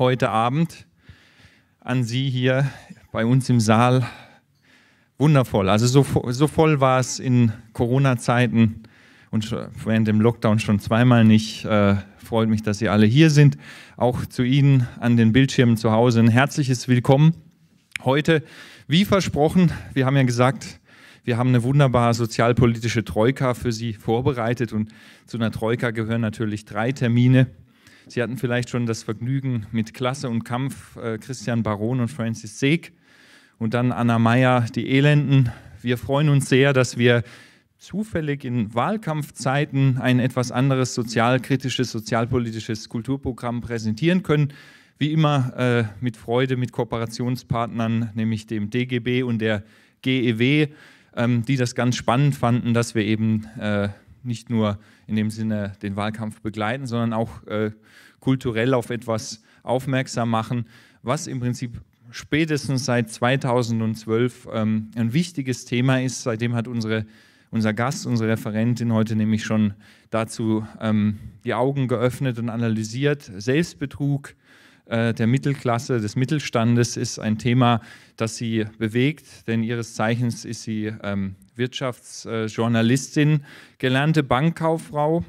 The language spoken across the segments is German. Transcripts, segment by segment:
heute Abend an Sie hier bei uns im Saal. Wundervoll. Also so, so voll war es in Corona-Zeiten und während dem Lockdown schon zweimal nicht. Äh, freut mich, dass Sie alle hier sind. Auch zu Ihnen an den Bildschirmen zu Hause ein herzliches Willkommen. Heute, wie versprochen, wir haben ja gesagt, wir haben eine wunderbare sozialpolitische Troika für Sie vorbereitet und zu einer Troika gehören natürlich drei Termine Sie hatten vielleicht schon das Vergnügen mit Klasse und Kampf äh, Christian Baron und Francis Seeg und dann Anna Meyer, die Elenden. Wir freuen uns sehr, dass wir zufällig in Wahlkampfzeiten ein etwas anderes sozialkritisches, sozialpolitisches Kulturprogramm präsentieren können. Wie immer äh, mit Freude mit Kooperationspartnern, nämlich dem DGB und der GEW, ähm, die das ganz spannend fanden, dass wir eben äh, nicht nur in dem Sinne den Wahlkampf begleiten, sondern auch äh, kulturell auf etwas aufmerksam machen, was im Prinzip spätestens seit 2012 ähm, ein wichtiges Thema ist. Seitdem hat unsere, unser Gast, unsere Referentin heute nämlich schon dazu ähm, die Augen geöffnet und analysiert. Selbstbetrug äh, der Mittelklasse, des Mittelstandes ist ein Thema, das sie bewegt, denn ihres Zeichens ist sie ähm, Wirtschaftsjournalistin, gelernte Bankkauffrau,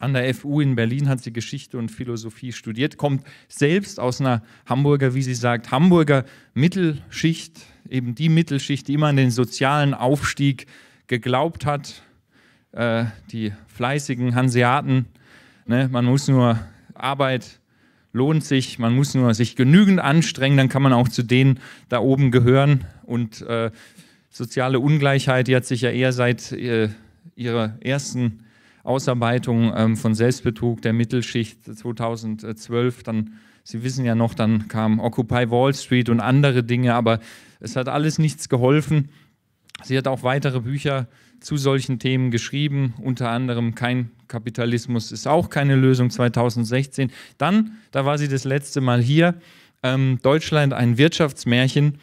an der FU in Berlin hat sie Geschichte und Philosophie studiert, kommt selbst aus einer Hamburger, wie sie sagt, Hamburger Mittelschicht, eben die Mittelschicht, die immer an den sozialen Aufstieg geglaubt hat. Äh, die fleißigen Hanseaten, ne? man muss nur Arbeit lohnt sich, man muss nur sich genügend anstrengen, dann kann man auch zu denen da oben gehören. Und äh, soziale Ungleichheit, die hat sich ja eher seit äh, ihrer ersten Ausarbeitung ähm, von Selbstbetrug der Mittelschicht 2012. Dann, Sie wissen ja noch, dann kam Occupy Wall Street und andere Dinge, aber es hat alles nichts geholfen. Sie hat auch weitere Bücher zu solchen Themen geschrieben, unter anderem Kein Kapitalismus ist auch keine Lösung 2016. Dann, da war sie das letzte Mal hier, ähm, Deutschland ein Wirtschaftsmärchen,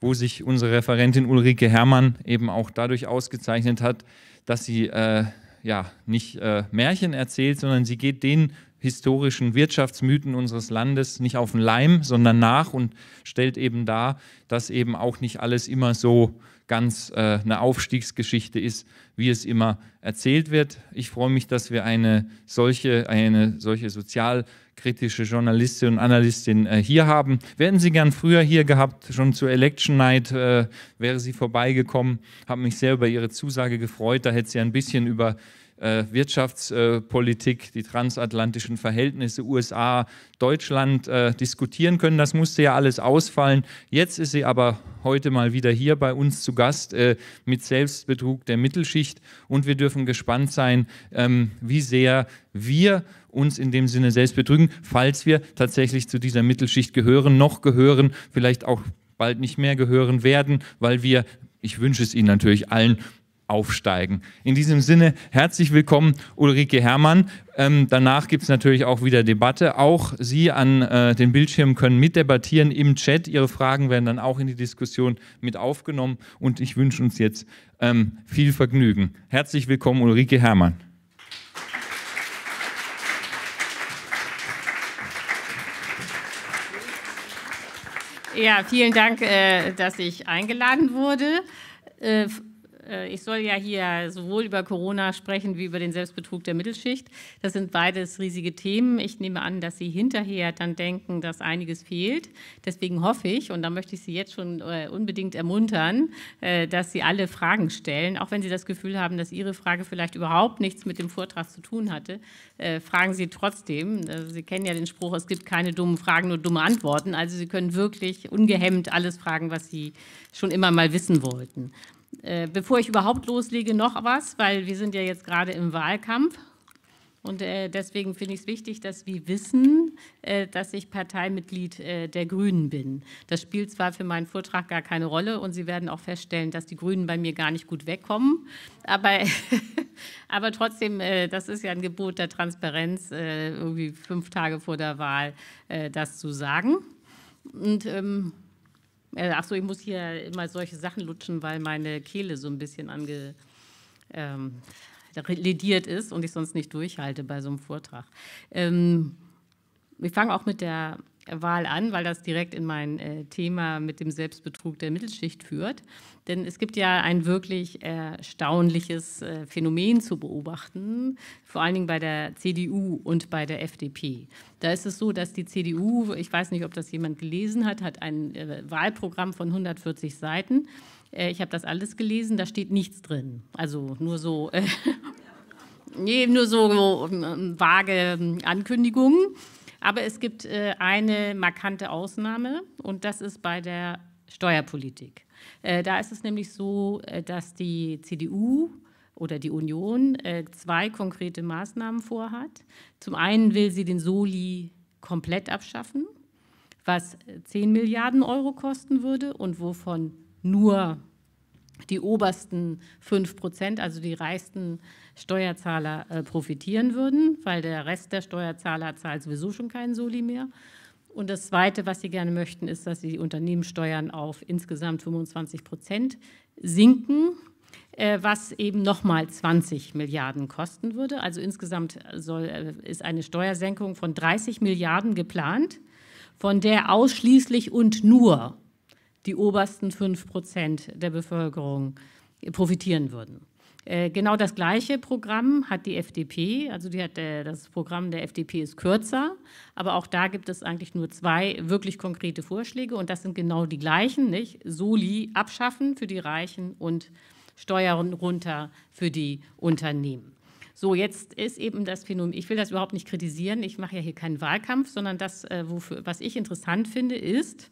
wo sich unsere Referentin Ulrike Herrmann eben auch dadurch ausgezeichnet hat, dass sie äh, ja, nicht äh, Märchen erzählt, sondern sie geht den historischen Wirtschaftsmythen unseres Landes nicht auf den Leim, sondern nach und stellt eben dar, dass eben auch nicht alles immer so ganz äh, eine Aufstiegsgeschichte ist, wie es immer erzählt wird. Ich freue mich, dass wir eine solche, eine solche sozial kritische Journalistin und Analystin äh, hier haben. Wir hätten sie gern früher hier gehabt, schon zur Election Night äh, wäre sie vorbeigekommen. Habe mich sehr über ihre Zusage gefreut. Da hätte sie ein bisschen über äh, Wirtschaftspolitik, äh, die transatlantischen Verhältnisse USA, Deutschland äh, diskutieren können. Das musste ja alles ausfallen. Jetzt ist sie aber heute mal wieder hier bei uns zu Gast äh, mit Selbstbetrug der Mittelschicht und wir dürfen gespannt sein, ähm, wie sehr wir uns in dem Sinne selbst betrügen, falls wir tatsächlich zu dieser Mittelschicht gehören, noch gehören, vielleicht auch bald nicht mehr gehören werden, weil wir, ich wünsche es Ihnen natürlich allen, aufsteigen. In diesem Sinne, herzlich willkommen, Ulrike Herrmann. Ähm, danach gibt es natürlich auch wieder Debatte. Auch Sie an äh, den Bildschirmen können mitdebattieren im Chat. Ihre Fragen werden dann auch in die Diskussion mit aufgenommen. Und ich wünsche uns jetzt ähm, viel Vergnügen. Herzlich willkommen, Ulrike Herrmann. Ja, vielen Dank, äh, dass ich eingeladen wurde. Äh, äh, ich soll ja hier sowohl über Corona sprechen wie über den Selbstbetrug der Mittelschicht. Das sind beides riesige Themen. Ich nehme an, dass Sie hinterher dann denken, dass einiges fehlt. Deswegen hoffe ich, und da möchte ich Sie jetzt schon äh, unbedingt ermuntern, äh, dass Sie alle Fragen stellen, auch wenn Sie das Gefühl haben, dass Ihre Frage vielleicht überhaupt nichts mit dem Vortrag zu tun hatte. Fragen Sie trotzdem. Also Sie kennen ja den Spruch, es gibt keine dummen Fragen, nur dumme Antworten. Also Sie können wirklich ungehemmt alles fragen, was Sie schon immer mal wissen wollten äh, bevor ich überhaupt loslege, noch was, weil wir sind ja jetzt gerade im Wahlkampf. Und äh, deswegen finde ich es wichtig, dass wir wissen, äh, dass ich Parteimitglied äh, der Grünen bin. Das spielt zwar für meinen Vortrag gar keine Rolle und Sie werden auch feststellen, dass die Grünen bei mir gar nicht gut wegkommen. Aber, aber trotzdem, äh, das ist ja ein Gebot der Transparenz, äh, irgendwie fünf Tage vor der Wahl äh, das zu sagen. Und ähm, äh, ach so, ich muss hier immer solche Sachen lutschen, weil meine Kehle so ein bisschen ange, ähm, lediert ist und ich sonst nicht durchhalte bei so einem Vortrag. Ähm, wir fangen auch mit der Wahl an, weil das direkt in mein äh, Thema mit dem Selbstbetrug der Mittelschicht führt. Denn es gibt ja ein wirklich erstaunliches äh, Phänomen zu beobachten, vor allen Dingen bei der CDU und bei der FDP. Da ist es so, dass die CDU, ich weiß nicht, ob das jemand gelesen hat, hat ein äh, Wahlprogramm von 140 Seiten. Äh, ich habe das alles gelesen, da steht nichts drin. Also nur so, äh, nur so ähm, vage ähm, Ankündigungen. Aber es gibt eine markante Ausnahme und das ist bei der Steuerpolitik. Äh, da ist es nämlich so, äh, dass die CDU oder die Union äh, zwei konkrete Maßnahmen vorhat. Zum einen will sie den Soli komplett abschaffen, was 10 Milliarden Euro kosten würde und wovon nur die obersten 5 Prozent, also die reichsten Steuerzahler, profitieren würden, weil der Rest der Steuerzahler zahlt sowieso schon keinen Soli mehr. Und das Zweite, was Sie gerne möchten, ist, dass die Unternehmenssteuern auf insgesamt 25 Prozent sinken, äh, was eben nochmal 20 Milliarden kosten würde. Also insgesamt soll, äh, ist eine Steuersenkung von 30 Milliarden geplant, von der ausschließlich und nur die obersten 5 Prozent der Bevölkerung profitieren würden. Äh, genau das gleiche Programm hat die FDP, also die hat der, äh, das Programm der FDP ist kürzer, aber auch da gibt es eigentlich nur zwei wirklich konkrete Vorschläge und das sind genau die gleichen, nicht? Soli abschaffen für die Reichen und Steuern runter für die Unternehmen. So, jetzt ist eben das Phänomen, ich will das überhaupt nicht kritisieren, ich mache ja hier keinen Wahlkampf, sondern das, äh, wofür, was ich interessant finde, ist,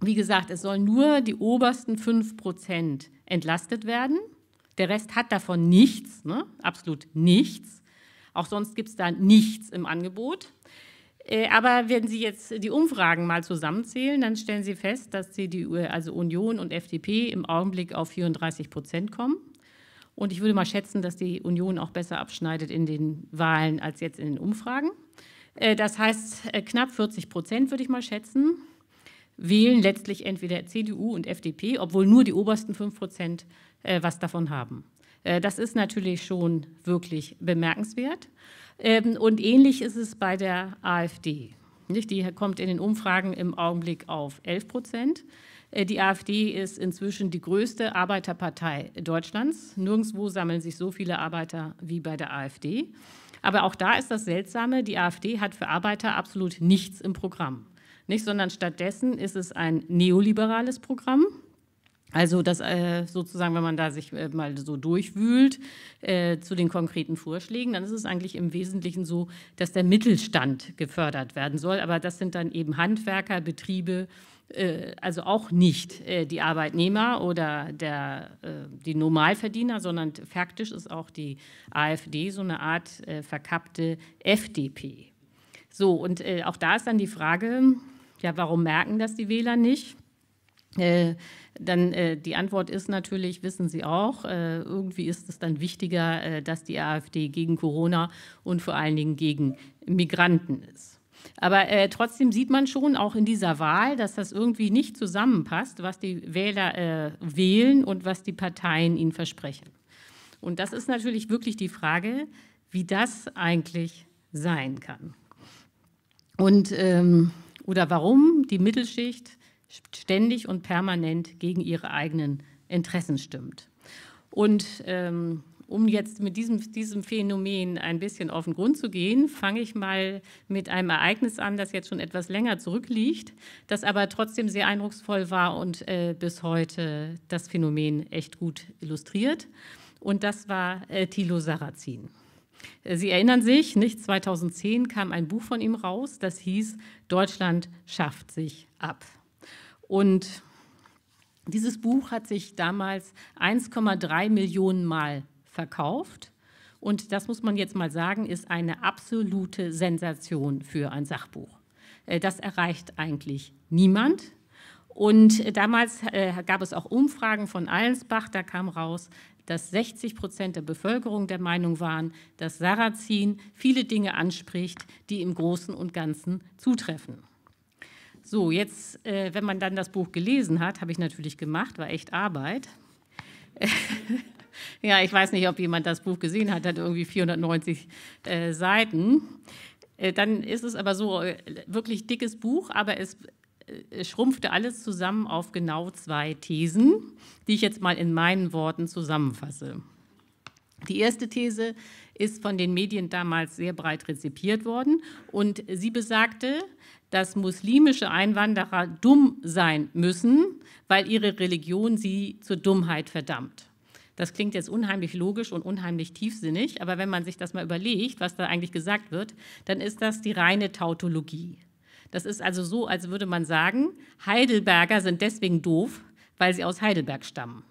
wie gesagt, es sollen nur die obersten 5 Prozent entlastet werden – der Rest hat davon nichts, ne? absolut nichts. Auch sonst gibt es da nichts im Angebot. Äh, aber wenn Sie jetzt die Umfragen mal zusammenzählen, dann stellen Sie fest, dass CDU, also Union und FDP im Augenblick auf 34 Prozent kommen. Und ich würde mal schätzen, dass die Union auch besser abschneidet in den Wahlen als jetzt in den Umfragen. Äh, das heißt, äh, knapp 40 Prozent, würde ich mal schätzen, wählen letztlich entweder CDU und FDP, obwohl nur die obersten 5 Prozent äh, was davon haben. Äh, das ist natürlich schon wirklich bemerkenswert. Ähm, und ähnlich ist es bei der AfD. Nicht? Die kommt in den Umfragen im Augenblick auf 11 Prozent. Äh, die AfD ist inzwischen die größte Arbeiterpartei Deutschlands. Nirgendwo sammeln sich so viele Arbeiter wie bei der AfD. Aber auch da ist das Seltsame, die AfD hat für Arbeiter absolut nichts im Programm. Nicht, sondern stattdessen ist es ein neoliberales Programm, also das äh, sozusagen, wenn man da sich äh, mal so durchwühlt äh, zu den konkreten Vorschlägen, dann ist es eigentlich im Wesentlichen so, dass der Mittelstand gefördert werden soll. Aber das sind dann eben Handwerker, Betriebe, äh, also auch nicht äh, die Arbeitnehmer oder der, äh, die Normalverdiener, sondern faktisch ist auch die AfD so eine Art verkappte FDP. So, und auch da ist dann die Frage, ja, warum merken das die Wähler nicht? Äh, dann äh, die Antwort ist natürlich, wissen Sie auch, äh, irgendwie ist es dann wichtiger, äh, dass die AfD gegen Corona und vor allen Dingen gegen Migranten ist. Aber äh, trotzdem sieht man schon auch in dieser Wahl, dass das irgendwie nicht zusammenpasst, was die Wähler wählen und was die Parteien ihnen versprechen. Und das ist natürlich wirklich die Frage, wie das eigentlich sein kann. Und, ähm, oder warum die Mittelschicht ständig und permanent gegen ihre eigenen Interessen stimmt. Und ähm, um jetzt mit diesem, diesem Phänomen ein bisschen auf den Grund zu gehen, fange ich mal mit einem Ereignis an, das jetzt schon etwas länger zurückliegt, das aber trotzdem sehr eindrucksvoll war und äh, bis heute das Phänomen echt gut illustriert. Und das war äh, Thilo Sarrazin. Sie erinnern sich, nicht 2010 kam ein Buch von ihm raus, das hieß Deutschland schafft sich ab. Und dieses Buch hat sich damals 1,3 Millionen Mal verkauft. Und das muss man jetzt mal sagen, ist eine absolute Sensation für ein Sachbuch. Äh, das erreicht eigentlich niemand. Und äh, damals äh, gab es auch Umfragen von Allensbach, da kam raus, dass 60 Prozent der Bevölkerung der Meinung waren, dass Sarrazin viele Dinge anspricht, die im Großen und Ganzen zutreffen. So, jetzt, äh, wenn man dann das Buch gelesen hat, habe ich natürlich gemacht, war echt Arbeit. ja, ich weiß nicht, ob jemand das Buch gesehen hat, hat irgendwie 490 äh, Seiten. Äh, dann ist es aber so äh, wirklich dickes Buch, aber äh, es schrumpfte alles zusammen auf genau zwei Thesen, die ich jetzt mal in meinen Worten zusammenfasse. Die erste These ist von den Medien damals sehr breit rezipiert worden und sie besagte, dass muslimische Einwanderer dumm sein müssen, weil ihre Religion sie zur Dummheit verdammt. Das klingt jetzt unheimlich logisch und unheimlich tiefsinnig, aber wenn man sich das mal überlegt, was da eigentlich gesagt wird, dann ist das die reine Tautologie. Das ist also so, als würde man sagen, Heidelberger sind deswegen doof, weil sie aus Heidelberg stammen.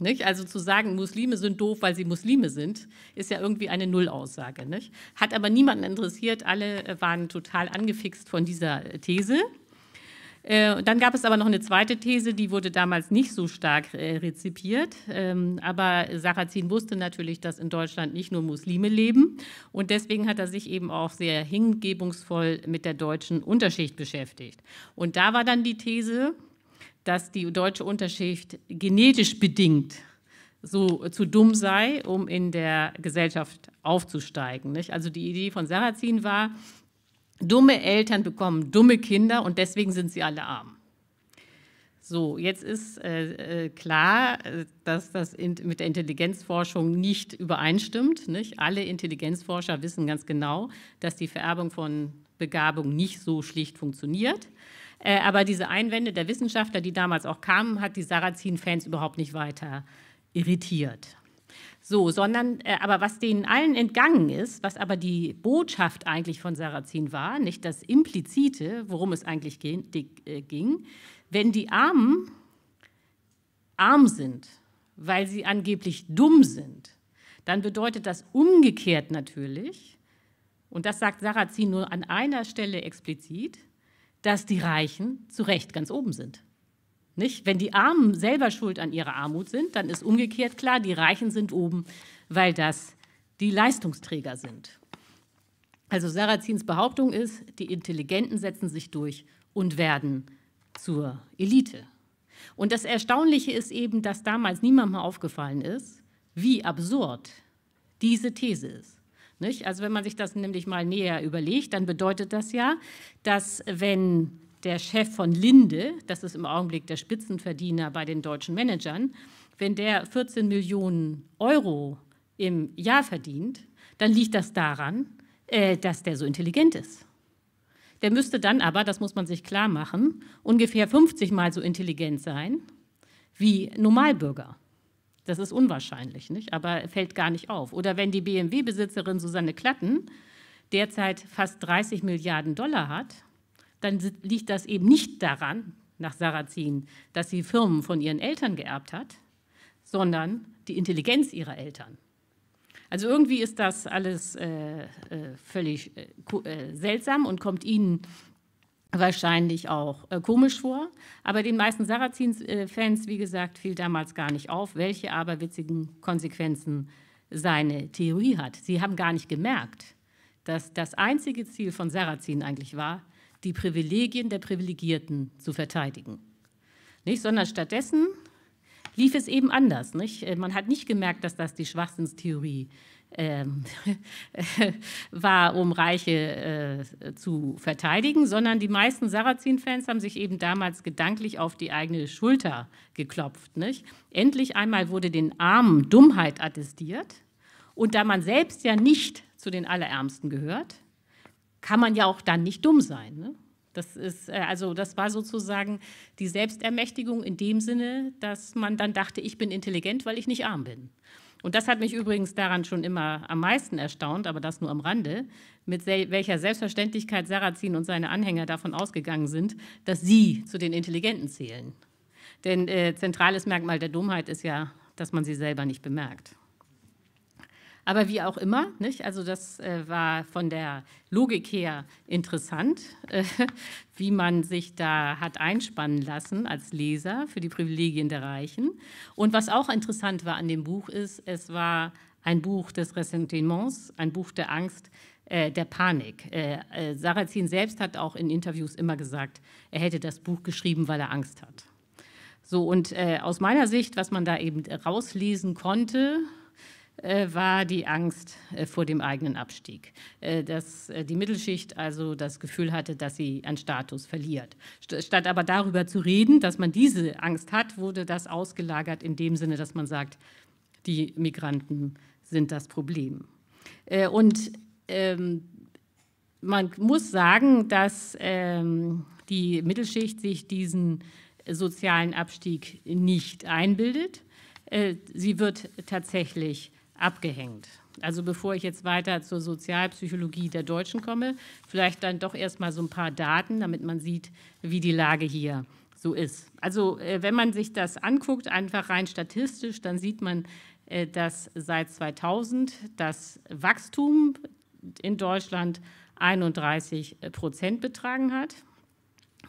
Nicht? Also zu sagen, Muslime sind doof, weil sie Muslime sind, ist ja irgendwie eine Nullaussage. Nicht? Hat aber niemanden interessiert. Alle äh, waren total angefixt von dieser äh, These. Äh, dann gab es aber noch eine zweite These, die wurde damals nicht so stark rezipiert. Ähm, aber Sarrazin wusste natürlich, dass in Deutschland nicht nur Muslime leben. Und deswegen hat er sich eben auch sehr hingebungsvoll mit der deutschen Unterschicht beschäftigt. Und da war dann die These, dass die deutsche Unterschicht genetisch bedingt so zu dumm sei, um in der Gesellschaft aufzusteigen. Nicht? Also die Idee von Sarrazin war, dumme Eltern bekommen dumme Kinder und deswegen sind sie alle arm. So, jetzt ist äh, äh klar, äh, dass das in, mit der Intelligenzforschung nicht übereinstimmt. Nicht? Alle Intelligenzforscher wissen ganz genau, dass die Vererbung von Begabung nicht so schlicht funktioniert. Äh, aber diese Einwände der Wissenschaftler, die damals auch kamen, hat die Sarrazin-Fans überhaupt nicht weiter irritiert. So, sondern äh, aber was denen allen entgangen ist, was aber die Botschaft eigentlich von Sarrazin war, nicht das Implizite, worum es eigentlich äh, ging wenn die Armen arm sind, weil sie angeblich dumm sind, dann bedeutet das umgekehrt natürlich, und das sagt Sarrazin nur an einer Stelle explizit, dass die Reichen zu Recht ganz oben sind. Nicht? Wenn die Armen selber schuld an ihrer Armut sind, dann ist umgekehrt klar, die Reichen sind oben, weil das die Leistungsträger sind. Also Sarrazins Behauptung ist, die Intelligenten setzen sich durch und werden zur Elite. Und das Erstaunliche ist eben, dass damals niemandem aufgefallen ist, wie absurd diese These ist. Nicht? Also wenn man sich das nämlich mal näher überlegt, dann bedeutet das ja, dass wenn der Chef von Linde, das ist im Augenblick der Spitzenverdiener bei den deutschen Managern, wenn der 14 Millionen Euro im Jahr verdient, dann liegt das daran, äh, dass der so intelligent ist. Der müsste dann aber, das muss man sich klar machen, ungefähr 50 Mal so intelligent sein wie Normalbürger. Das ist unwahrscheinlich, nicht? aber fällt gar nicht auf. Oder wenn die BMW-Besitzerin Susanne Klatten derzeit fast 30 Milliarden Dollar hat, dann liegt das eben nicht daran, nach Sarrazin, dass sie Firmen von ihren Eltern geerbt hat, sondern die Intelligenz ihrer Eltern. Also irgendwie ist das alles äh, äh, völlig äh, äh seltsam und kommt Ihnen wahrscheinlich auch äh, komisch vor. Aber den meisten Sarrazins-Fans, äh, wie gesagt, fiel damals gar nicht auf, welche aberwitzigen Konsequenzen seine Theorie hat. Sie haben gar nicht gemerkt, dass das einzige Ziel von Sarrazin eigentlich war, die Privilegien der Privilegierten zu verteidigen. Nicht? Sondern stattdessen lief es eben anders. Nicht? Äh, man hat nicht gemerkt, dass das die Schwachsinnstheorie ist ähm, war, um Reiche äh, zu verteidigen, sondern die meisten Sarrazin-Fans haben sich eben damals gedanklich auf die eigene Schulter geklopft. Nicht? Endlich einmal wurde den Armen Dummheit attestiert. Und da man selbst ja nicht zu den Allerärmsten gehört, kann man ja auch dann nicht dumm sein. Ne? Das ist äh, also das war sozusagen die Selbstermächtigung in dem Sinne, dass man dann dachte, ich bin intelligent, weil ich nicht arm bin. Und das hat mich übrigens daran schon immer am meisten erstaunt, aber das nur am Rande, mit welcher Selbstverständlichkeit Sarrazin und seine Anhänger davon ausgegangen sind, dass sie zu den Intelligenten zählen. Denn äh, zentrales Merkmal der Dummheit ist ja, dass man sie selber nicht bemerkt. Aber wie auch immer, nicht? also das äh, war von der Logik her interessant, äh, wie man sich da hat einspannen lassen als Leser für die Privilegien der Reichen. Und was auch interessant war an dem Buch ist, es war ein Buch des Ressentiments, ein Buch der Angst, äh, der Panik. Äh, äh, Sarrazin selbst hat auch in Interviews immer gesagt, er hätte das Buch geschrieben, weil er Angst hat. So, und äh, aus meiner Sicht, was man da eben rauslesen konnte, äh, war die Angst äh, vor dem eigenen Abstieg. Äh, dass die Mittelschicht also das Gefühl hatte, dass sie an Status verliert. Statt aber darüber zu reden, dass man diese Angst hat, wurde das ausgelagert in dem Sinne, dass man sagt, die Migranten sind das Problem. Und ähm, man muss sagen, dass ähm, die Mittelschicht sich diesen sozialen Abstieg nicht einbildet. sie wird tatsächlich abgehängt. Also bevor ich jetzt weiter zur Sozialpsychologie der Deutschen komme, vielleicht dann doch erstmal so ein paar Daten, damit man sieht, wie die Lage hier so ist. Also äh, wenn man sich das anguckt, einfach rein statistisch, dann sieht man, äh, dass seit 2000 das Wachstum in Deutschland 31 äh, Prozent betragen hat.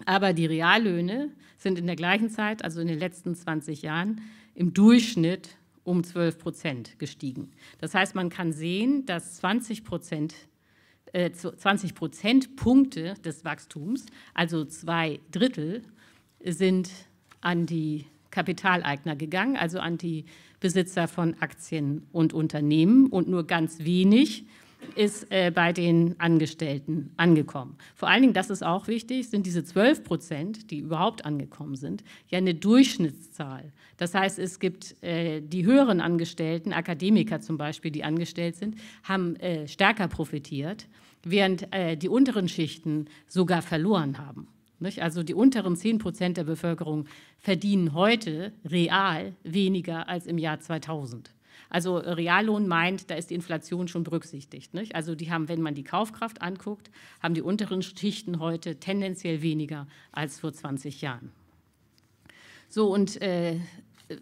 Aber die Reallöhne sind in der gleichen Zeit, also in den letzten 20 Jahren, im Durchschnitt um 12 Prozent gestiegen. Das heißt, man kann sehen, dass 20 Prozent 20 äh, Prozentpunkte des Wachstums, also zwei Drittel, sind an die Kapitaleigner gegangen, also an die Besitzer von Aktien und Unternehmen und nur ganz wenig ist äh, bei den Angestellten angekommen. Vor allen Dingen, das ist auch wichtig, sind diese 12 Prozent, die überhaupt angekommen sind, ja eine Durchschnittszahl. Das heißt, es gibt äh, die höheren Angestellten, Akademiker zum Beispiel, die angestellt sind, haben äh, stärker profitiert, während äh, die unteren Schichten sogar verloren haben. Nicht? Also die unteren 10 Prozent der Bevölkerung verdienen heute real weniger als im Jahr 2000. Also äh, Reallohn meint, da ist die Inflation schon berücksichtigt. Nicht? Also die haben, wenn man die Kaufkraft anguckt, haben die unteren Schichten heute tendenziell weniger als vor 20 Jahren. So, und äh,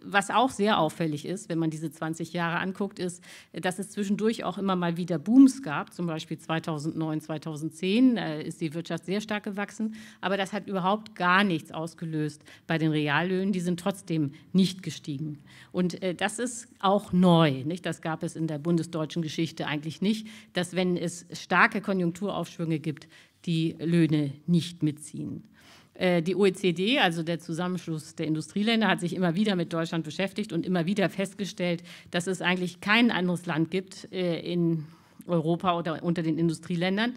was auch sehr auffällig ist, wenn man diese 20 Jahre anguckt, ist, dass es zwischendurch auch immer mal wieder Booms gab. Zum Beispiel 2009, 2010 äh, ist die Wirtschaft sehr stark gewachsen. Aber das hat überhaupt gar nichts ausgelöst bei den Reallöhnen. Die sind trotzdem nicht gestiegen. Und äh, das ist auch neu. Nicht? Das gab es in der bundesdeutschen Geschichte eigentlich nicht, dass wenn es starke Konjunkturaufschwünge gibt, die Löhne nicht mitziehen. Äh, die OECD, also der Zusammenschluss der Industrieländer, hat sich immer wieder mit Deutschland beschäftigt und immer wieder festgestellt, dass es eigentlich kein anderes Land gibt äh, in Europa oder unter den Industrieländern,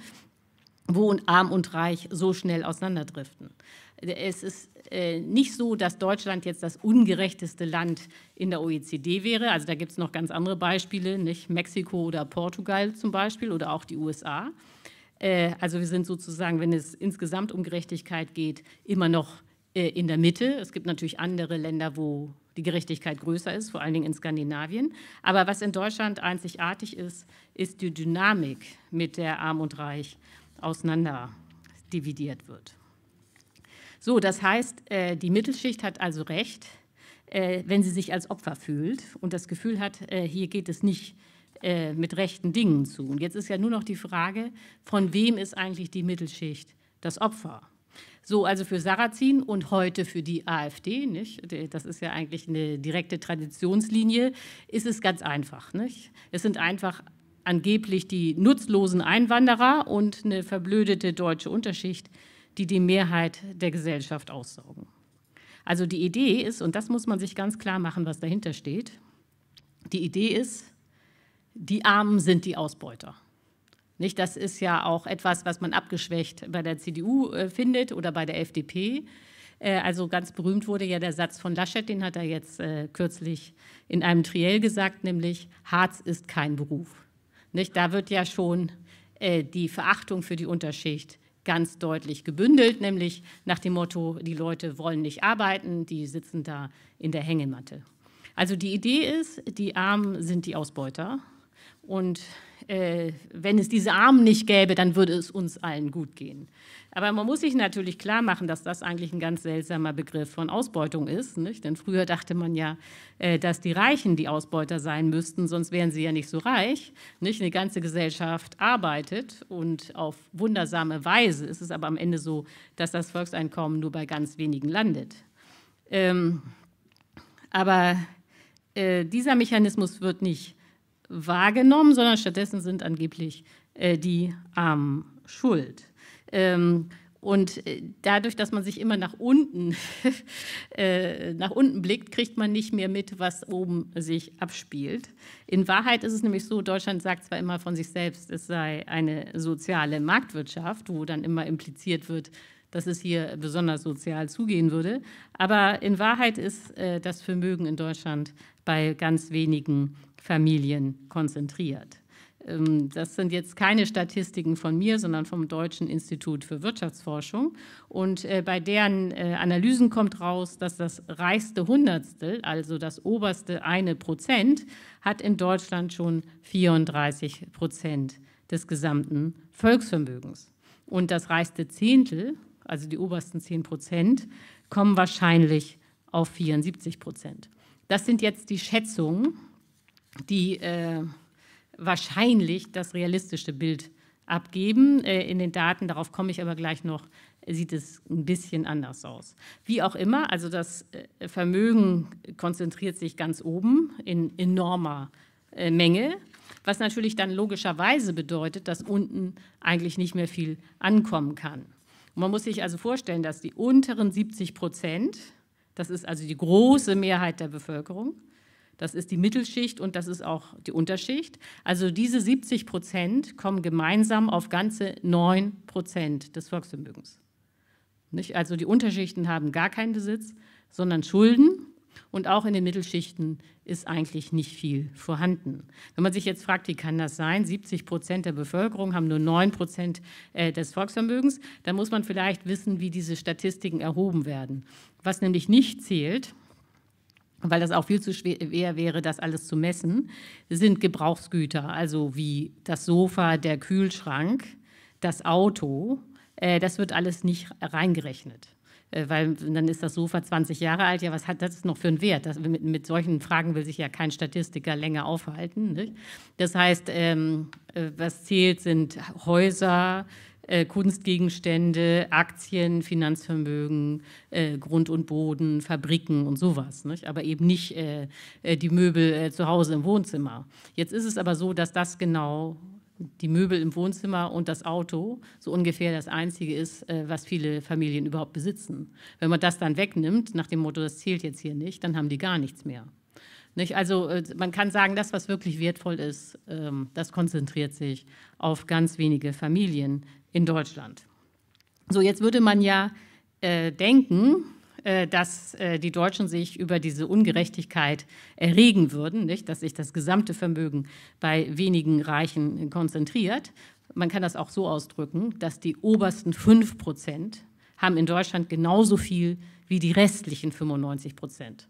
wo Arm und Reich so schnell auseinanderdriften. Es ist äh, nicht so, dass Deutschland jetzt das ungerechteste Land in der OECD wäre. Also da gibt es noch ganz andere Beispiele, nicht Mexiko oder Portugal zum Beispiel oder auch die USA. Äh, also wir sind sozusagen, wenn es insgesamt um Gerechtigkeit geht, immer noch äh, in der Mitte. Es gibt natürlich andere Länder, wo die Gerechtigkeit größer ist, vor allen Dingen in Skandinavien. Aber was in Deutschland einzigartig ist, ist die Dynamik, mit der Arm und Reich auseinander dividiert wird. So, das heißt, äh, die Mittelschicht hat also recht, wenn sie sich als Opfer fühlt und das Gefühl hat, hier geht es nicht um äh, mit rechten Dingen zu. Und jetzt ist ja nur noch die Frage, von wem ist eigentlich die Mittelschicht das Opfer? So, also für Sarrazin und heute für die AfD, nicht? Äh, das ist ja eigentlich eine direkte Traditionslinie, ist es ganz einfach. Nicht? Es sind einfach angeblich die nutzlosen Einwanderer und eine verblödete deutsche Unterschicht, die die Mehrheit der Gesellschaft aussaugen. Also die Idee ist, und das muss man sich ganz klar machen, was dahinter steht, die Idee ist, die Armen sind die Ausbeuter. Nicht, das ist ja auch etwas, was man abgeschwächt bei der CDU äh, findet oder bei der FDP. Äh, also ganz berühmt wurde ja der Satz von Laschet, den hat er jetzt äh, kürzlich in einem Triell gesagt, nämlich Harz ist kein Beruf. Nicht, da wird ja schon äh, die Verachtung für die Unterschicht ganz deutlich gebündelt, nämlich nach dem Motto, die Leute wollen nicht arbeiten, die sitzen da in der Hängematte. Also die Idee ist, die Armen sind die Ausbeuter und äh, wenn es diese Armen nicht gäbe, dann würde es uns allen gut gehen. Aber man muss sich natürlich klar machen, dass das eigentlich ein ganz seltsamer Begriff von Ausbeutung ist. Nicht? Denn früher dachte man ja, äh, dass die Reichen die Ausbeuter sein müssten, sonst wären sie ja nicht so reich. Nicht? Eine ganze Gesellschaft arbeitet und auf wundersame Weise ist es aber am Ende so, dass das Volkseinkommen nur bei ganz wenigen landet. Ähm, aber äh, dieser Mechanismus wird nicht wahrgenommen, sondern stattdessen sind angeblich äh, die Armen schuld. Ähm, und äh, dadurch, dass man sich immer nach unten, äh, nach unten blickt, kriegt man nicht mehr mit, was oben sich abspielt. In Wahrheit ist es nämlich so, Deutschland sagt zwar immer von sich selbst, es sei eine soziale Marktwirtschaft, wo dann immer impliziert wird, dass es hier besonders sozial zugehen würde. Aber in Wahrheit ist äh, das Vermögen in Deutschland bei ganz wenigen Familien konzentriert. Ähm, das sind jetzt keine Statistiken von mir, sondern vom Deutschen Institut für Wirtschaftsforschung. Und äh, bei deren äh, Analysen kommt raus, dass das reichste Hundertstel, also das oberste eine Prozent, hat in Deutschland schon 34 Prozent des gesamten Volksvermögens. Und das reichste Zehntel, also die obersten 10 Prozent, kommen wahrscheinlich auf 74 Prozent. Das sind jetzt die Schätzungen die äh, wahrscheinlich das realistische Bild abgeben. Äh, in den Daten, darauf komme ich aber gleich noch, sieht es ein bisschen anders aus. Wie auch immer, also das äh, Vermögen konzentriert sich ganz oben in enormer äh, Menge, was natürlich dann logischerweise bedeutet, dass unten eigentlich nicht mehr viel ankommen kann. man muss sich also vorstellen, dass die unteren 70 Prozent, das ist also die große Mehrheit der Bevölkerung, das ist die Mittelschicht und das ist auch die Unterschicht. Also diese 70 Prozent kommen gemeinsam auf ganze 9 Prozent des Volksvermögens. Nicht? Also die Unterschichten haben gar keinen Besitz, sondern Schulden. Und auch in den Mittelschichten ist eigentlich nicht viel vorhanden. Wenn man sich jetzt fragt, wie kann das sein? 70 Prozent der Bevölkerung haben nur 9 Prozent äh, des Volksvermögens. Dann muss man vielleicht wissen, wie diese Statistiken erhoben werden. Was nämlich nicht zählt, weil das auch viel zu schwer wäre, das alles zu messen, sind Gebrauchsgüter, also wie das Sofa, der Kühlschrank, das Auto. Äh, das wird alles nicht reingerechnet äh, weil dann ist das Sofa 20 Jahre alt. Ja, was hat das noch für einen Wert? Das, mit, mit, solchen Fragen will sich ja kein Statistiker länger aufhalten. Nicht? Das heißt, ähm, äh, was zählt, sind Häuser, äh, Kunstgegenstände, Aktien, Finanzvermögen, äh, Grund und Boden, Fabriken und sowas. Nicht? Aber eben nicht äh, äh die Möbel äh, zu Hause im Wohnzimmer. Jetzt ist es aber so, dass das genau die Möbel im Wohnzimmer und das Auto so ungefähr das Einzige ist, äh, was viele Familien überhaupt besitzen. Wenn man das dann wegnimmt, nach dem Motto, das zählt jetzt hier nicht, dann haben die gar nichts mehr. Nicht? Also äh, man kann sagen, das, was wirklich wertvoll ist, ähm, das konzentriert sich auf ganz wenige Familien in Deutschland. So, jetzt würde man ja äh, denken, äh, dass die Deutschen sich über diese Ungerechtigkeit erregen würden, nicht? dass sich das gesamte Vermögen bei wenigen Reichen konzentriert. Man kann das auch so ausdrücken, dass die obersten 5 Prozent haben in Deutschland genauso viel wie die restlichen 95 Prozent.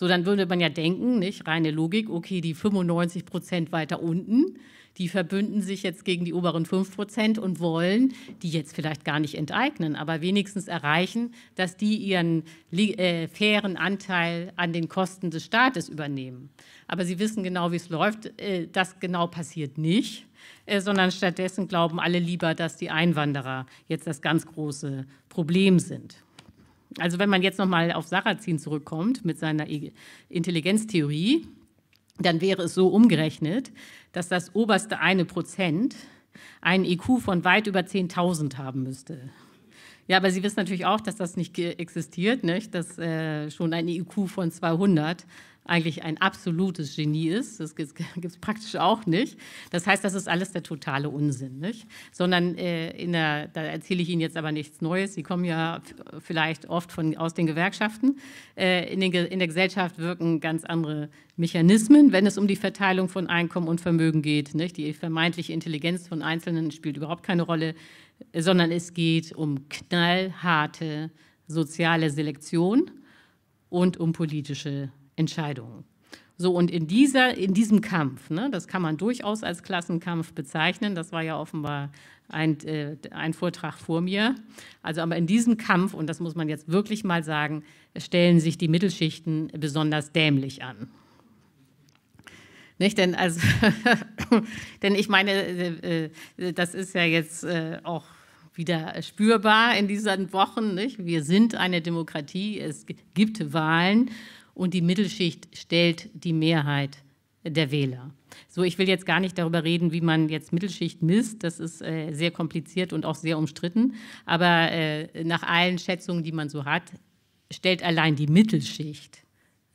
So, dann würde man ja denken, nicht reine Logik, okay, die 95 Prozent weiter unten, die verbünden sich jetzt gegen die oberen 5 Prozent und wollen die jetzt vielleicht gar nicht enteignen, aber wenigstens erreichen, dass die ihren äh, fairen Anteil an den Kosten des Staates übernehmen. Aber sie wissen genau, wie es läuft. Äh, das genau passiert nicht, äh, sondern stattdessen glauben alle lieber, dass die Einwanderer jetzt das ganz große Problem sind. Also wenn man jetzt nochmal auf Sarrazin zurückkommt mit seiner Intelligenztheorie, dann wäre es so umgerechnet, dass das oberste eine Prozent einen IQ von weit über 10.000 haben müsste. Ja, aber Sie wissen natürlich auch, dass das nicht existiert, nicht? dass äh, schon ein IQ von 200 eigentlich ein absolutes Genie ist. Das gibt es praktisch auch nicht. Das heißt, das ist alles der totale Unsinn. Nicht? Sondern äh, in der, da erzähle ich Ihnen jetzt aber nichts Neues. Sie kommen ja vielleicht oft von, aus den Gewerkschaften. Äh, in, den, in der Gesellschaft wirken ganz andere Mechanismen, wenn es um die Verteilung von Einkommen und Vermögen geht. Nicht? Die vermeintliche Intelligenz von Einzelnen spielt überhaupt keine Rolle, sondern es geht um knallharte soziale Selektion und um politische Entscheidungen. So, und in, dieser, in diesem Kampf, ne, das kann man durchaus als Klassenkampf bezeichnen, das war ja offenbar ein, äh, ein Vortrag vor mir, also aber in diesem Kampf, und das muss man jetzt wirklich mal sagen, stellen sich die Mittelschichten besonders dämlich an. Nicht? Denn, also, denn ich meine, äh, äh, das ist ja jetzt äh, auch wieder spürbar in diesen Wochen. Nicht? Wir sind eine Demokratie, es gibt Wahlen und die Mittelschicht stellt die Mehrheit der Wähler. So, ich will jetzt gar nicht darüber reden, wie man jetzt Mittelschicht misst. Das ist äh, sehr kompliziert und auch sehr umstritten. Aber äh, nach allen Schätzungen, die man so hat, stellt allein die Mittelschicht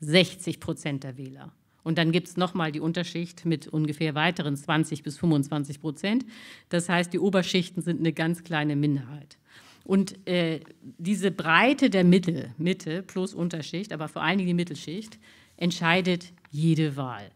60 Prozent der Wähler. Und dann gibt es nochmal die Unterschicht mit ungefähr weiteren 20 bis 25 Prozent. Das heißt, die Oberschichten sind eine ganz kleine Minderheit. Und äh, diese Breite der Mitte, Mitte plus Unterschicht, aber vor allen Dingen die Mittelschicht, entscheidet jede Wahl.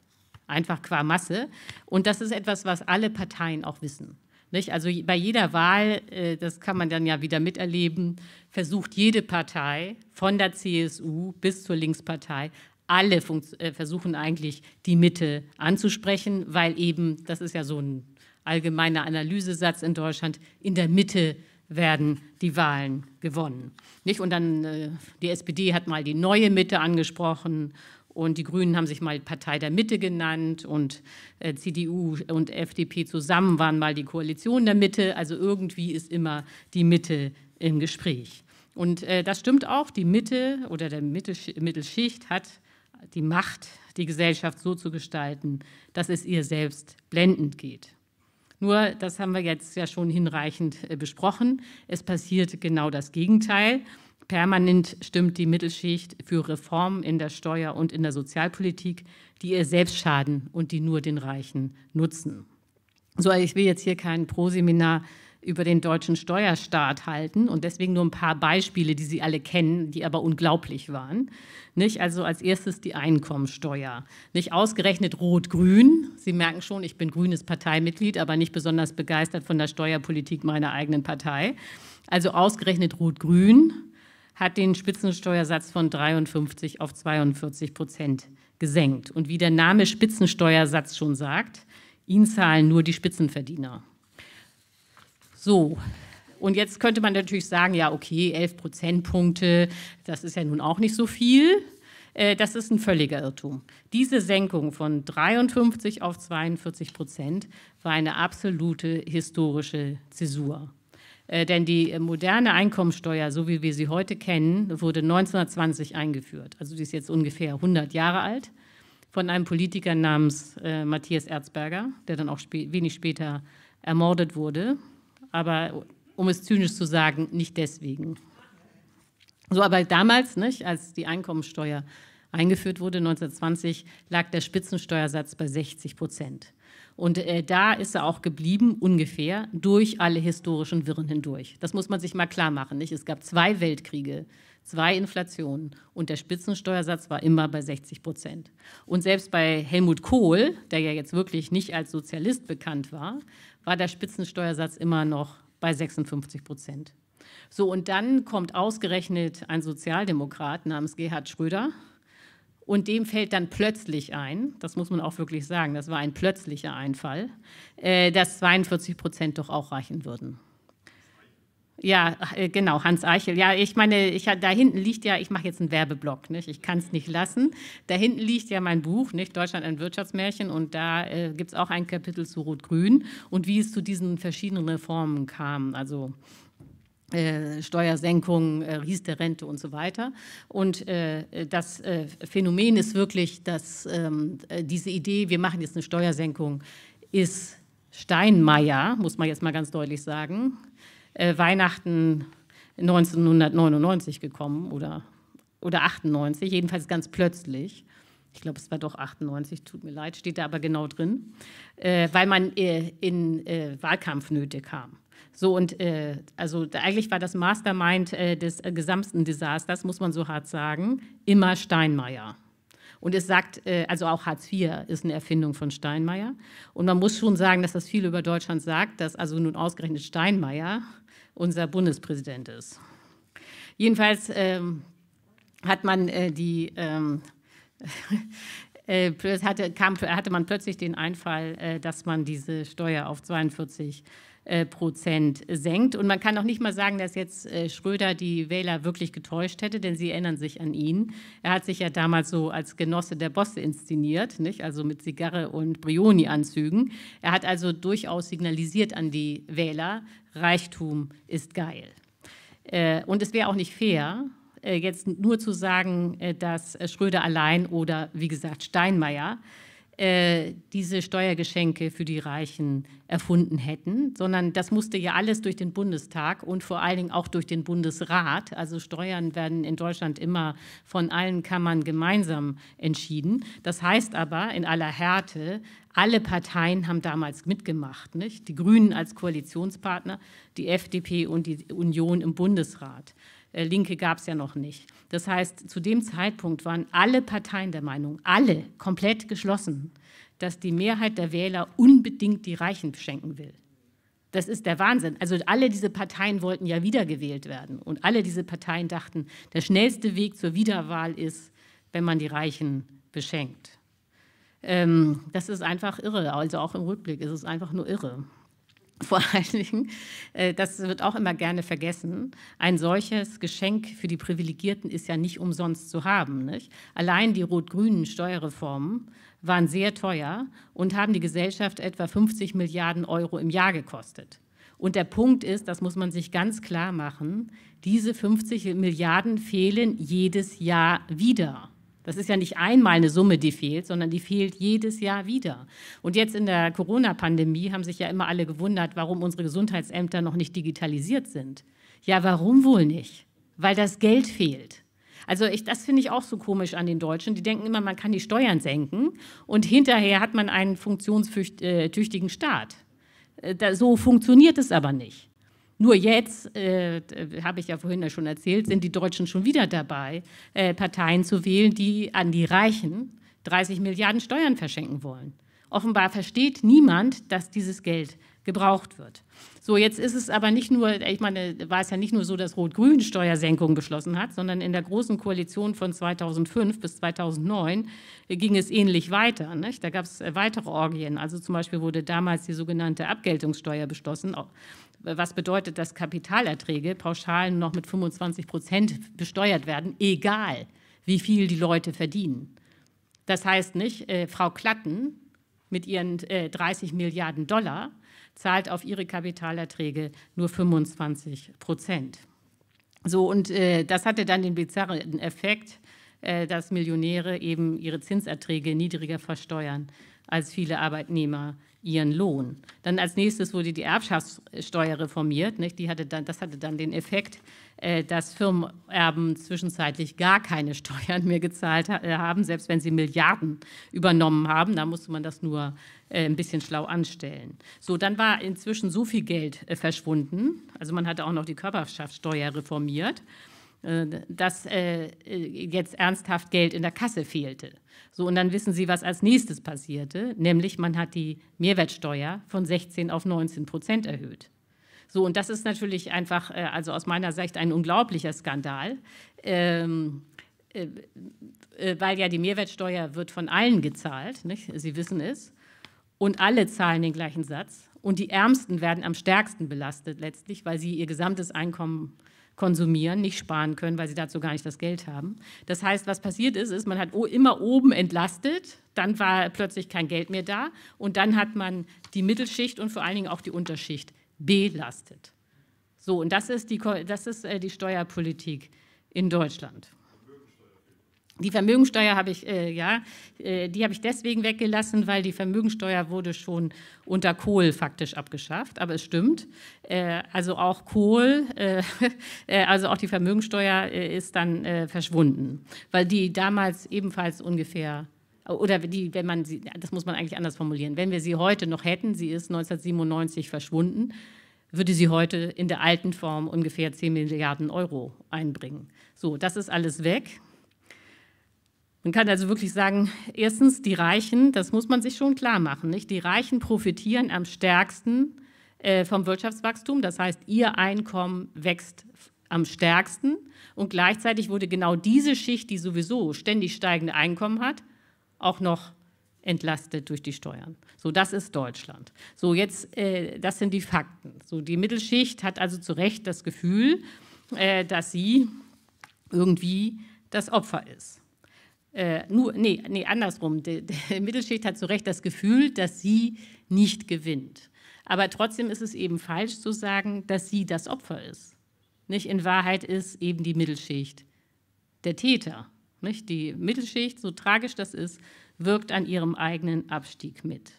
Einfach qua Masse. Und das ist etwas, was alle Parteien auch wissen. Nicht? Also bei jeder Wahl, äh, das kann man dann ja wieder miterleben, versucht jede Partei, von der CSU bis zur Linkspartei, alle äh, versuchen eigentlich die Mitte anzusprechen, weil eben, das ist ja so ein allgemeiner Analysesatz in Deutschland, in der Mitte werden die Wahlen gewonnen. Nicht? Und dann äh, die SPD hat mal die neue Mitte angesprochen und die Grünen haben sich mal Partei der Mitte genannt und äh, CDU und FDP zusammen waren mal die Koalition der Mitte. Also irgendwie ist immer die Mitte im Gespräch. Und äh, das stimmt auch, die Mitte oder der Mittelschicht hat die Macht, die Gesellschaft so zu gestalten, dass es ihr selbst blendend geht. Nur, das haben wir jetzt ja schon hinreichend äh, besprochen, es passiert genau das Gegenteil. Permanent stimmt die Mittelschicht für Reformen in der Steuer- und in der Sozialpolitik, die ihr selbst schaden und die nur den Reichen nutzen. So, ich will jetzt hier kein Proseminar seminar über den deutschen Steuerstaat halten und deswegen nur ein paar Beispiele, die Sie alle kennen, die aber unglaublich waren. Nicht? Also als erstes die Einkommensteuer. Nicht ausgerechnet rot-grün. Sie merken schon, ich bin grünes Parteimitglied, aber nicht besonders begeistert von der Steuerpolitik meiner eigenen Partei. Also ausgerechnet rot-grün hat den Spitzensteuersatz von 53 auf 42 Prozent gesenkt. Und wie der Name Spitzensteuersatz schon sagt, ihn zahlen nur die Spitzenverdiener. So, und jetzt könnte man natürlich sagen, ja, okay, 11 Prozentpunkte, das ist ja nun auch nicht so viel. Äh, das ist ein völliger Irrtum. Diese Senkung von 53 auf 42 Prozent war eine absolute historische Zäsur. Äh, denn die moderne Einkommensteuer, so wie wir sie heute kennen, wurde 1920 eingeführt. Also die ist jetzt ungefähr 100 Jahre alt von einem Politiker namens äh, Matthias Erzberger, der dann auch wenig später ermordet wurde aber um es zynisch zu sagen, nicht deswegen. So, aber damals, nicht, als die Einkommensteuer eingeführt wurde, 1920, lag der Spitzensteuersatz bei 60 Prozent. Und äh, da ist er auch geblieben, ungefähr, durch alle historischen Wirren hindurch. Das muss man sich mal klar machen. Nicht? Es gab zwei Weltkriege, zwei Inflationen und der Spitzensteuersatz war immer bei 60 Prozent. Und selbst bei Helmut Kohl, der ja jetzt wirklich nicht als Sozialist bekannt war, war der Spitzensteuersatz immer noch bei 56 Prozent. So, und dann kommt ausgerechnet ein Sozialdemokrat namens Gerhard Schröder und dem fällt dann plötzlich ein, das muss man auch wirklich sagen, das war ein plötzlicher Einfall, äh, dass 42 Prozent doch auch reichen würden. Ja, äh, genau, Hans Eichel. Ja, ich meine, ich, da hinten liegt ja, ich mache jetzt einen Werbeblock, nicht? ich kann es nicht lassen. Da hinten liegt ja mein Buch, nicht? Deutschland ein Wirtschaftsmärchen, und da äh, gibt es auch ein Kapitel zu Rot-Grün und wie es zu diesen verschiedenen Reformen kam. Also äh, Steuersenkung, äh, Rente und so weiter. Und äh, das äh, Phänomen ist wirklich, dass ähm, diese Idee, wir machen jetzt eine Steuersenkung, ist Steinmeier, muss man jetzt mal ganz deutlich sagen, äh, Weihnachten 1999 gekommen oder, oder 98, jedenfalls ganz plötzlich. Ich glaube, es war doch 98, tut mir leid, steht da aber genau drin, äh, weil man äh, in äh, Wahlkampfnöte kam. So und äh, also eigentlich war das Mastermind äh, des äh, gesamten Desasters, muss man so hart sagen, immer Steinmeier. Und es sagt, äh, also auch Hartz IV ist eine Erfindung von Steinmeier. Und man muss schon sagen, dass das viel über Deutschland sagt, dass also nun ausgerechnet Steinmeier unser Bundespräsident ist. Jedenfalls ähm, hat man äh, die, ähm, äh, hatte, kam, hatte man plötzlich den Einfall, äh, dass man diese Steuer auf 42 äh, Prozent senkt. Und man kann auch nicht mal sagen, dass jetzt äh, Schröder die Wähler wirklich getäuscht hätte, denn sie erinnern sich an ihn. Er hat sich ja damals so als Genosse der Bosse inszeniert, nicht? also mit Zigarre und Brioni-Anzügen. Er hat also durchaus signalisiert an die Wähler, Reichtum ist geil. Äh, und es wäre auch nicht fair, äh, jetzt nur zu sagen, äh, dass Schröder allein oder wie gesagt Steinmeier diese Steuergeschenke für die Reichen erfunden hätten, sondern das musste ja alles durch den Bundestag und vor allen Dingen auch durch den Bundesrat. Also Steuern werden in Deutschland immer von allen Kammern gemeinsam entschieden. Das heißt aber in aller Härte, alle Parteien haben damals mitgemacht, nicht? die Grünen als Koalitionspartner, die FDP und die Union im Bundesrat. Äh, Linke gab es ja noch nicht. Das heißt, zu dem Zeitpunkt waren alle Parteien der Meinung, alle komplett geschlossen, dass die Mehrheit der Wähler unbedingt die Reichen beschenken will. Das ist der Wahnsinn. Also alle diese Parteien wollten ja wiedergewählt werden. Und alle diese Parteien dachten, der schnellste Weg zur Wiederwahl ist, wenn man die Reichen beschenkt. Ähm, das ist einfach irre. Also auch im Rückblick ist es einfach nur irre. Vor allen Dingen, äh, das wird auch immer gerne vergessen, ein solches Geschenk für die Privilegierten ist ja nicht umsonst zu haben. Nicht? Allein die rot-grünen Steuerreformen waren sehr teuer und haben die Gesellschaft etwa 50 Milliarden Euro im Jahr gekostet. Und der Punkt ist, das muss man sich ganz klar machen, diese 50 Milliarden fehlen jedes Jahr wieder. Das ist ja nicht einmal eine Summe, die fehlt, sondern die fehlt jedes Jahr wieder. Und jetzt in der Corona-Pandemie haben sich ja immer alle gewundert, warum unsere Gesundheitsämter noch nicht digitalisiert sind. Ja, warum wohl nicht? Weil das Geld fehlt. Also ich, das finde ich auch so komisch an den Deutschen. Die denken immer, man kann die Steuern senken und hinterher hat man einen funktionstüchtigen Staat. Äh, so funktioniert es aber nicht. Nur jetzt, äh, habe ich ja vorhin ja schon erzählt, sind die Deutschen schon wieder dabei, äh, Parteien zu wählen, die an die Reichen 30 Milliarden Steuern verschenken wollen. Offenbar versteht niemand, dass dieses Geld gebraucht wird. So, jetzt ist es aber nicht nur, ich meine, war es ja nicht nur so, dass Rot-Grün Steuersenkungen beschlossen hat, sondern in der Großen Koalition von 2005 bis 2009 äh, ging es ähnlich weiter. Nicht? Da gab es äh, weitere Orgien. Also zum Beispiel wurde damals die sogenannte Abgeltungssteuer beschlossen, was bedeutet, dass Kapitalerträge pauschal noch mit 25 Prozent besteuert werden, egal wie viel die Leute verdienen. Das heißt nicht, äh, Frau Klatten mit ihren äh, 30 Milliarden Dollar zahlt auf ihre Kapitalerträge nur 25 Prozent. So, und äh, das hatte dann den bizarren Effekt, äh, dass Millionäre eben ihre Zinserträge niedriger versteuern als viele Arbeitnehmer ihren Lohn. Dann als nächstes wurde die Erbschaftssteuer reformiert. Nicht? Die hatte dann, das hatte dann den Effekt, äh, dass Firmenerben zwischenzeitlich gar keine Steuern mehr gezahlt ha äh, haben, selbst wenn sie Milliarden übernommen haben. Da musste man das nur äh, ein bisschen schlau anstellen. So, dann war inzwischen so viel Geld äh, verschwunden. Also man hatte auch noch die Körperschaftssteuer reformiert. Äh, dass äh, äh, jetzt ernsthaft Geld in der Kasse fehlte. So, und dann wissen Sie, was als nächstes passierte, nämlich man hat die Mehrwertsteuer von 16 auf 19 Prozent erhöht. So, und das ist natürlich einfach, also aus meiner Sicht, ein unglaublicher Skandal. Ähm, äh, weil ja die Mehrwertsteuer wird von allen gezahlt, nicht? Sie wissen es, und alle zahlen den gleichen Satz. Und die Ärmsten werden am stärksten belastet letztlich, weil sie ihr gesamtes Einkommen konsumieren, nicht sparen können, weil sie dazu gar nicht das Geld haben. Das heißt, was passiert ist, ist, man hat immer oben entlastet, dann war plötzlich kein Geld mehr da und dann hat man die Mittelschicht und vor allen Dingen auch die Unterschicht belastet. So, und das ist die, das ist äh, die Steuerpolitik in Deutschland. Die Vermögensteuer habe ich, äh, ja, äh, die habe ich deswegen weggelassen, weil die Vermögensteuer wurde schon unter Kohl faktisch abgeschafft. Aber es stimmt. Äh, also auch Kohl, äh, äh, also auch die Vermögensteuer äh, ist dann verschwunden, weil die damals ebenfalls ungefähr oder die, wenn man sie, das muss man eigentlich anders formulieren, wenn wir sie heute noch hätten, sie ist 1997 verschwunden, würde sie heute in der alten Form ungefähr 10 Milliarden Euro einbringen. So, das ist alles weg. Man kann also wirklich sagen, erstens, die Reichen, das muss man sich schon klar machen, nicht? die Reichen profitieren am stärksten äh, vom Wirtschaftswachstum, das heißt, ihr Einkommen wächst am stärksten und gleichzeitig wurde genau diese Schicht, die sowieso ständig steigende Einkommen hat, auch noch entlastet durch die Steuern. So, das ist Deutschland. So, jetzt, äh, das sind die Fakten. So, die Mittelschicht hat also zu Recht das Gefühl, äh, dass sie irgendwie das Opfer ist äh, nur, nee, nee, andersrum, die, die Mittelschicht hat zu Recht das Gefühl, dass sie nicht gewinnt. Aber trotzdem ist es eben falsch zu sagen, dass sie das Opfer ist. Nicht? In Wahrheit ist eben die Mittelschicht der Täter. Nicht? Die Mittelschicht, so tragisch das ist, wirkt an ihrem eigenen Abstieg mit.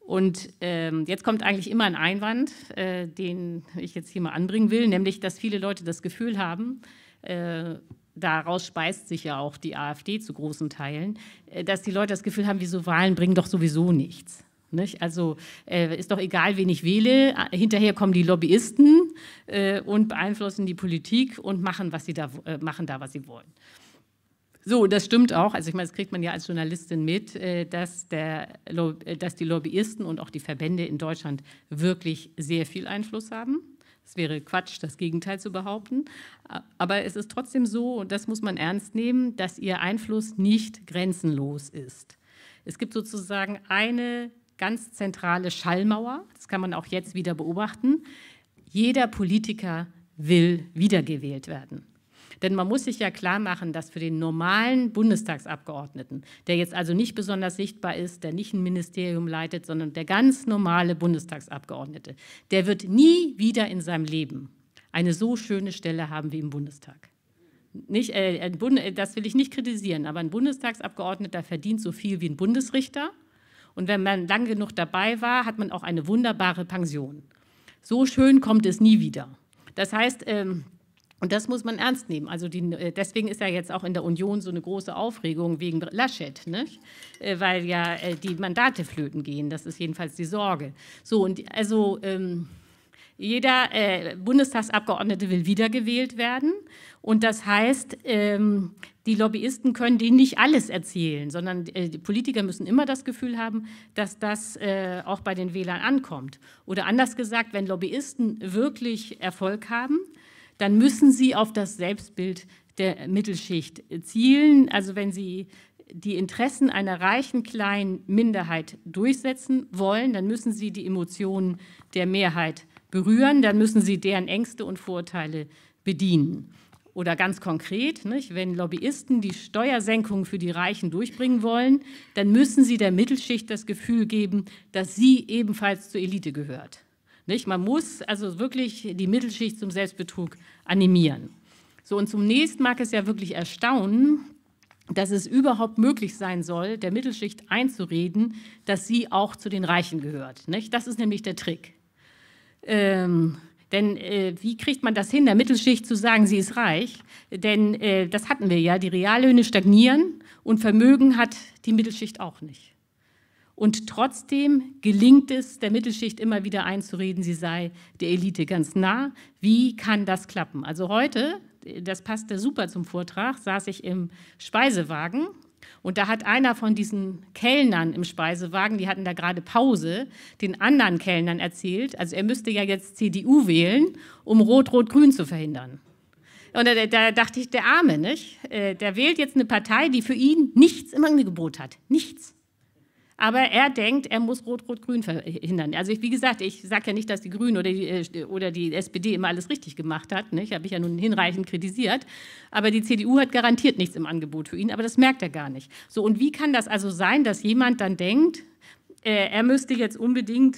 Und ähm, jetzt kommt eigentlich immer ein Einwand, äh, den ich jetzt hier mal anbringen will, nämlich, dass viele Leute das Gefühl haben, äh, daraus speist sich ja auch die AfD zu großen Teilen, äh, dass die Leute das Gefühl haben, wieso Wahlen bringen doch sowieso nichts. Nicht? Also äh, ist doch egal, wen ich wähle. Äh, hinterher kommen die Lobbyisten äh, und beeinflussen die Politik und machen, was sie da, äh, machen da, was sie wollen. So, das stimmt auch. Also ich meine, das kriegt man ja als Journalistin mit, äh, dass, der, dass die Lobbyisten und auch die Verbände in Deutschland wirklich sehr viel Einfluss haben. Es wäre Quatsch, das Gegenteil zu behaupten. Aber es ist trotzdem so, und das muss man ernst nehmen, dass ihr Einfluss nicht grenzenlos ist. Es gibt sozusagen eine ganz zentrale Schallmauer, das kann man auch jetzt wieder beobachten. Jeder Politiker will wiedergewählt werden. Denn man muss sich ja klar machen, dass für den normalen Bundestagsabgeordneten, der jetzt also nicht besonders sichtbar ist, der nicht ein Ministerium leitet, sondern der ganz normale Bundestagsabgeordnete, der wird nie wieder in seinem Leben eine so schöne Stelle haben wie im Bundestag. Nicht, äh, äh, das will ich nicht kritisieren, aber ein Bundestagsabgeordneter verdient so viel wie ein Bundesrichter. Und wenn man lang genug dabei war, hat man auch eine wunderbare Pension. So schön kommt es nie wieder. Das heißt, ähm, und das muss man ernst nehmen. Also die, äh, deswegen ist ja jetzt auch in der Union so eine große Aufregung wegen Laschet, nicht? Äh, weil ja äh, die Mandate flöten gehen. Das ist jedenfalls die Sorge. So und also ähm, jeder äh, Bundestagsabgeordnete will wiedergewählt werden und das heißt, ähm, die Lobbyisten können denen nicht alles erzählen, sondern äh, die Politiker müssen immer das Gefühl haben, dass das äh, auch bei den Wählern ankommt. Oder anders gesagt, wenn Lobbyisten wirklich Erfolg haben, dann müssen sie auf das Selbstbild der Mittelschicht zielen. Also wenn sie die Interessen einer reichen kleinen Minderheit durchsetzen wollen, dann müssen sie die Emotionen der Mehrheit berühren, dann müssen sie deren Ängste und Vorurteile bedienen. Oder ganz konkret, nicht, wenn Lobbyisten die Steuersenkung für die Reichen durchbringen wollen, dann müssen sie der Mittelschicht das Gefühl geben, dass sie ebenfalls zur Elite gehört. Nicht? Man muss also wirklich die Mittelschicht zum Selbstbetrug animieren. So, und zunächst mag es ja wirklich erstaunen, dass es überhaupt möglich sein soll, der Mittelschicht einzureden, dass sie auch zu den Reichen gehört. Nicht? Das ist nämlich der Trick. Ähm, denn äh, wie kriegt man das hin, der Mittelschicht zu sagen, sie ist reich? Denn äh, das hatten wir ja, die Reallöhne stagnieren und Vermögen hat die Mittelschicht auch nicht. Und trotzdem gelingt es der Mittelschicht immer wieder einzureden, sie sei der Elite ganz nah. Wie kann das klappen? Also heute, das passte super zum Vortrag, saß ich im Speisewagen und da hat einer von diesen Kellnern im Speisewagen, die hatten da gerade Pause, den anderen Kellnern erzählt, also er müsste ja jetzt CDU wählen, um Rot-Rot-Grün zu verhindern. Und da, da, dachte ich, der Arme, nicht? Äh, der wählt jetzt eine Partei, die für ihn nichts im Angebot hat. Nichts. Aber er denkt, er muss Rot-Rot-Grün verhindern. Äh, also ich, wie gesagt, ich sage ja nicht, dass die Grünen oder die, äh, oder die SPD immer alles richtig gemacht hat. Ne? Ich habe ich ja nun hinreichend kritisiert. Aber die CDU hat garantiert nichts im Angebot für ihn, aber das merkt er gar nicht. So, und wie kann das also sein, dass jemand dann denkt, äh, er müsste jetzt unbedingt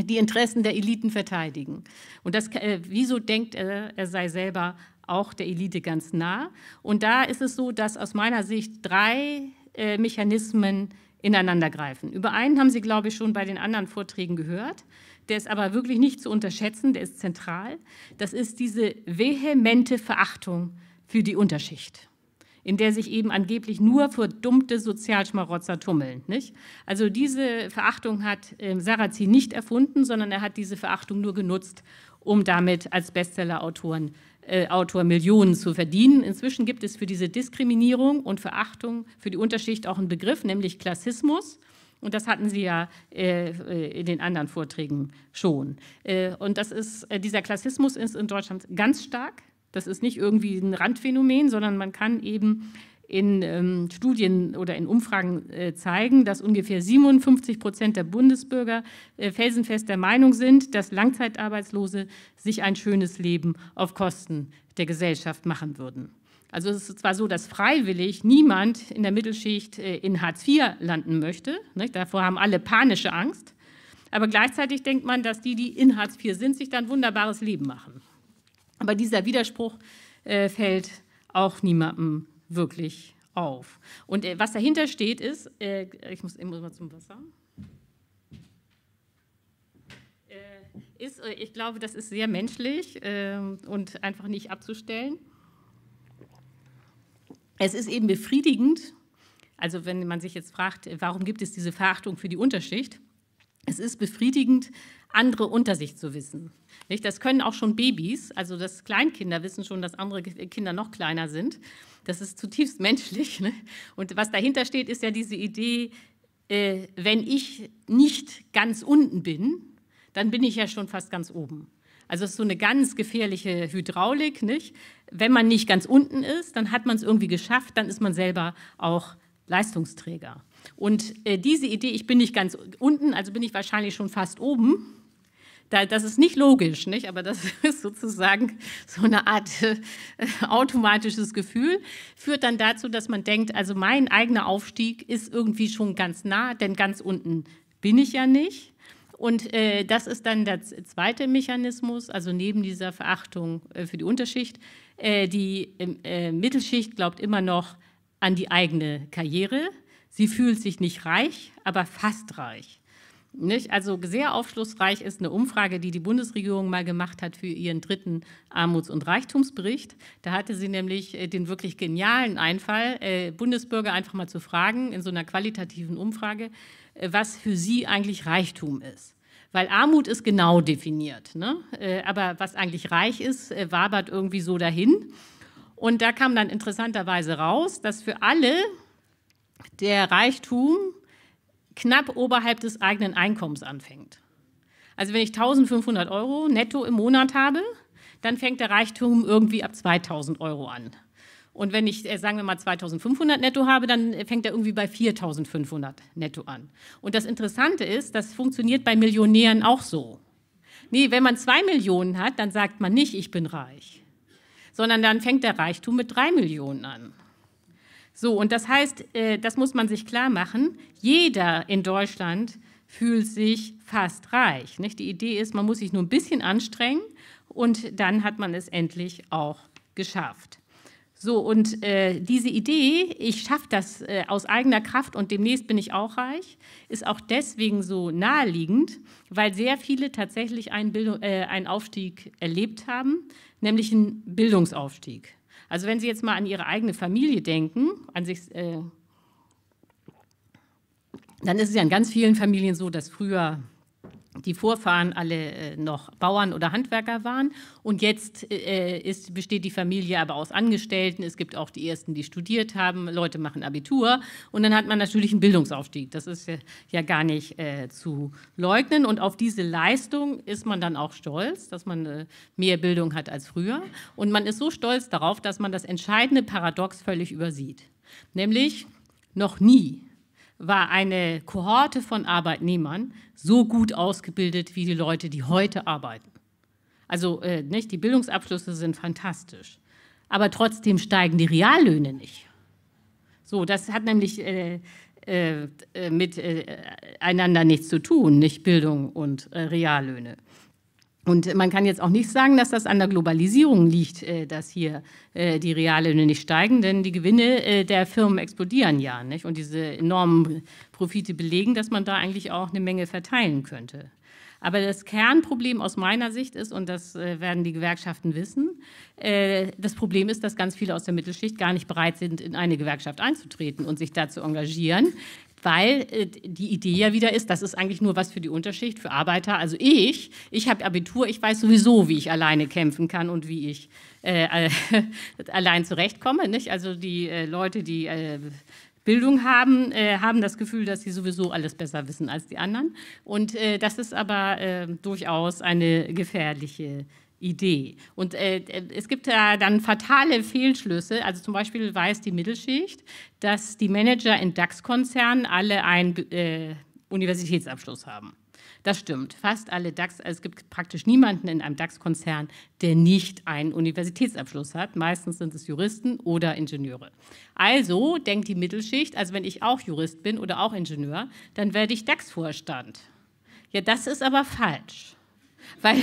die Interessen der Eliten verteidigen? Und das, äh, wieso denkt er, er sei selber auch der Elite ganz nah? Und da ist es so, dass aus meiner Sicht drei äh, Mechanismen greifen. Über einen haben Sie, glaube ich, schon bei den anderen Vorträgen gehört. Der ist aber wirklich nicht zu unterschätzen, der ist zentral. Das ist diese vehemente Verachtung für die Unterschicht, in der sich eben angeblich nur verdummte Sozialschmarotzer tummeln. Nicht? Also diese Verachtung hat äh, Sarrazin nicht erfunden, sondern er hat diese Verachtung nur genutzt, um damit als Bestsellerautoren äh, Autor Millionen zu verdienen. Inzwischen gibt es für diese Diskriminierung und Verachtung für die Unterschicht auch einen Begriff, nämlich Klassismus. Und das hatten Sie ja äh, äh, in den anderen Vorträgen schon. und das ist, dieser Klassismus ist in Deutschland ganz stark. Das ist nicht irgendwie ein Randphänomen, sondern man kann eben in ähm, Studien oder in Umfragen äh, zeigen, dass ungefähr 57 Prozent der Bundesbürger äh, felsenfest der Meinung sind, dass Langzeitarbeitslose sich ein schönes Leben auf Kosten der Gesellschaft machen würden. Also es ist zwar so, dass freiwillig niemand in der Mittelschicht äh, in Hartz IV landen möchte, nicht? Ne, davor haben alle panische Angst, aber gleichzeitig denkt man, dass die, die in Hartz IV sind, sich dann wunderbares Leben machen. Aber dieser Widerspruch äh, fällt auch niemandem wirklich auf. Und äh, was dahinter steht ist, äh, ich muss immer mal zum Wasser. Äh, ist, äh, ich glaube, das ist sehr menschlich ähm, und einfach nicht abzustellen. Es ist eben befriedigend, also wenn man sich jetzt fragt, warum gibt es diese Verachtung für die Unterschicht, es ist befriedigend, andere unter sich zu wissen. Nicht? Das können auch schon Babys, also dass Kleinkinder wissen schon, dass andere Kinder noch kleiner sind. Das ist zutiefst menschlich. Ne? Und was dahinter steht, ist ja diese Idee, äh, wenn ich nicht ganz unten bin, dann bin ich ja schon fast ganz oben. Also es ist so eine ganz gefährliche Hydraulik. Nicht? Wenn man nicht ganz unten ist, dann hat man es irgendwie geschafft, dann ist man selber auch Leistungsträger. Und äh, diese Idee, ich bin nicht ganz unten, also bin ich wahrscheinlich schon fast oben, da, das ist nicht logisch, nicht? aber das ist sozusagen so eine Art äh, automatisches Gefühl, führt dann dazu, dass man denkt, also mein eigener Aufstieg ist irgendwie schon ganz nah, denn ganz unten bin ich ja nicht. Und äh, das ist dann der zweite Mechanismus, also neben dieser Verachtung äh, für die Unterschicht. Äh, die ähm, äh, Mittelschicht glaubt immer noch an die eigene Karriere Sie fühlt sich nicht reich, aber fast reich. Nicht? Also sehr aufschlussreich ist eine Umfrage, die die Bundesregierung mal gemacht hat für ihren dritten Armuts- und Reichtumsbericht. Da hatte sie nämlich äh, den wirklich genialen Einfall, äh, Bundesbürger einfach mal zu fragen in so einer qualitativen Umfrage, äh, was für sie eigentlich Reichtum ist. Weil Armut ist genau definiert. Ne? Aber was eigentlich reich ist, wabert irgendwie so dahin. Und da kam dann interessanterweise raus, dass für alle der Reichtum knapp oberhalb des eigenen Einkommens anfängt. Also wenn ich 1500 Euro netto im Monat habe, dann fängt der Reichtum irgendwie ab 2000 Euro an. Und wenn ich, äh, sagen wir mal, 2500 netto habe, dann fängt er irgendwie bei 4500 netto an. Und das Interessante ist, das funktioniert bei Millionären auch so. Nee, wenn man zwei Millionen hat, dann sagt man nicht, ich bin reich, sondern dann fängt der Reichtum mit drei Millionen an. So, und das heißt, äh, das muss man sich klar machen, jeder in Deutschland fühlt sich fast reich. Nicht? Die Idee ist, man muss sich nur ein bisschen anstrengen und dann hat man es endlich auch geschafft. So, und äh, diese Idee, ich schaffe das äh, aus eigener Kraft und demnächst bin ich auch reich, ist auch deswegen so naheliegend, weil sehr viele tatsächlich einen, Bildung, äh, einen Aufstieg erlebt haben, nämlich einen Bildungsaufstieg. Also wenn Sie jetzt mal an Ihre eigene Familie denken, an sich, äh, dann ist es ja in ganz vielen Familien so, dass früher die Vorfahren alle äh, noch Bauern oder Handwerker waren. Und jetzt äh, ist, besteht die Familie aber aus Angestellten. Es gibt auch die Ersten, die studiert haben. Leute machen Abitur. Und dann hat man natürlich einen Bildungsaufstieg. Das ist ja gar nicht äh, zu leugnen. Und auf diese Leistung ist man dann auch stolz, dass man äh, mehr Bildung hat als früher. Und man ist so stolz darauf, dass man das entscheidende Paradox völlig übersieht. Nämlich, noch nie war eine Kohorte von Arbeitnehmern so gut ausgebildet wie die Leute, die heute arbeiten. Also äh, nicht, die Bildungsabschlüsse sind fantastisch. Aber trotzdem steigen die Reallöhne nicht. So, das hat nämlich äh, äh, äh mit äh, einander nichts zu tun, nicht Bildung und äh, Reallöhne. Und man kann jetzt auch nicht sagen, dass das an der Globalisierung liegt, äh, dass hier äh, die Reallöhne nicht steigen, denn die Gewinne äh, der Firmen explodieren ja. Nicht? Und diese enormen Profite belegen, dass man da eigentlich auch eine Menge verteilen könnte. Aber das Kernproblem aus meiner Sicht ist, und das werden die Gewerkschaften wissen, das Problem ist, dass ganz viele aus der Mittelschicht gar nicht bereit sind, in eine Gewerkschaft einzutreten und sich da zu engagieren weil äh, die Idee ja wieder ist, das ist eigentlich nur was für die Unterschicht, für Arbeiter. Also ich, ich habe Abitur, ich weiß sowieso, wie ich alleine kämpfen kann und wie ich äh, äh allein zurechtkomme. Nicht? Also die äh, Leute, die Bildung haben, haben das Gefühl, dass sie sowieso alles besser wissen als die anderen. Und das ist aber durchaus eine gefährliche Idee. Und äh, äh, es gibt da dann fatale Fehlschlüsse. Also zum Beispiel weiß die Mittelschicht, dass die Manager in DAX-Konzernen alle einen äh, Universitätsabschluss haben. Das stimmt. Fast alle DAX, also es gibt praktisch niemanden in einem DAX-Konzern, der nicht einen Universitätsabschluss hat. Meistens sind es Juristen oder Ingenieure. Also denkt die Mittelschicht, also wenn ich auch Jurist bin oder auch Ingenieur, dann werde ich DAX-Vorstand. Ja, das ist aber falsch weil,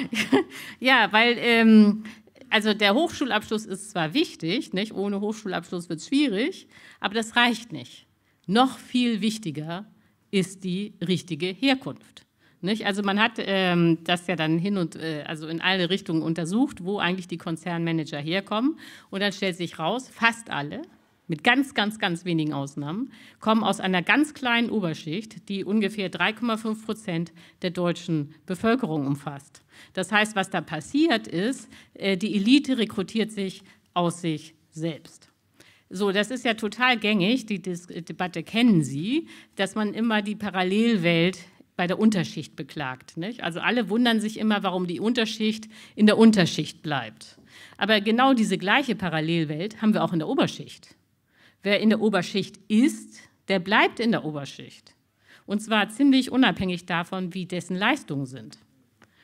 ja, weil, ähm, also der Hochschulabschluss ist zwar wichtig, nicht? ohne Hochschulabschluss wird es schwierig, aber das reicht nicht. Noch viel wichtiger ist die richtige Herkunft. Nicht? Also man hat ähm, das ja dann hin und äh, also in alle Richtungen untersucht, wo eigentlich die Konzernmanager herkommen. Und dann stellt sich raus, fast alle, mit ganz, ganz, ganz wenigen Ausnahmen, kommen aus einer ganz kleinen Oberschicht, die ungefähr 3,5 Prozent der deutschen Bevölkerung umfasst. Das heißt, was da passiert ist, äh, die Elite rekrutiert sich aus sich selbst. So, das ist ja total gängig, die Dis äh, Debatte kennen Sie, dass man immer die Parallelwelt bei der Unterschicht beklagt. Nicht? Also alle wundern sich immer, warum die Unterschicht in der Unterschicht bleibt. Aber genau diese gleiche Parallelwelt haben wir auch in der Oberschicht. Wer in der Oberschicht ist, der bleibt in der Oberschicht. Und zwar ziemlich unabhängig davon, wie dessen Leistungen sind.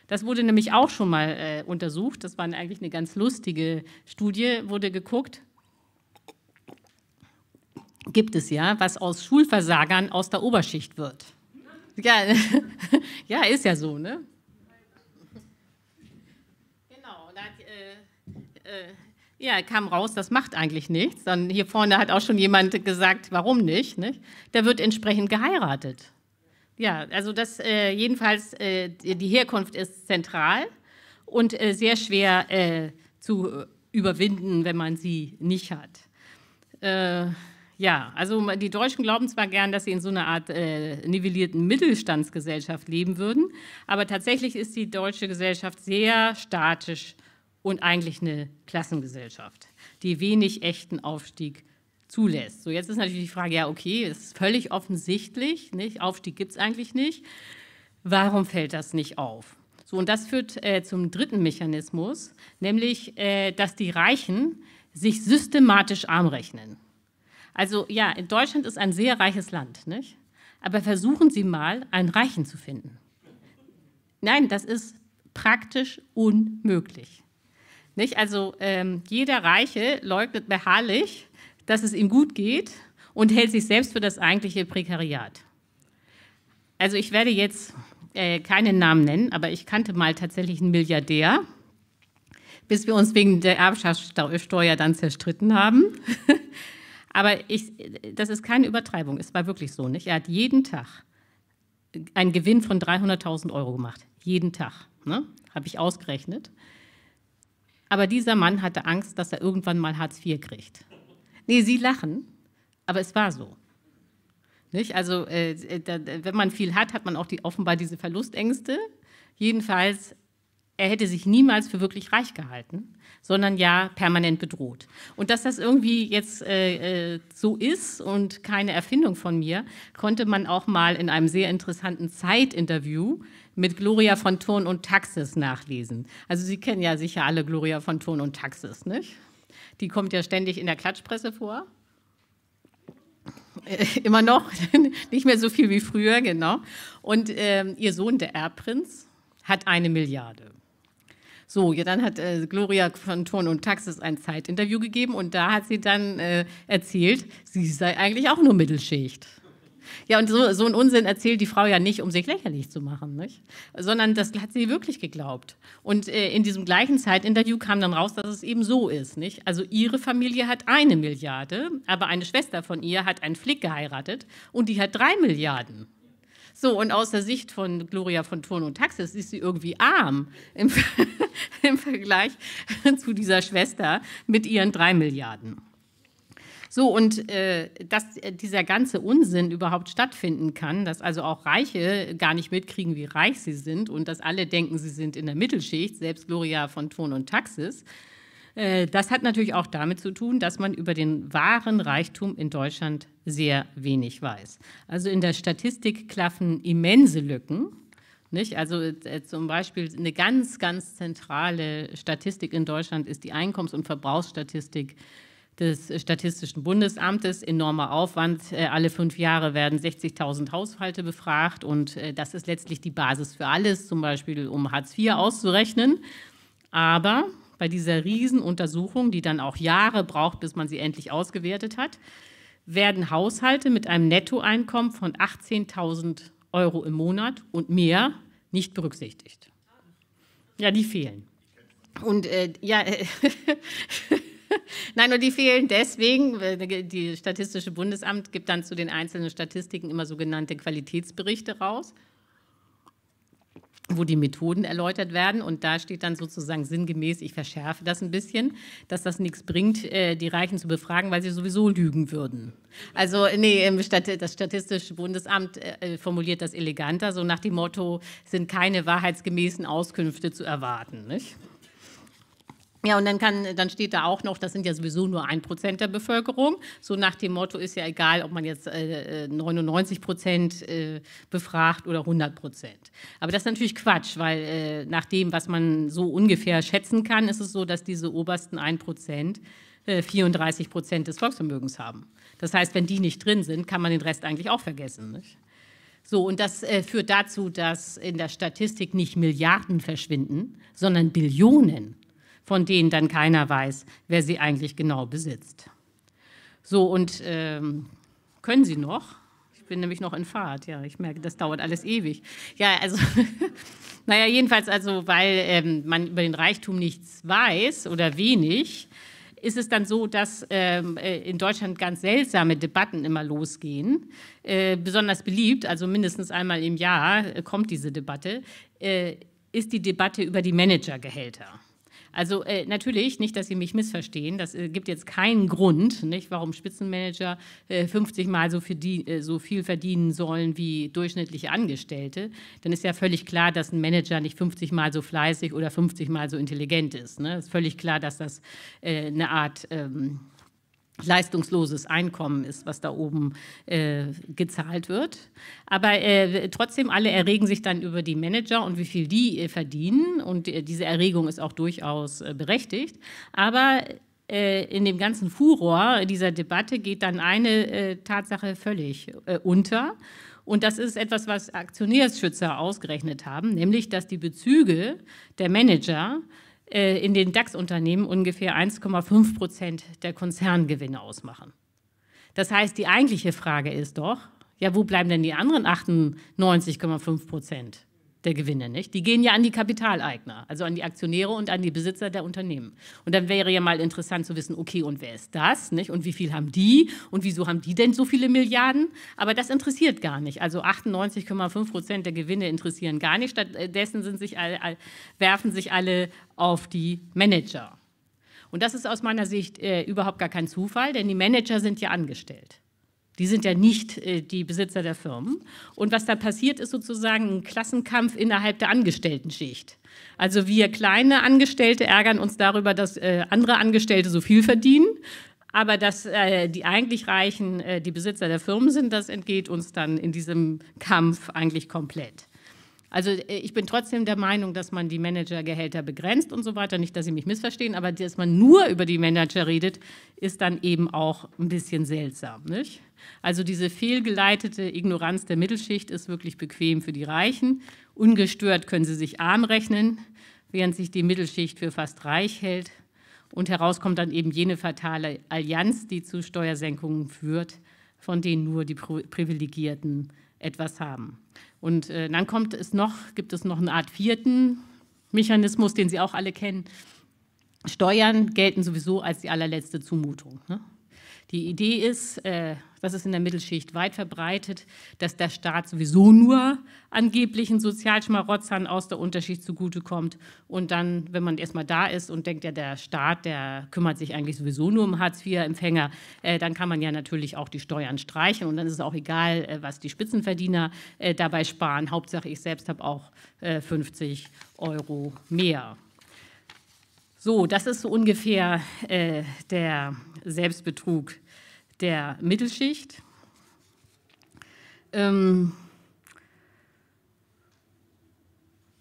Das wurde nämlich auch schon mal äh, untersucht. Das war eigentlich eine ganz lustige Studie, wurde geguckt. Gibt es ja, was aus Schulversagern aus der Oberschicht wird. Ja, ja ist ja so, ne? Genau, da äh, äh, ja, kam raus, das macht eigentlich nichts. Dann hier vorne hat auch schon jemand gesagt, warum nicht. nicht? Da wird entsprechend geheiratet. Ja, also das äh, jedenfalls, äh, die Herkunft ist zentral und äh, sehr schwer äh, zu überwinden, wenn man sie nicht hat. Äh, ja, also die Deutschen glauben zwar gern, dass sie in so einer Art äh, nivellierten Mittelstandsgesellschaft leben würden, aber tatsächlich ist die deutsche Gesellschaft sehr statisch und eigentlich eine Klassengesellschaft, die wenig echten Aufstieg zulässt. So, jetzt ist natürlich die Frage, ja, okay, es ist völlig offensichtlich, nicht? Aufstieg gibt es eigentlich nicht. Warum fällt das nicht auf? So, und das führt äh, zum dritten Mechanismus, nämlich, äh, dass die Reichen sich systematisch arm rechnen. Also ja, in Deutschland ist ein sehr reiches Land, nicht? Aber versuchen Sie mal, einen Reichen zu finden. Nein, das ist praktisch unmöglich. Nicht? Also ähm, jeder Reiche leugnet beharrlich, dass es ihm gut geht und hält sich selbst für das eigentliche Prekariat. Also ich werde jetzt äh, keinen Namen nennen, aber ich kannte mal tatsächlich einen Milliardär, bis wir uns wegen der Erbschaftssteuer dann zerstritten haben. aber ich, das ist keine Übertreibung, es war wirklich so. Nicht? Er hat jeden Tag einen Gewinn von 300.000 Euro gemacht. Jeden Tag. Ne? Habe ich ausgerechnet. Aber dieser Mann hatte Angst, dass er irgendwann mal Hartz IV kriegt. Nee, Sie lachen, aber es war so. Nicht? Also, äh, da, wenn man viel hat, hat man auch die, offenbar diese Verlustängste. Jedenfalls er hätte sich niemals für wirklich reich gehalten, sondern ja permanent bedroht. Und dass das irgendwie jetzt äh, äh, so ist und keine Erfindung von mir, konnte man auch mal in einem sehr interessanten Zeitinterview mit Gloria von Thurn und Taxis nachlesen. Also Sie kennen ja sicher alle Gloria von Thurn und Taxis, nicht? Die kommt ja ständig in der Klatschpresse vor. Äh, immer noch, nicht mehr so viel wie früher, genau. Und äh, ihr Sohn, der Erbprinz, hat eine Milliarde. So, ja, dann hat äh, Gloria von Ton und Taxis ein Zeitinterview gegeben und da hat sie dann äh, erzählt, sie sei eigentlich auch nur Mittelschicht. Ja, und so, so einen Unsinn erzählt die Frau ja nicht, um sich lächerlich zu machen, nicht? sondern das hat sie wirklich geglaubt. Und äh, in diesem gleichen Zeitinterview kam dann raus, dass es eben so ist. Nicht? Also ihre Familie hat eine Milliarde, aber eine Schwester von ihr hat einen Flick geheiratet und die hat drei Milliarden. So, und aus der Sicht von Gloria von Turn und Taxis ist sie irgendwie arm im, im Vergleich zu dieser Schwester mit ihren drei Milliarden. So, und äh, dass äh, dieser ganze Unsinn überhaupt stattfinden kann, dass also auch Reiche gar nicht mitkriegen, wie reich sie sind und dass alle denken, sie sind in der Mittelschicht, selbst Gloria von Ton und Taxis, äh, das hat natürlich auch damit zu tun, dass man über den wahren Reichtum in Deutschland sehr wenig weiß. Also in der Statistik klaffen immense Lücken. Nicht? Also äh, zum Beispiel eine ganz, ganz zentrale Statistik in Deutschland ist die Einkommens- und Verbrauchsstatistik des Statistischen Bundesamtes. Enormer Aufwand. Äh, alle fünf Jahre werden 60.000 Haushalte befragt und das ist letztlich die Basis für alles, zum Beispiel um Hartz IV auszurechnen. Aber bei dieser Riesenuntersuchung, die dann auch Jahre braucht, bis man sie endlich ausgewertet hat, werden Haushalte mit einem Nettoeinkommen von 18.000 Euro im Monat und mehr nicht berücksichtigt. Ja, die fehlen. Und äh, ja, äh, Nein, nur die fehlen deswegen. Die Statistische Bundesamt gibt dann zu den einzelnen Statistiken immer sogenannte Qualitätsberichte raus wo die Methoden erläutert werden. Und da steht dann sozusagen sinngemäß, ich verschärfe das ein bisschen, dass das nichts bringt, äh, die Reichen zu befragen, weil sie sowieso lügen würden. Also nee, das Statistische Bundesamt äh, äh, formuliert das eleganter, so nach dem Motto, sind keine wahrheitsgemäßen Auskünfte zu erwarten. Nicht? Ja, und dann, kann, dann steht da auch noch, das sind ja sowieso nur ein Prozent der Bevölkerung. So nach dem Motto ist ja egal, ob man jetzt äh, 99 äh, Prozent äh, befragt oder 100 Prozent. Aber das ist natürlich Quatsch, weil äh, nach dem, was man so ungefähr schätzen kann, ist es so, dass diese obersten ein Prozent 34 äh, Prozent des Volksvermögens haben. Das heißt, wenn die nicht drin sind, kann man den Rest eigentlich auch vergessen. Nicht? So, und das äh, führt dazu, dass in der Statistik nicht Milliarden verschwinden, sondern Billionen von denen dann keiner weiß, wer sie eigentlich genau besitzt. So, und ähm, können Sie noch? Ich bin nämlich noch in Fahrt, ja, ich merke, das dauert alles ewig. Ja, also, naja, jedenfalls, also, weil ähm, man über den Reichtum nichts weiß oder wenig, ist es dann so, dass ähm, äh, in Deutschland ganz seltsame Debatten immer losgehen. Äh, besonders beliebt, also mindestens einmal im Jahr äh, kommt diese Debatte, äh, ist die Debatte über die Managergehälter. Also äh, natürlich, nicht, dass Sie mich missverstehen, das äh, gibt jetzt keinen Grund, nicht, warum Spitzenmanager äh, 50 Mal so, die, äh, so viel verdienen sollen wie durchschnittliche Angestellte. Dann ist ja völlig klar, dass ein Manager nicht 50 Mal so fleißig oder 50 Mal so intelligent ist. Ne? Ist völlig klar, dass das äh, eine Art... Ähm, leistungsloses Einkommen ist, was da oben äh, gezahlt wird. Aber äh, trotzdem, alle erregen sich dann über die Manager und wie viel die äh, verdienen. Und äh, diese Erregung ist auch durchaus äh, berechtigt. Aber äh, in dem ganzen Furor dieser Debatte geht dann eine Tatsache völlig unter. Und das ist etwas, was Aktionärsschützer ausgerechnet haben, nämlich dass die Bezüge der Manager äh, in den DAX-Unternehmen ungefähr 1,5 Prozent der Konzerngewinne ausmachen. Das heißt, die eigentliche Frage ist doch, ja, wo bleiben denn die anderen 98,5 Prozent? der Gewinne, nicht? Die gehen ja an die Kapitaleigner, also an die Aktionäre und an die Besitzer der Unternehmen. Und dann wäre ja mal interessant zu wissen, okay, und wer ist das, nicht? Und wie viel haben die? Und wieso haben die denn so viele Milliarden? Aber das interessiert gar nicht. Also 98,5 Prozent der Gewinne interessieren gar nicht. Stattdessen sind sich all, werfen sich alle auf die Manager. Und das ist aus meiner Sicht äh, überhaupt gar kein Zufall, denn die Manager sind ja angestellt. Die sind ja nicht äh, die Besitzer der Firmen. Und was da passiert, ist sozusagen ein Klassenkampf innerhalb der Angestelltenschicht. Also wir kleine Angestellte ärgern uns darüber, dass äh, andere Angestellte so viel verdienen. Aber dass äh, die eigentlich Reichen äh, die Besitzer der Firmen sind, das entgeht uns dann in diesem Kampf eigentlich komplett. Also äh, ich bin trotzdem der Meinung, dass man die Managergehälter begrenzt und so weiter. Nicht, dass Sie mich missverstehen, aber dass man nur über die Manager redet, ist dann eben auch ein bisschen seltsam. Nicht? Also diese fehlgeleitete Ignoranz der Mittelschicht ist wirklich bequem für die Reichen. Ungestört können sie sich arm rechnen, während sich die Mittelschicht für fast reich hält. Und heraus kommt dann eben jene fatale Allianz, die zu Steuersenkungen führt, von denen nur die Privilegierten etwas haben. Und äh, dann kommt es noch, gibt es noch eine Art vierten Mechanismus, den Sie auch alle kennen. Steuern gelten sowieso als die allerletzte Zumutung. Ne? Die Idee ist, äh, das ist in der Mittelschicht weit verbreitet, dass der Staat sowieso nur angeblichen Sozialschmarotzern aus der Unterschicht zugutekommt. Und dann, wenn man erstmal da ist und denkt, ja, der Staat, der kümmert sich eigentlich sowieso nur um Hartz-IV-Empfänger, äh, dann kann man ja natürlich auch die Steuern streichen. Und dann ist es auch egal, äh, was die Spitzenverdiener dabei sparen. Hauptsache, ich selbst habe auch 50 Euro mehr. So, das ist so ungefähr äh, der Selbstbetrug der Mittelschicht. Ähm,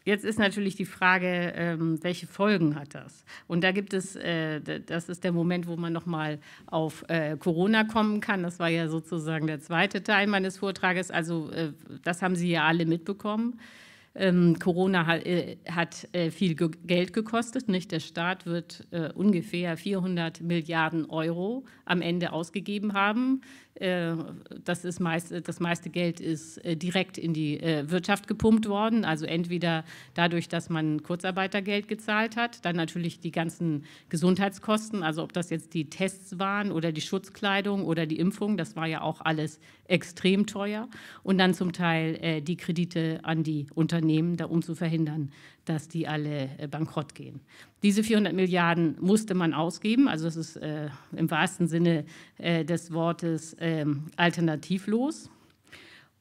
Jetzt ist natürlich die Frage, ähm, welche Folgen hat das? Und da gibt es, äh, das ist der Moment, wo man nochmal auf äh, Corona kommen kann. Das war ja sozusagen der zweite Teil meines Vortrages. Also äh, das haben Sie ja alle mitbekommen. Ähm, Corona hat, äh, hat äh, viel ge Geld gekostet. Nicht? Der Staat wird äh, ungefähr 400 Milliarden Euro am Ende ausgegeben haben. Äh, das, ist meist, äh, das meiste Geld ist äh, direkt in die Wirtschaft gepumpt worden. Also entweder dadurch, dass man Kurzarbeitergeld gezahlt hat, dann natürlich die ganzen Gesundheitskosten, also ob das jetzt die Tests waren oder die Schutzkleidung oder die Impfung, das war ja auch alles extrem teuer. Und dann zum Teil die Kredite an die Unternehmen, um zu verhindern, dass die alle äh, bankrott gehen. Diese 400 Milliarden musste man ausgeben, also das ist äh, im wahrsten Sinne äh, des Wortes äh, alternativlos.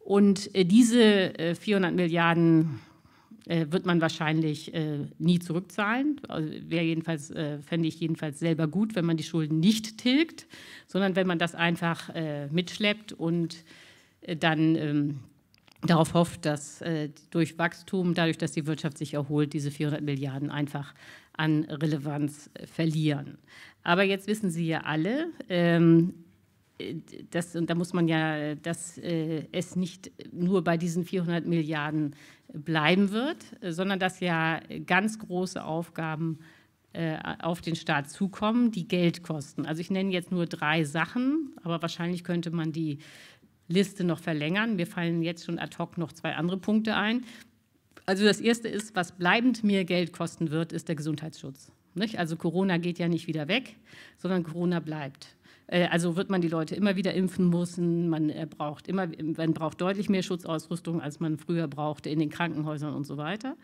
Und äh, diese 400 äh, Milliarden wird man wahrscheinlich nie zurückzahlen. Also wäre jedenfalls, fände ich jedenfalls selber gut, wenn man die Schulden nicht tilgt, sondern wenn man das einfach mitschleppt und dann ähm, darauf hofft, dass äh, durch Wachstum, dadurch, dass die Wirtschaft sich erholt, diese 400 Milliarden einfach an Relevanz äh, verlieren. Aber jetzt wissen Sie ja alle, ähm, äh, das, und da muss man ja, dass äh, es nicht nur bei diesen 400 Milliarden bleiben wird, sondern dass ja ganz große Aufgaben äh, auf den Staat zukommen, die Geld kosten. Also ich nenne jetzt nur drei Sachen, aber wahrscheinlich könnte man die Liste noch verlängern. Mir fallen jetzt schon ad hoc noch zwei andere Punkte ein. Also das Erste ist, was bleibend mehr Geld kosten wird, ist der Gesundheitsschutz. Nicht? Also Corona geht ja nicht wieder weg, sondern Corona bleibt. Äh, also wird man die Leute immer wieder impfen müssen. Man äh, braucht immer, man braucht deutlich mehr Schutzausrüstung, als man früher brauchte in den Krankenhäusern und so weiter.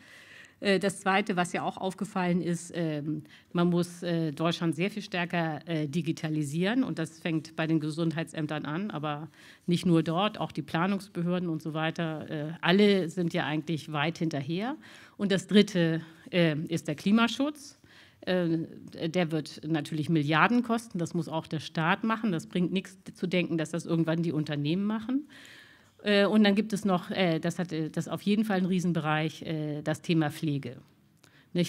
Äh, das Zweite, was ja auch aufgefallen ist, ähm, man muss äh, Deutschland sehr viel stärker äh, digitalisieren und das fängt bei den Gesundheitsämtern an, aber nicht nur dort, auch die Planungsbehörden und so weiter. Alle sind ja eigentlich weit hinterher. Und das Dritte ist der Klimaschutz. Der wird natürlich Milliarden kosten, das muss auch der Staat machen. Das bringt nichts zu denken, dass das irgendwann die Unternehmen machen. Äh, und dann gibt es noch, äh, das hat äh, das auf jeden Fall einen Riesenbereich, das Thema Pflege.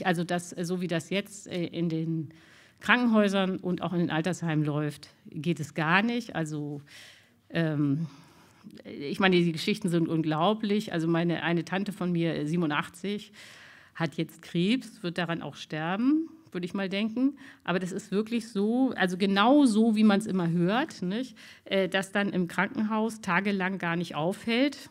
Also das, so wie das jetzt in den Krankenhäusern und auch in den Altersheimen läuft, geht es gar nicht. Also ähm, ich meine, die Geschichten sind unglaublich. Also meine eine Tante von mir, 87, hat jetzt Krebs, wird daran auch sterben würde ich mal denken. Aber das ist wirklich so, also genau so, wie man es immer hört, nicht? Äh, dass dann im Krankenhaus tagelang gar nicht aufhält,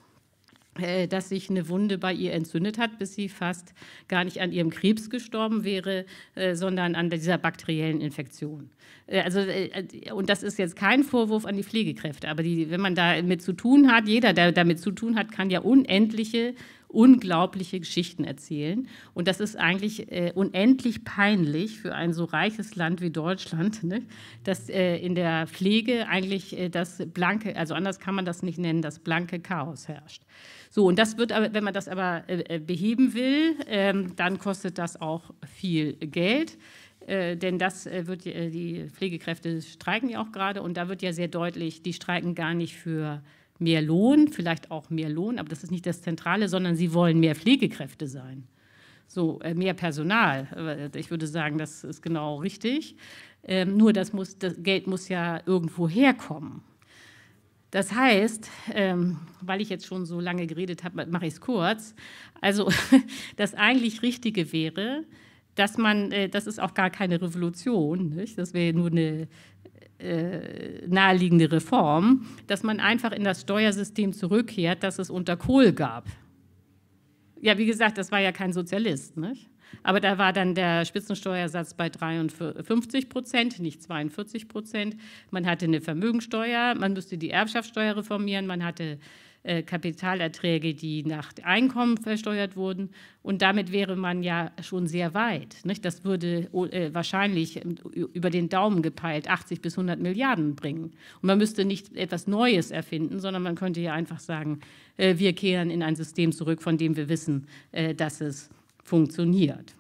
äh, dass sich eine Wunde bei ihr entzündet hat, bis sie fast gar nicht an ihrem Krebs gestorben wäre, äh, sondern an dieser bakteriellen Infektion. Äh, also, äh, und das ist jetzt kein Vorwurf an die Pflegekräfte, aber die, wenn man damit zu tun hat, jeder, der damit zu tun hat, kann ja unendliche unglaubliche Geschichten erzählen. Und das ist eigentlich äh, unendlich peinlich für ein so reiches Land wie Deutschland, ne? dass äh, in der Pflege eigentlich äh, das blanke, also anders kann man das nicht nennen, das blanke Chaos herrscht. So, und das wird aber, wenn man das aber äh, äh, beheben will, ähm, dann kostet das auch viel Geld. Äh, denn das äh, wird äh, die Pflegekräfte streiken ja auch gerade und da wird ja sehr deutlich, die streiken gar nicht für mehr Lohn, vielleicht auch mehr Lohn, aber das ist nicht das Zentrale, sondern sie wollen mehr Pflegekräfte sein. So, äh, mehr Personal. Äh, ich würde sagen, das ist genau richtig. Ähm, nur das, muss, das Geld muss ja irgendwo herkommen. Das heißt, ähm, weil ich jetzt schon so lange geredet habe, mache ich es kurz. Also, das eigentlich Richtige wäre, dass man, äh, das ist auch gar keine Revolution, nicht? das wäre nur eine äh, naheliegende Reform, dass man einfach in das Steuersystem zurückkehrt, das es unter Kohl gab. Ja, wie gesagt, das war ja kein Sozialist. Nicht? Aber da war dann der Spitzensteuersatz bei 53 Prozent, nicht 42 Prozent. Man hatte eine Vermögensteuer, man müsste die Erbschaftssteuer reformieren, man hatte äh, Kapitalerträge, die nach Einkommen versteuert wurden. Und damit wäre man ja schon sehr weit. Das würde äh, wahrscheinlich über den Daumen gepeilt 80 bis 100 Milliarden bringen. Und man müsste nicht etwas Neues erfinden, sondern man könnte ja einfach sagen, äh, wir kehren in ein System zurück, von dem wir wissen, dass es funktioniert.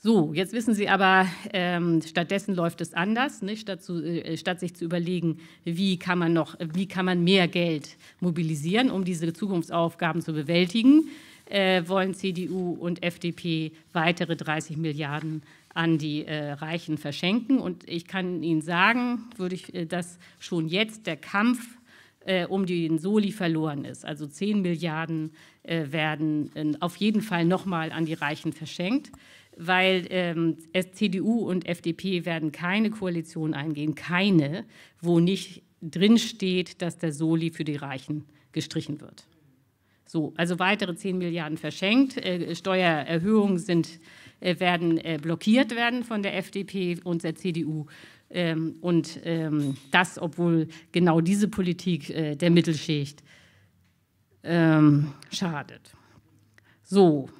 So, jetzt wissen Sie aber, ähm, stattdessen läuft es anders. Nicht? Statt, zu, äh, statt, sich zu überlegen, wie kann man noch, wie kann man mehr Geld mobilisieren, um diese Zukunftsaufgaben zu bewältigen, äh, wollen CDU und FDP weitere 30 Milliarden an die äh, Reichen verschenken. Und ich kann Ihnen sagen, würde ich, äh, dass schon jetzt der Kampf äh, um den Soli verloren ist. Also 10 Milliarden äh, werden äh, auf jeden Fall nochmal an die Reichen verschenkt, weil ähm, CDU und FDP werden keine Koalition eingehen, keine, wo nicht drinsteht, dass der Soli für die Reichen gestrichen wird. So, also weitere 10 Milliarden verschenkt. Äh, Steuererhöhungen sind, äh, werden äh, blockiert werden von der FDP und der CDU. Ähm, und ähm, das, obwohl genau diese Politik äh, der Mittelschicht ähm, schadet. So,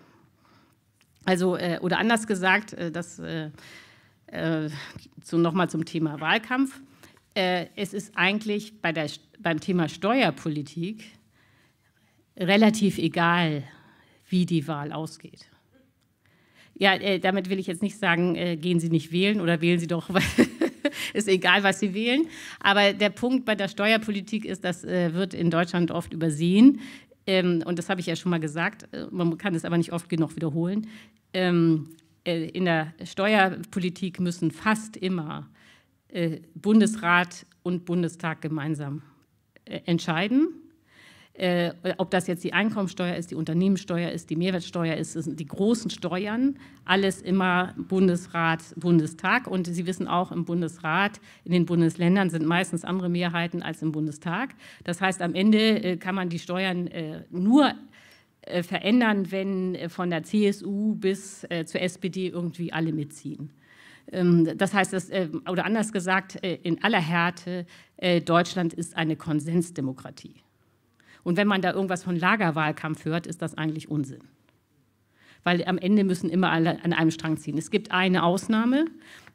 also, äh, oder anders gesagt, äh, das äh, äh, so nochmal zum Thema Wahlkampf. Äh, es ist eigentlich bei der, beim Thema Steuerpolitik relativ egal, wie die Wahl ausgeht. Ja, äh, damit will ich jetzt nicht sagen, äh, gehen Sie nicht wählen oder wählen Sie doch, weil ist egal, was sie wählen. Aber der Punkt bei der Steuerpolitik ist, das äh, wird in Deutschland oft übersehen. Ähm, und das habe ich ja schon mal gesagt, äh, man kann es aber nicht oft genug wiederholen. Ähm, äh, in der Steuerpolitik müssen fast immer Bundesrat und Bundestag gemeinsam entscheiden äh, ob das jetzt die Einkommensteuer ist, die Unternehmenssteuer ist, die Mehrwertsteuer ist, sind die großen Steuern, alles immer Bundesrat, Bundestag. Und Sie wissen auch, im Bundesrat, in den Bundesländern sind meistens andere Mehrheiten als im Bundestag. Das heißt, am Ende äh, kann man die Steuern äh, nur äh, verändern, wenn äh, von der CSU bis äh, zur SPD irgendwie alle mitziehen. Ähm, das heißt, das, oder anders gesagt, in aller Härte, Deutschland ist eine Konsensdemokratie. Und wenn man da irgendwas von Lagerwahlkampf hört, ist das eigentlich Unsinn. Weil am Ende müssen immer alle an einem Strang ziehen. Es gibt eine Ausnahme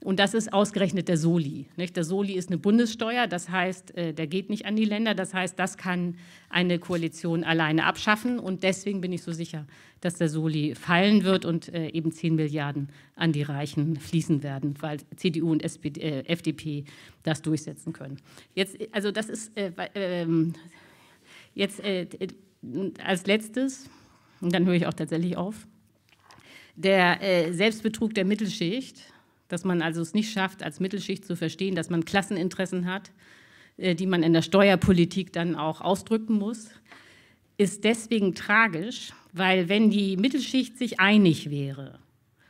und das ist ausgerechnet der Soli. Der Soli ist eine Bundessteuer, das heißt, äh, der geht nicht an die Länder, das heißt, das kann eine Koalition alleine abschaffen und deswegen bin ich so sicher, dass der Soli fallen wird und äh, eben 10 Milliarden an die Reichen fließen werden, weil CDU und SPD, äh, FDP das durchsetzen können. Jetzt, also das ist, äh, äh, Jetzt äh, äh als letztes, und dann höre ich auch tatsächlich auf, der äh, Selbstbetrug der Mittelschicht, dass man also es nicht schafft, als Mittelschicht zu verstehen, dass man Klasseninteressen hat, äh, die man in der Steuerpolitik dann auch ausdrücken muss, ist deswegen tragisch, weil wenn die Mittelschicht sich einig wäre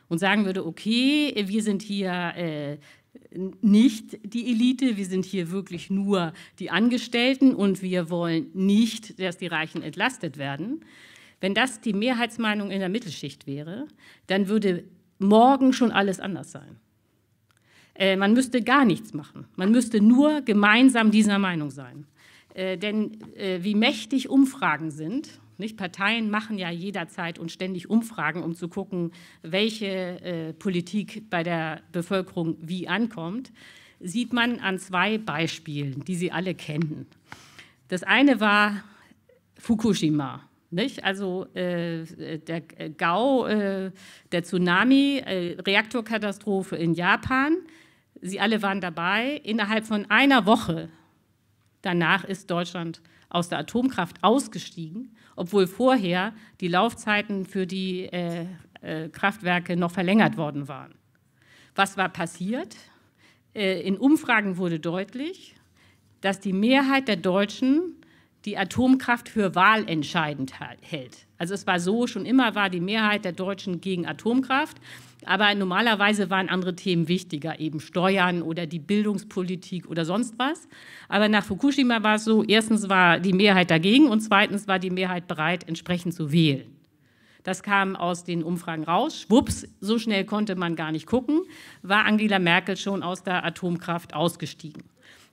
und sagen würde, okay, wir sind hier äh, nicht die Elite, wir sind hier wirklich nur die Angestellten und wir wollen nicht, dass die Reichen entlastet werden. Wenn das die Mehrheitsmeinung in der Mittelschicht wäre, dann würde morgen schon alles anders sein. Äh, man müsste gar nichts machen. Man müsste nur gemeinsam dieser Meinung sein. Äh, denn äh, wie mächtig Umfragen sind nicht? Parteien machen ja jederzeit und ständig Umfragen, um zu gucken, welche äh, Politik bei der Bevölkerung wie ankommt. Sieht man an zwei Beispielen, die Sie alle kennen. Das eine war Fukushima. Nicht? Also äh, der GAU, äh, der Tsunami, äh, Reaktorkatastrophe in Japan. Sie alle waren dabei. Innerhalb von einer Woche danach ist Deutschland aus der Atomkraft ausgestiegen, obwohl vorher die Laufzeiten für die äh, äh, Kraftwerke noch verlängert worden waren. Was war passiert? Äh, in Umfragen wurde deutlich, dass die Mehrheit der Deutschen die Atomkraft für wahlentscheidend hält. Also es war so, schon immer war die Mehrheit der Deutschen gegen Atomkraft. Aber normalerweise waren andere Themen wichtiger, eben Steuern oder die Bildungspolitik oder sonst was. Aber nach Fukushima war es so, erstens war die Mehrheit dagegen und zweitens war die Mehrheit bereit, entsprechend zu wählen. Das kam aus den Umfragen raus. Schwupps, so schnell konnte man gar nicht gucken, war Angela Merkel schon aus der Atomkraft ausgestiegen.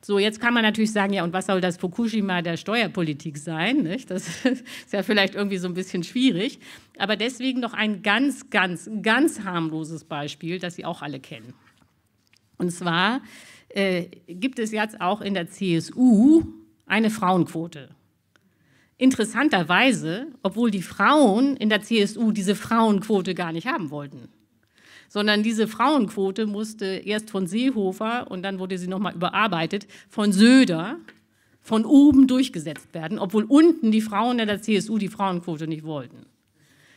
So, jetzt kann man natürlich sagen, ja, und was soll das Fukushima der Steuerpolitik sein? Nicht? Das ist ja vielleicht irgendwie so ein bisschen schwierig. Aber deswegen noch ein ganz, ganz, ganz harmloses Beispiel, das Sie auch alle kennen. Und zwar äh, gibt es jetzt auch in der CSU eine Frauenquote. Interessanterweise, obwohl die Frauen in der CSU diese Frauenquote gar nicht haben wollten sondern diese Frauenquote musste erst von Seehofer und dann wurde sie nochmal überarbeitet, von Söder von oben durchgesetzt werden, obwohl unten die Frauen der CSU die Frauenquote nicht wollten.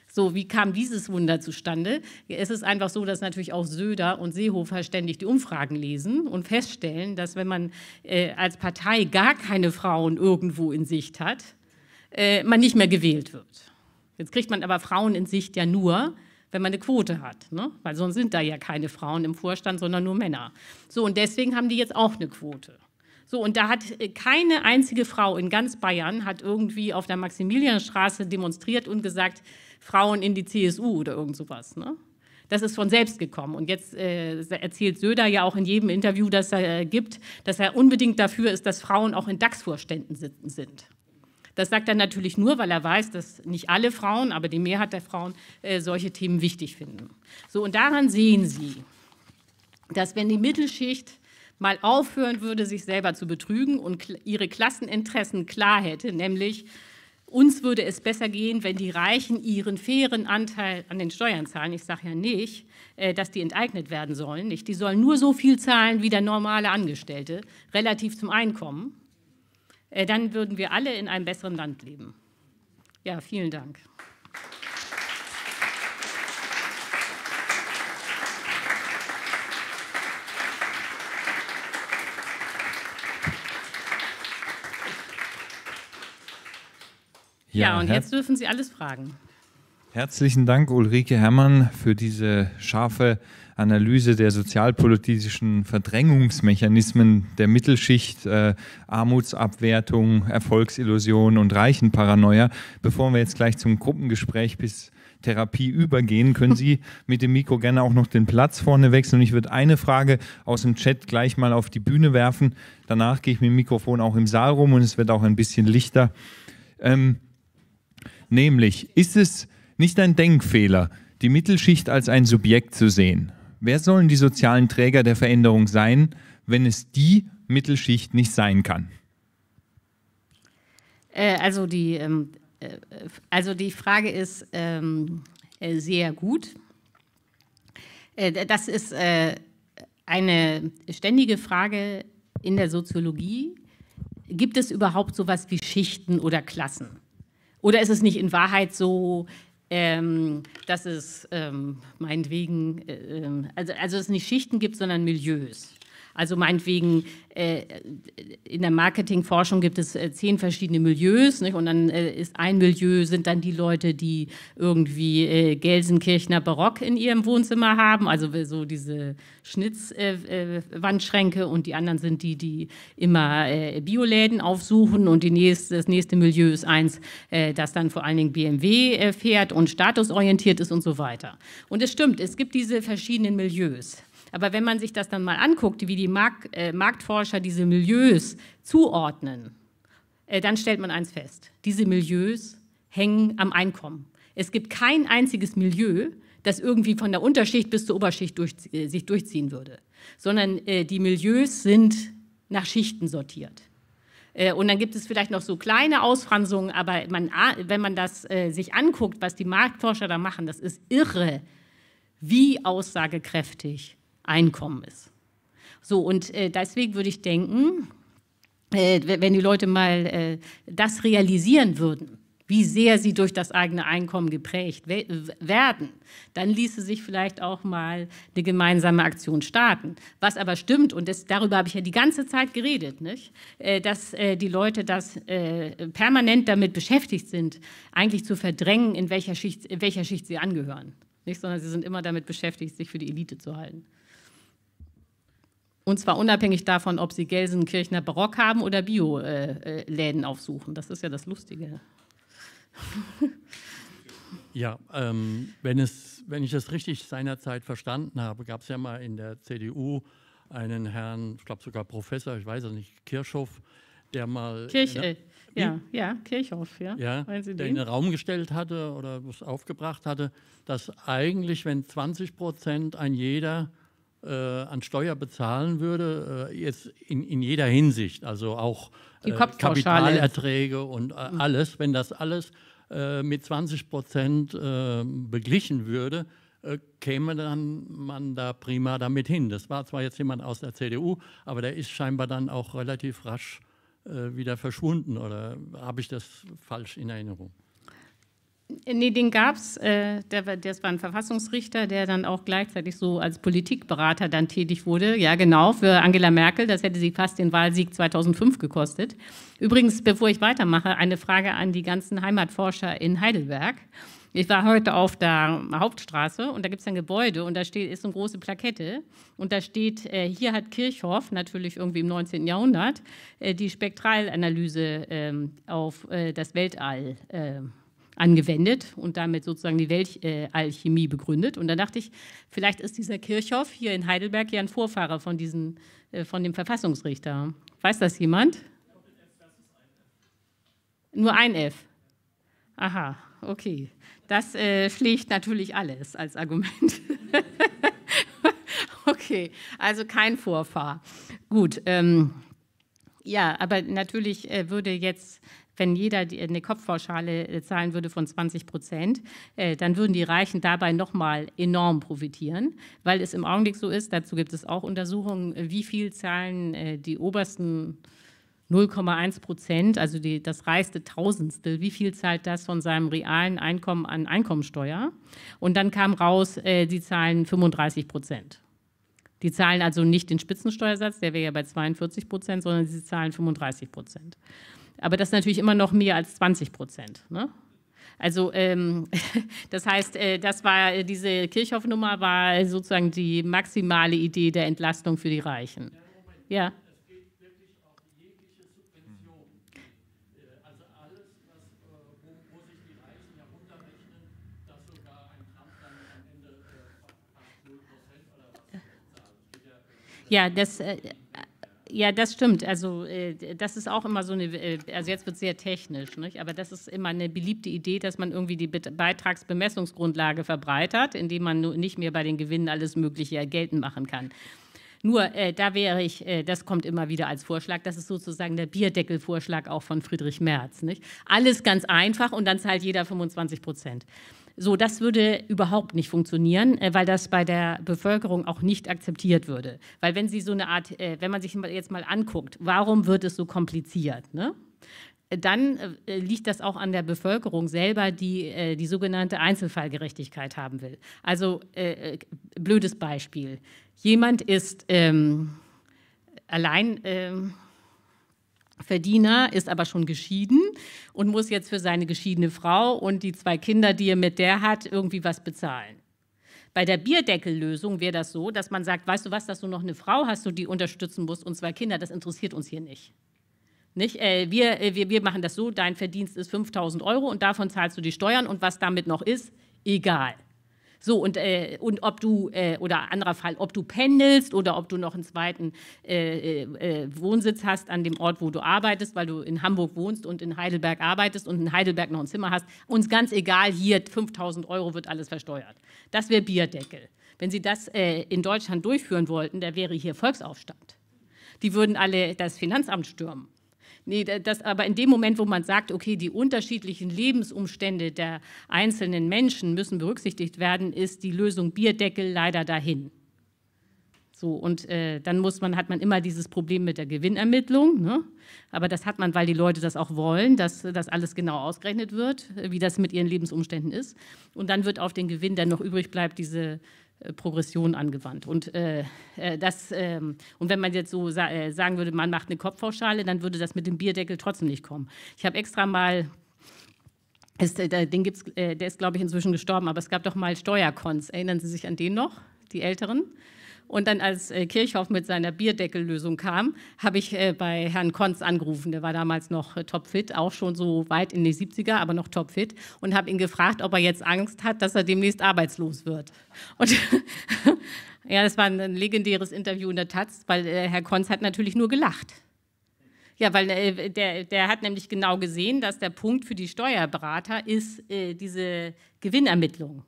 So, wie kam dieses Wunder zustande? Es ist einfach so, dass natürlich auch Söder und Seehofer ständig die Umfragen lesen und feststellen, dass wenn man äh, als Partei gar keine Frauen irgendwo in Sicht hat, äh, man nicht mehr gewählt wird. Jetzt kriegt man aber Frauen in Sicht ja nur, wenn man eine Quote hat. Ne? Weil sonst sind da ja keine Frauen im Vorstand, sondern nur Männer. So, und deswegen haben die jetzt auch eine Quote. So, und da hat äh, keine einzige Frau in ganz Bayern hat irgendwie auf der Maximilianstraße demonstriert und gesagt, Frauen in die CSU oder irgend sowas. Ne? Das ist von selbst gekommen. Und jetzt äh, erzählt Söder ja auch in jedem Interview, das er äh, gibt, dass er unbedingt dafür ist, dass Frauen auch in DAX-Vorständen sind. Das sagt er natürlich nur, weil er weiß, dass nicht alle Frauen, aber die Mehrheit der Frauen äh, solche Themen wichtig finden. So, und daran sehen Sie, dass wenn die Mittelschicht mal aufhören würde, sich selber zu betrügen und ihre Klasseninteressen klar hätte, nämlich uns würde es besser gehen, wenn die Reichen ihren fairen Anteil an den Steuern zahlen. Ich sage ja nicht, äh, dass die enteignet werden sollen. Nicht. Die sollen nur so viel zahlen wie der normale Angestellte, relativ zum Einkommen. Äh, dann würden wir alle in einem besseren Land leben. Ja, vielen Dank. Ja, ja und jetzt dürfen Sie alles fragen. Herzlichen Dank, Ulrike Herrmann, für diese scharfe Analyse der sozialpolitischen Verdrängungsmechanismen der Mittelschicht, äh, Armutsabwertung, Erfolgsillusion und Reichenparanoia. Bevor wir jetzt gleich zum Gruppengespräch bis Therapie übergehen, können Sie mit dem Mikro gerne auch noch den Platz vorne wechseln. Und ich würde eine Frage aus dem Chat gleich mal auf die Bühne werfen. Danach gehe ich mit dem Mikrofon auch im Saal rum und es wird auch ein bisschen lichter. Ähm, nämlich, ist es nicht ein Denkfehler, die Mittelschicht als ein Subjekt zu sehen? Wer sollen die sozialen Träger der Veränderung sein, wenn es die Mittelschicht nicht sein kann? Äh, also, die, ähm, äh, also die Frage ist ähm, äh, sehr gut. das ist eine ständige Frage in der Soziologie. Gibt es überhaupt sowas wie Schichten oder Klassen? Oder ist es nicht in Wahrheit so, ähm, dass es ähm, meinetwegen, äh, ähm, also, also es nicht Schichten gibt, sondern Milieus. Also meinetwegen äh, in der Marketingforschung gibt es äh, zehn verschiedene Milieus nicht? und dann äh, ist ein Milieu sind dann die Leute, die irgendwie äh, Gelsenkirchner Barock in ihrem Wohnzimmer haben, also so diese Schnitzwandschränke äh, äh, und die anderen sind die, die immer Bioläden aufsuchen und die nächste, das nächste Milieu ist eins, das dann vor allen Dingen BMW fährt und statusorientiert ist und so weiter. Und es stimmt, es gibt diese verschiedenen Milieus. Aber wenn man sich das dann mal anguckt, wie die Mark äh, Marktforscher diese Milieus zuordnen, äh, dann stellt man eins fest. Diese Milieus hängen am Einkommen. Es gibt kein einziges Milieu, das irgendwie von der Unterschicht bis zur Oberschicht durch, äh, sich durchziehen würde, sondern äh, die Milieus sind nach Schichten sortiert. Äh, und dann gibt es vielleicht noch so kleine Ausfranzungen, aber man, wenn man das äh, sich anguckt, was die Marktforscher da machen, das ist irre, wie aussagekräftig Einkommen ist. So, und äh, deswegen würde ich denken, äh, wenn die Leute mal äh, das realisieren würden, wie sehr sie durch das eigene Einkommen geprägt we werden, dann ließe sich vielleicht auch mal eine gemeinsame Aktion starten. Was aber stimmt, und das, darüber habe ich ja die ganze Zeit geredet, nicht? Äh, dass äh, die Leute das äh, permanent damit beschäftigt sind, eigentlich zu verdrängen, in welcher Schicht, in welcher Schicht sie angehören. Nicht? Sondern sie sind immer damit beschäftigt, sich für die Elite zu halten. Und zwar unabhängig davon, ob sie Gelsenkirchner Barock haben oder Bioläden äh, aufsuchen. Das ist ja das Lustige. ja, ähm, wenn, es, wenn ich das richtig seinerzeit verstanden habe, gab es ja mal in der CDU einen Herrn, ich glaube sogar Professor, ich weiß es nicht, Kirchhoff, der mal. Ne? Kirch, äh, ja, ja, Kirchhoff, ja. ja der den? in den Raum gestellt hatte oder was aufgebracht hatte, dass eigentlich, wenn 20 Prozent ein jeder äh, an Steuer bezahlen würde, äh, jetzt in, in jeder Hinsicht, also auch äh, Kapitalerträge und mhm. alles, wenn das alles mit 20 Prozent beglichen würde, käme dann man da prima damit hin. Das war zwar jetzt jemand aus der CDU, aber der ist scheinbar dann auch relativ rasch wieder verschwunden oder habe ich das falsch in Erinnerung? Nee, den gab es. Äh, das war ein Verfassungsrichter, der dann auch gleichzeitig so als Politikberater dann tätig wurde. Ja, genau, für Angela Merkel. Das hätte sie fast den Wahlsieg 2005 gekostet. Übrigens, bevor ich weitermache, eine Frage an die ganzen Heimatforscher in Heidelberg. Ich war heute auf der Hauptstraße und da gibt es ein Gebäude und da steht, ist eine große Plakette und da steht, äh, hier hat Kirchhoff, natürlich irgendwie im 19. Jahrhundert, äh, die Spektralanalyse ähm, auf äh, das Weltall äh, angewendet und damit sozusagen die Weltalchemie äh, begründet. Und da dachte ich, vielleicht ist dieser Kirchhoff hier in Heidelberg ja ein Vorfahrer von, diesen, äh, von dem Verfassungsrichter. Weiß das jemand? Nur ein F. Aha, okay. Das äh, schlägt natürlich alles als Argument. okay, also kein Vorfahr. Gut. Ähm, ja, aber natürlich äh, würde jetzt wenn jeder eine Kopfpauschale äh, zahlen würde von 20 Prozent, äh, dann würden die Reichen dabei nochmal enorm profitieren, weil es im Augenblick so ist, dazu gibt es auch Untersuchungen, äh, wie viel zahlen die obersten 0,1 Prozent, also die, das reichste Tausendstel, wie viel zahlt das von seinem realen Einkommen an Einkommensteuer? Und dann kam raus, äh, die zahlen 35 Prozent. Die zahlen also nicht den Spitzensteuersatz, der wäre ja bei 42 Prozent, sondern sie zahlen 35 Prozent. Aber das ist natürlich immer noch mehr als 20 Prozent. Ne? Also ähm, das heißt, äh, das war äh, diese Kirchhoff-Nummer war sozusagen die maximale Idee der Entlastung für die Reichen. Ja. Ja, das, äh, ja, das stimmt. Also äh, das ist auch immer so eine, äh, also jetzt wird es sehr technisch, nicht? aber das ist immer eine beliebte Idee, dass man irgendwie die Beitragsbemessungsgrundlage verbreitert, indem man nicht mehr bei den Gewinnen alles Mögliche geltend machen kann. Nur, äh, da wäre ich, äh, das kommt immer wieder als Vorschlag, das ist sozusagen der Bierdeckelvorschlag auch von Friedrich Merz. Nicht? Alles ganz einfach und dann zahlt jeder 25 Prozent. So, das würde überhaupt nicht funktionieren, äh, weil das bei der Bevölkerung auch nicht akzeptiert würde. Weil wenn Sie so eine Art, äh, wenn man sich jetzt mal anguckt, warum wird es so kompliziert? Ne? Äh, dann liegt das auch an der Bevölkerung selber, die die sogenannte Einzelfallgerechtigkeit haben will. Also blödes Beispiel. Jemand ist ähm, allein ähm, Verdiener ist aber schon geschieden und muss jetzt für seine geschiedene Frau und die zwei Kinder, die er mit der hat, irgendwie was bezahlen. Bei der Bierdeckellösung wäre das so, dass man sagt, weißt du was, dass du noch eine Frau hast, du die unterstützen musst und zwei Kinder, das interessiert uns hier nicht. nicht? Äh, wir, äh, wir, wir machen das so, dein Verdienst ist 5000 Euro und davon zahlst du die Steuern und was damit noch ist, egal. So, und, äh, und ob du, äh, oder anderer Fall, ob du pendelst oder ob du noch einen zweiten äh, äh, äh, Wohnsitz hast an dem Ort, wo du arbeitest, weil du in Hamburg wohnst und in Heidelberg arbeitest und in Heidelberg noch ein Zimmer hast, uns ganz egal, hier 5000 Euro wird alles versteuert. Das wäre Bierdeckel. Wenn Sie das äh, in Deutschland durchführen wollten, da wäre hier Volksaufstand. Die würden alle das Finanzamt stürmen. Nee, das, aber in dem Moment, wo man sagt, okay, die unterschiedlichen Lebensumstände der einzelnen Menschen müssen berücksichtigt werden, ist die Lösung Bierdeckel leider dahin. So, und äh, dann muss man, hat man immer dieses Problem mit der Gewinnermittlung. Ne? Aber das hat man, weil die Leute das auch wollen, dass das alles genau ausgerechnet wird, wie das mit ihren Lebensumständen ist. Und dann wird auf den Gewinn, der noch übrig bleibt, diese äh, Progression angewandt. Und, äh, äh, das, ähm, und wenn man jetzt so sa äh, sagen würde, man macht eine Kopfpauschale, dann würde das mit dem Bierdeckel trotzdem nicht kommen. Ich habe extra mal, ist, äh, den gibt's, äh, der ist, glaube ich, inzwischen gestorben, aber es gab doch mal Steuerkons. Erinnern Sie sich an den noch, die Älteren? Und dann, als äh, Kirchhoff mit seiner Bierdeckellösung kam, habe ich äh, bei Herrn Konz angerufen. Der war damals noch äh, topfit, auch schon so weit in die 70er, aber noch topfit. Und habe ihn gefragt, ob er jetzt Angst hat, dass er demnächst arbeitslos wird. Und ja, das war ein legendäres Interview in der Taz, weil äh, Herr Konz hat natürlich nur gelacht. Ja, weil äh, der, der hat nämlich genau gesehen, dass der Punkt für die Steuerberater ist äh, diese Gewinnermittlung.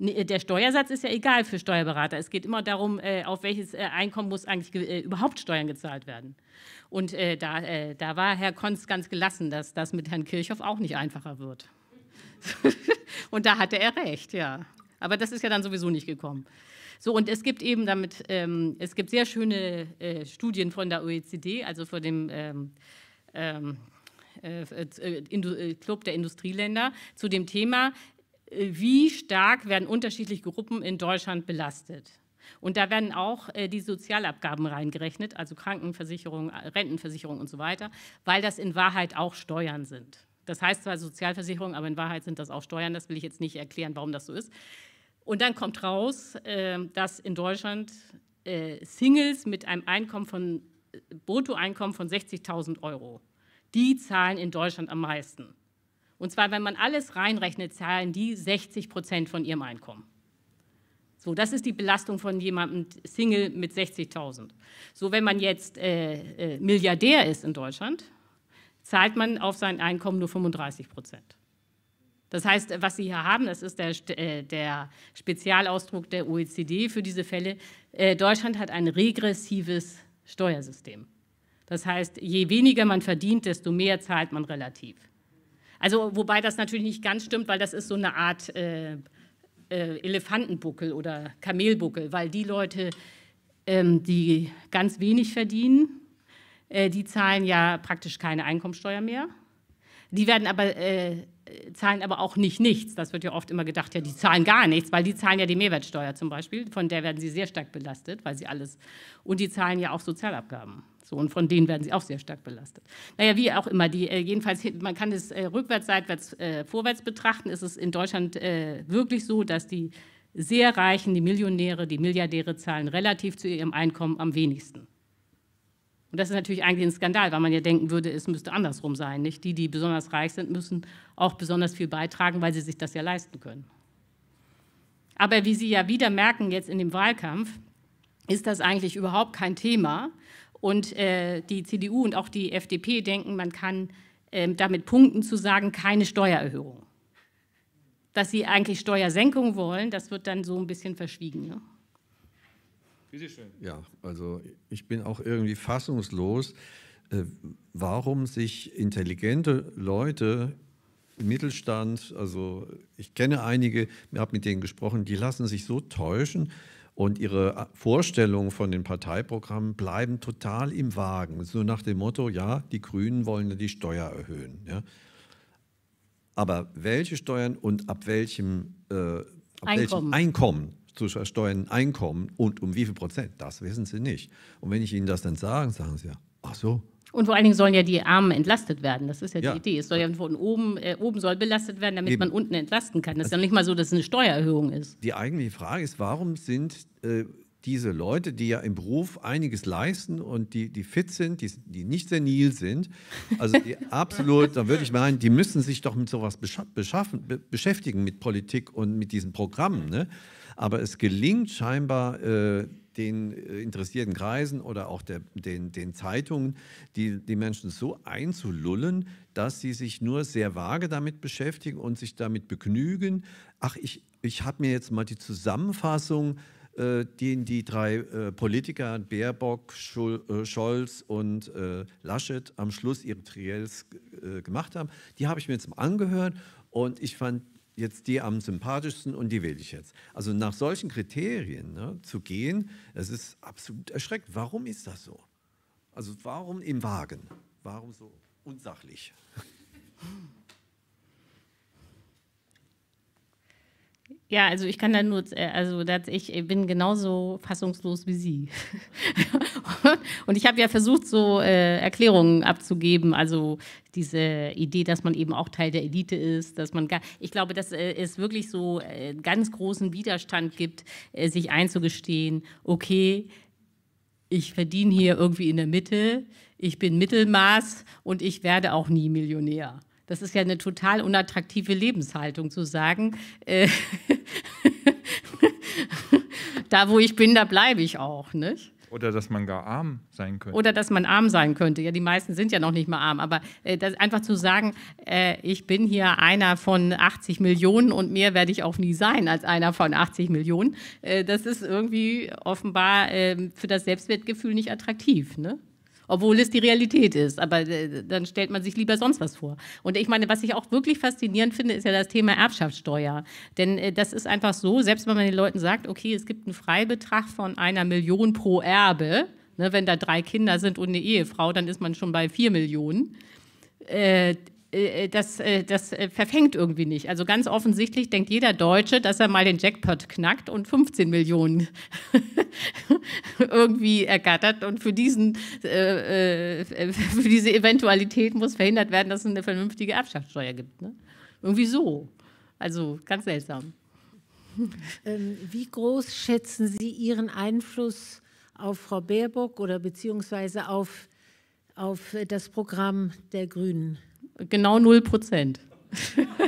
Äh, der Steuersatz ist ja egal für Steuerberater. Es geht immer darum, äh, auf welches äh, Einkommen muss eigentlich überhaupt Steuern gezahlt werden. Und da, da war Herr Konz ganz gelassen, dass das mit Herrn Kirchhoff auch nicht einfacher wird. und da hatte er recht, ja. Aber das ist ja dann sowieso nicht gekommen. So, und es gibt eben damit, ähm, es gibt sehr schöne äh, Studien von der OECD, also von dem ähm, ähm äh, Club der Industrieländer, zu dem Thema, äh, wie stark werden unterschiedliche Gruppen in Deutschland belastet. Und da werden auch äh, die Sozialabgaben reingerechnet, also Krankenversicherung, äh, Rentenversicherung und so weiter, weil das in Wahrheit auch Steuern sind. Das heißt zwar Sozialversicherung, aber in Wahrheit sind das auch Steuern. Das will ich jetzt nicht erklären, warum das so ist. Und dann kommt raus, ähm, dass in Deutschland Singles mit einem Einkommen von Bruttoeinkommen von 60.000 Euro, die zahlen in Deutschland am meisten. Und zwar, wenn man alles reinrechnet, zahlen die 60 Prozent von ihrem Einkommen. So, das ist die Belastung von jemandem Single mit 60.000. So, wenn man jetzt äh, äh, Milliardär ist in Deutschland, zahlt man auf sein Einkommen nur 35 Prozent. Das heißt, was Sie hier haben, das ist der, äh, der Spezialausdruck der OECD für diese Fälle, äh, Deutschland hat ein regressives Steuersystem. Das heißt, je weniger man verdient, desto mehr zahlt man relativ. Also wobei das natürlich nicht ganz stimmt, weil das ist so eine Art äh, äh, Elefantenbuckel oder Kamelbuckel, weil die Leute, ähm, die ganz wenig verdienen, äh, die zahlen ja praktisch keine Einkommensteuer mehr. Die werden aber äh, zahlen aber auch nicht nichts. Das wird ja oft immer gedacht, ja, die zahlen gar nichts, weil die zahlen ja die Mehrwertsteuer zum Beispiel. Von der werden sie sehr stark belastet, weil sie alles. Und die zahlen ja auch Sozialabgaben. So, und von denen werden sie auch sehr stark belastet. Naja, wie auch immer, die, äh, jedenfalls, man kann es äh, rückwärts, seitwärts, äh, vorwärts betrachten. Ist es in Deutschland äh, wirklich so, dass die sehr Reichen, die Millionäre, die Milliardäre zahlen relativ zu ihrem Einkommen am wenigsten. Und das ist natürlich eigentlich ein Skandal, weil man ja denken würde, es müsste andersrum sein. Nicht? Die, die besonders reich sind, müssen auch besonders viel beitragen, weil sie sich das ja leisten können. Aber wie Sie ja wieder merken jetzt in dem Wahlkampf, ist das eigentlich überhaupt kein Thema, und äh, die CDU und auch die FDP denken, man kann äh, damit punkten zu sagen, keine Steuererhöhung. Dass sie eigentlich Steuersenkung wollen, das wird dann so ein bisschen verschwiegen. Ne? Bitte schön. Ja, also ich bin auch irgendwie fassungslos, äh, warum sich intelligente Leute Mittelstand, also ich kenne einige, ich habe mit denen gesprochen, die lassen sich so täuschen, und ihre äh, Vorstellungen von den Parteiprogrammen bleiben total im Wagen. So nach dem Motto, ja, die Grünen wollen die Steuer erhöhen. Ja. Aber welche Steuern und ab welchem, äh, ab Einkommen. welchem Einkommen zu versteuern Einkommen und um wie viel Prozent, das wissen sie nicht. Und wenn ich ihnen das dann sage, sagen sie ja, ach so, und vor allen Dingen sollen ja die Armen entlastet werden. Das ist ja, die Idee. Es soll ja von oben, äh, oben soll belastet werden, damit Eben. man unten entlasten kann. Das ist ja also nicht mal so, dass es eine Steuererhöhung ist. Die eigentliche Frage ist, warum sind äh, diese Leute, die ja im Beruf einiges leisten und die, die fit sind, die, die nicht senil sind, also die absolut, da würde ich meinen, die müssen sich doch mit sowas beschaffen, be beschäftigen, mit Politik und mit diesen Programmen. Ne? Aber es gelingt scheinbar äh, den äh, interessierten Kreisen oder auch der, den, den Zeitungen, die, die Menschen so einzulullen, dass sie sich nur sehr vage damit beschäftigen und sich damit begnügen. Ach, ich, ich habe mir jetzt mal die Zusammenfassung äh, den die drei äh, Politiker, Baerbock, Scholz und Laschet, am Schluss ihre Triels gemacht haben. Die habe ich mir jetzt mal angehört und ich fand jetzt die am sympathischsten und die wähle ich jetzt. Also nach solchen Kriterien ne, zu gehen, das ist absolut erschreckend. Warum ist das so? Also warum im Wagen? Warum so unsachlich? Ja, also ich kann da nur, äh, also das, ich bin genauso fassungslos wie Sie. und ich habe ja versucht, so äh, Erklärungen abzugeben. Also diese Idee, dass man eben auch Teil der Elite ist, dass man gar, ich glaube, dass äh, es wirklich so ganz großen Widerstand gibt, sich einzugestehen, okay, ich verdiene hier irgendwie in der Mitte, ich bin Mittelmaß und ich werde auch nie Millionär. Das ist ja eine total unattraktive Lebenshaltung zu sagen, äh, da wo ich bin, da bleibe ich auch, nicht? Oder dass man gar arm sein könnte. Oder dass man arm sein könnte. Ja, die meisten sind ja noch nicht mal arm. Aber äh, einfach zu sagen, äh, ich bin hier einer von 80 Millionen und mehr werde ich auch nie sein als einer von 80 Millionen, äh, das ist irgendwie offenbar ähm, für das Selbstwertgefühl nicht attraktiv. Ne? obwohl es die Realität ist. Aber äh, dann stellt man sich lieber sonst was vor. Und ich meine, was ich auch wirklich faszinierend finde, ist ja das Thema Erbschaftssteuer. Denn äh, das ist einfach so, selbst wenn man den Leuten sagt, okay, es gibt einen Freibetrag von einer Million pro Erbe, ne, wenn da drei Kinder sind und eine Ehefrau, dann ist man schon bei vier Millionen. Äh, äh, äh, das, äh, das verfängt irgendwie nicht. Also ganz offensichtlich denkt jeder Deutsche, dass er mal den Jackpot knackt und 15 Millionen irgendwie ergattert. Und für, diesen, für diese Eventualität muss verhindert werden, dass es eine vernünftige Erbschaftssteuer gibt. Ne? Irgendwie so. Also ganz seltsam. Ähm, wie groß schätzen Sie Ihren Einfluss auf Frau Baerbock oder beziehungsweise auf, auf das Programm der Grünen? Genau 0 Prozent.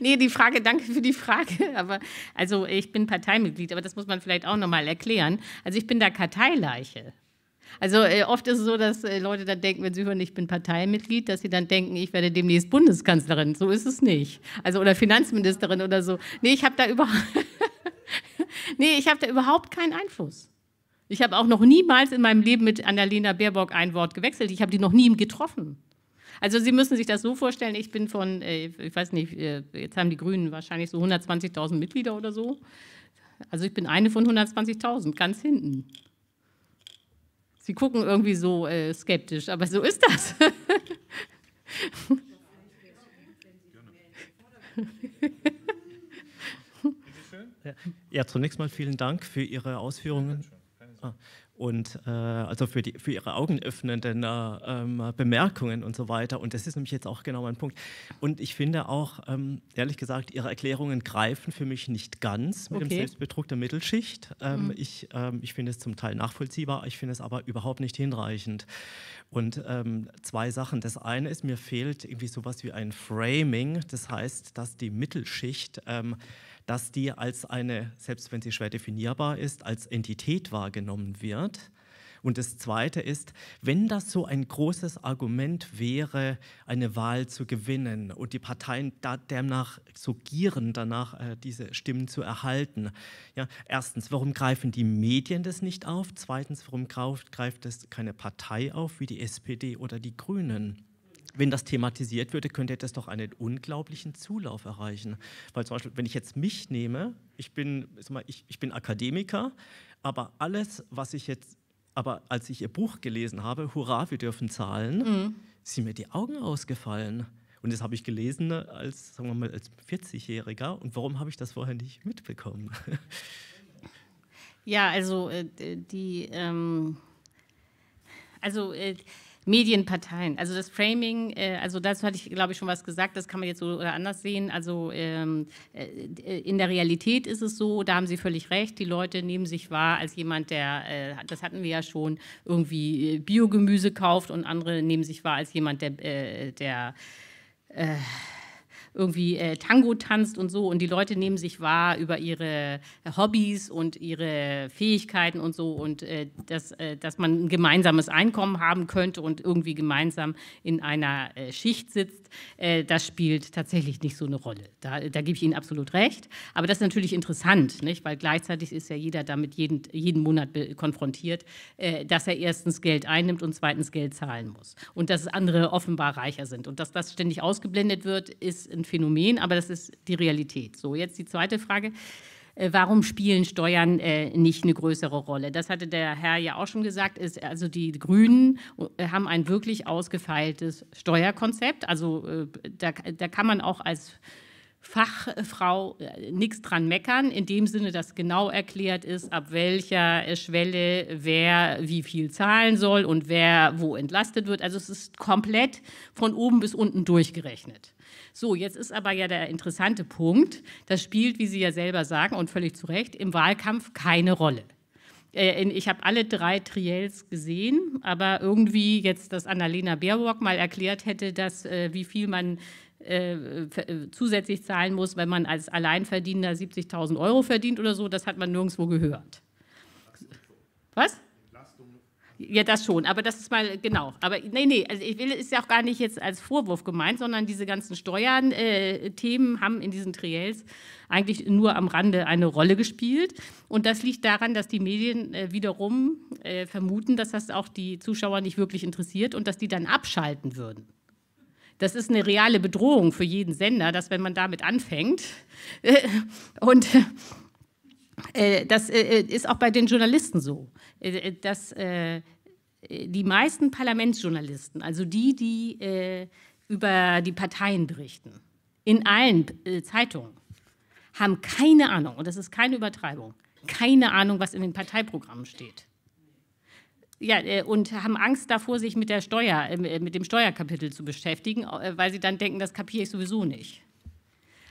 nee, die Frage, danke für die Frage. Aber also ich bin Parteimitglied, aber das muss man vielleicht auch nochmal erklären. Also ich bin da Karteileiche. Also äh, oft ist es so, dass äh, Leute dann denken, wenn sie hören, ich bin Parteimitglied, dass sie dann denken, ich werde demnächst Bundeskanzlerin. So ist es nicht. Also oder Finanzministerin oder so. Nee, ich habe da überhaupt Nee, ich habe da überhaupt keinen Einfluss. Ich habe auch noch niemals in meinem Leben mit Annalena Baerbock ein Wort gewechselt. Ich habe die noch nie getroffen. Also Sie müssen sich das so vorstellen, ich bin von, äh, ich weiß nicht, äh, jetzt haben die Grünen wahrscheinlich so 120.000 Mitglieder oder so. Also ich bin eine von 120.000, ganz hinten. Sie gucken irgendwie so äh, skeptisch, aber so ist das. ja, zunächst mal vielen Dank für Ihre Ausführungen. Ah, und äh, also für, die, für ihre augenöffnenden äh, Bemerkungen und so weiter. Und das ist nämlich jetzt auch genau mein Punkt. Und ich finde auch, ähm, ehrlich gesagt, ihre Erklärungen greifen für mich nicht ganz mit okay. dem Selbstbetrug der Mittelschicht. Ähm, mhm. Ich, ähm, ich finde es zum Teil nachvollziehbar, ich finde es aber überhaupt nicht hinreichend. Und ähm, zwei Sachen. Das eine ist, mir fehlt irgendwie sowas wie ein Framing. Das heißt, dass die Mittelschicht ähm, dass die als eine, selbst wenn sie schwer definierbar ist, als Entität wahrgenommen wird. Und das Zweite ist, wenn das so ein großes Argument wäre, eine Wahl zu gewinnen und die Parteien da, demnach so gieren, danach äh, diese Stimmen zu erhalten. Ja, erstens, warum greifen die Medien das nicht auf? Zweitens, warum greift, greift das keine Partei auf wie die SPD oder die Grünen? wenn das thematisiert würde, könnte das doch einen unglaublichen Zulauf erreichen. Weil zum Beispiel, wenn ich jetzt mich nehme, ich bin, ich, ich bin Akademiker, aber alles, was ich jetzt, aber als ich ihr Buch gelesen habe, Hurra, wir dürfen zahlen, mhm. sind mir die Augen ausgefallen. Und das habe ich gelesen äh, als, sagen wir mal, als 40-Jähriger. Und warum habe ich das vorher nicht mitbekommen? Ja, also äh, die, ähm, also äh, Medienparteien. Also das Framing, äh, also dazu hatte ich, glaube ich, schon was gesagt, das kann man jetzt so oder anders sehen. Also ähm, äh, in der Realität ist es so, da haben Sie völlig recht, die Leute nehmen sich wahr als jemand, der, äh, das hatten wir ja schon, irgendwie äh, Biogemüse kauft und andere nehmen sich wahr als jemand, der, äh, der äh, irgendwie äh, Tango tanzt und so und die Leute nehmen sich wahr über ihre äh, Hobbys und ihre Fähigkeiten und so und äh, dass, äh, dass man ein gemeinsames Einkommen haben könnte und irgendwie gemeinsam in einer äh, Schicht sitzt, äh, das spielt tatsächlich nicht so eine Rolle. Da, da gebe ich Ihnen absolut recht. Aber das ist natürlich interessant, nicht? weil gleichzeitig ist ja jeder damit jeden, jeden Monat konfrontiert, dass er erstens Geld einnimmt und zweitens Geld zahlen muss. Und dass andere offenbar reicher sind. Und dass das ständig ausgeblendet wird, ist ein Phänomen, aber das ist die Realität. So, jetzt die zweite Frage. Äh, warum spielen Steuern äh, nicht eine größere Rolle? Das hatte der Herr ja auch schon gesagt. Ist, also die Grünen äh, haben ein wirklich ausgefeiltes Steuerkonzept. Also da, da kann man auch als Fachfrau nichts dran meckern, in dem Sinne, dass genau erklärt ist, ab welcher Schwelle wer wie viel zahlen soll und wer wo entlastet wird. Also es ist komplett von oben bis unten durchgerechnet. So, jetzt ist aber ja der interessante Punkt, das spielt, wie Sie ja selber sagen und völlig zu Recht, im Wahlkampf keine Rolle. Äh, ich habe alle drei Triels gesehen, aber irgendwie jetzt, dass Annalena Baerbock mal erklärt hätte, dass äh, wie viel man äh, zusätzlich zahlen muss, wenn man als Alleinverdienender 70.000 Euro verdient oder so, das hat man nirgendwo gehört. Was? Ja, das schon, aber das ist mal genau. Aber nee, nee, also ich will, ist ja auch gar nicht jetzt als Vorwurf gemeint, sondern diese ganzen Steuern-Themen äh, haben in diesen Triels eigentlich nur am Rande eine Rolle gespielt. Und das liegt daran, dass die Medien äh, wiederum äh, vermuten, dass das auch die Zuschauer nicht wirklich interessiert und dass die dann abschalten würden. Das ist eine reale Bedrohung für jeden Sender, dass wenn man damit anfängt und äh, das äh, äh, ist auch bei den Journalisten so, dass die meisten Parlamentsjournalisten, also die, die über die Parteien berichten, in allen Zeitungen, haben keine Ahnung, und das ist keine Übertreibung, keine Ahnung, was in den Parteiprogrammen steht. Ja, und haben Angst davor, sich mit, der Steuer, mit dem Steuerkapitel zu beschäftigen, weil sie dann denken, das kapiere ich sowieso nicht.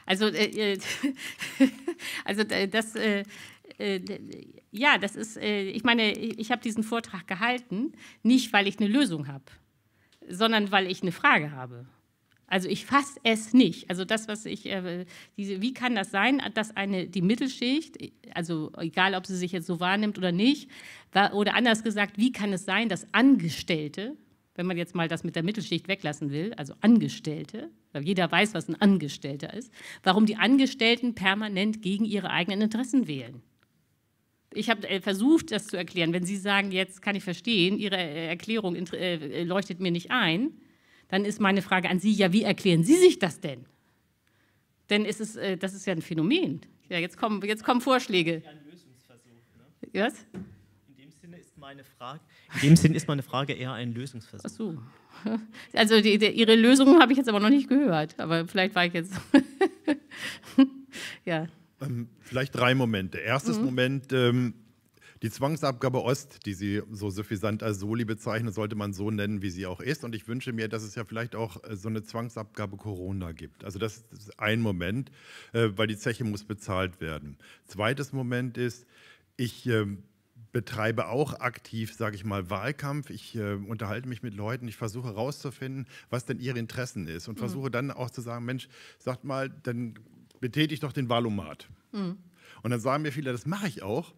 Also, äh, äh also äh, das, äh, äh, ja, das ist, äh, ich meine, ich habe diesen Vortrag gehalten, nicht weil ich eine Lösung habe, sondern weil ich eine Frage habe. Also ich fasse es nicht. Also das, was ich, äh, diese, wie kann das sein, dass eine, die Mittelschicht, also egal, ob sie sich jetzt so wahrnimmt oder nicht, oder anders gesagt, wie kann es sein, dass Angestellte wenn man jetzt mal das mit der Mittelschicht weglassen will, also Angestellte, weil jeder weiß, was ein Angestellter ist, warum die Angestellten permanent gegen ihre eigenen Interessen wählen. Ich habe äh, versucht, das zu erklären. Wenn Sie sagen, jetzt kann ich verstehen, Ihre äh, Erklärung äh, leuchtet mir nicht ein, dann ist meine Frage an Sie, ja, wie erklären Sie sich das denn? Denn es das ist ja ein Phänomen. Ja, jetzt, kommen, jetzt kommen Vorschläge. Ja, ein Lösungsversuch. Ne? Was? In dem Sinne ist meine Frage, in dem Sinn ist meine Frage eher ein Lösungsversuch. Ach so. Also die, die, Ihre Lösung habe ich jetzt aber noch nicht gehört, aber vielleicht war ich jetzt. ja. Ähm, vielleicht drei Momente. Erstes mhm. Moment, ähm, die Zwangsabgabe Ost, die Sie so suffisant als Soli bezeichnen, sollte man so nennen, wie sie auch ist. Und ich wünsche mir, dass es ja vielleicht auch äh, so eine Zwangsabgabe Corona gibt. Also das ist ein Moment, äh, weil die Zeche muss bezahlt werden. Zweites Moment ist, ich ähm, betreibe auch aktiv, sage ich mal, Wahlkampf. Ich äh, unterhalte mich mit Leuten, ich versuche herauszufinden, was denn ihre Interessen ist und mhm. versuche dann auch zu sagen, Mensch, sagt mal, dann betätige ich doch den Valomat. Mhm. Und dann sagen mir viele, das mache ich auch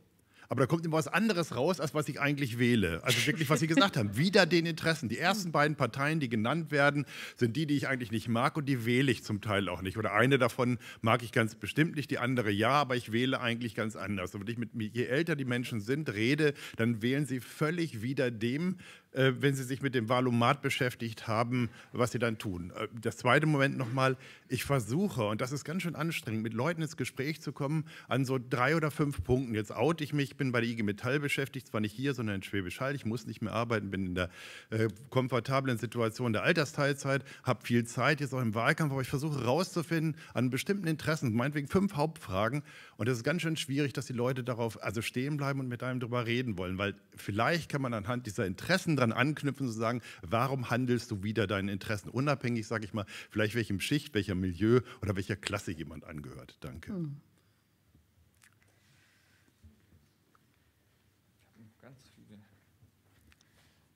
aber da kommt immer was anderes raus, als was ich eigentlich wähle. Also wirklich, was Sie gesagt haben, wieder den Interessen. Die ersten beiden Parteien, die genannt werden, sind die, die ich eigentlich nicht mag und die wähle ich zum Teil auch nicht. Oder eine davon mag ich ganz bestimmt nicht, die andere ja, aber ich wähle eigentlich ganz anders. Und ich mit, je älter die Menschen sind, rede, dann wählen sie völlig wieder dem, äh, wenn Sie sich mit dem Valomat beschäftigt haben, was Sie dann tun. Äh, das zweite Moment nochmal, ich versuche, und das ist ganz schön anstrengend, mit Leuten ins Gespräch zu kommen, an so drei oder fünf Punkten. Jetzt oute ich mich, bin bei der IG Metall beschäftigt, zwar nicht hier, sondern in Schwäbisch Hall, ich muss nicht mehr arbeiten, bin in der äh, komfortablen Situation der Altersteilzeit, habe viel Zeit, jetzt auch im Wahlkampf, aber ich versuche rauszufinden, an bestimmten Interessen, meinetwegen fünf Hauptfragen, und es ist ganz schön schwierig, dass die Leute darauf also stehen bleiben und mit einem darüber reden wollen, weil vielleicht kann man anhand dieser Interessen dann anknüpfen und sagen, warum handelst du wieder deinen Interessen unabhängig, sage ich mal, vielleicht welchem Schicht, welcher Milieu oder welcher Klasse jemand angehört. Danke. Hm.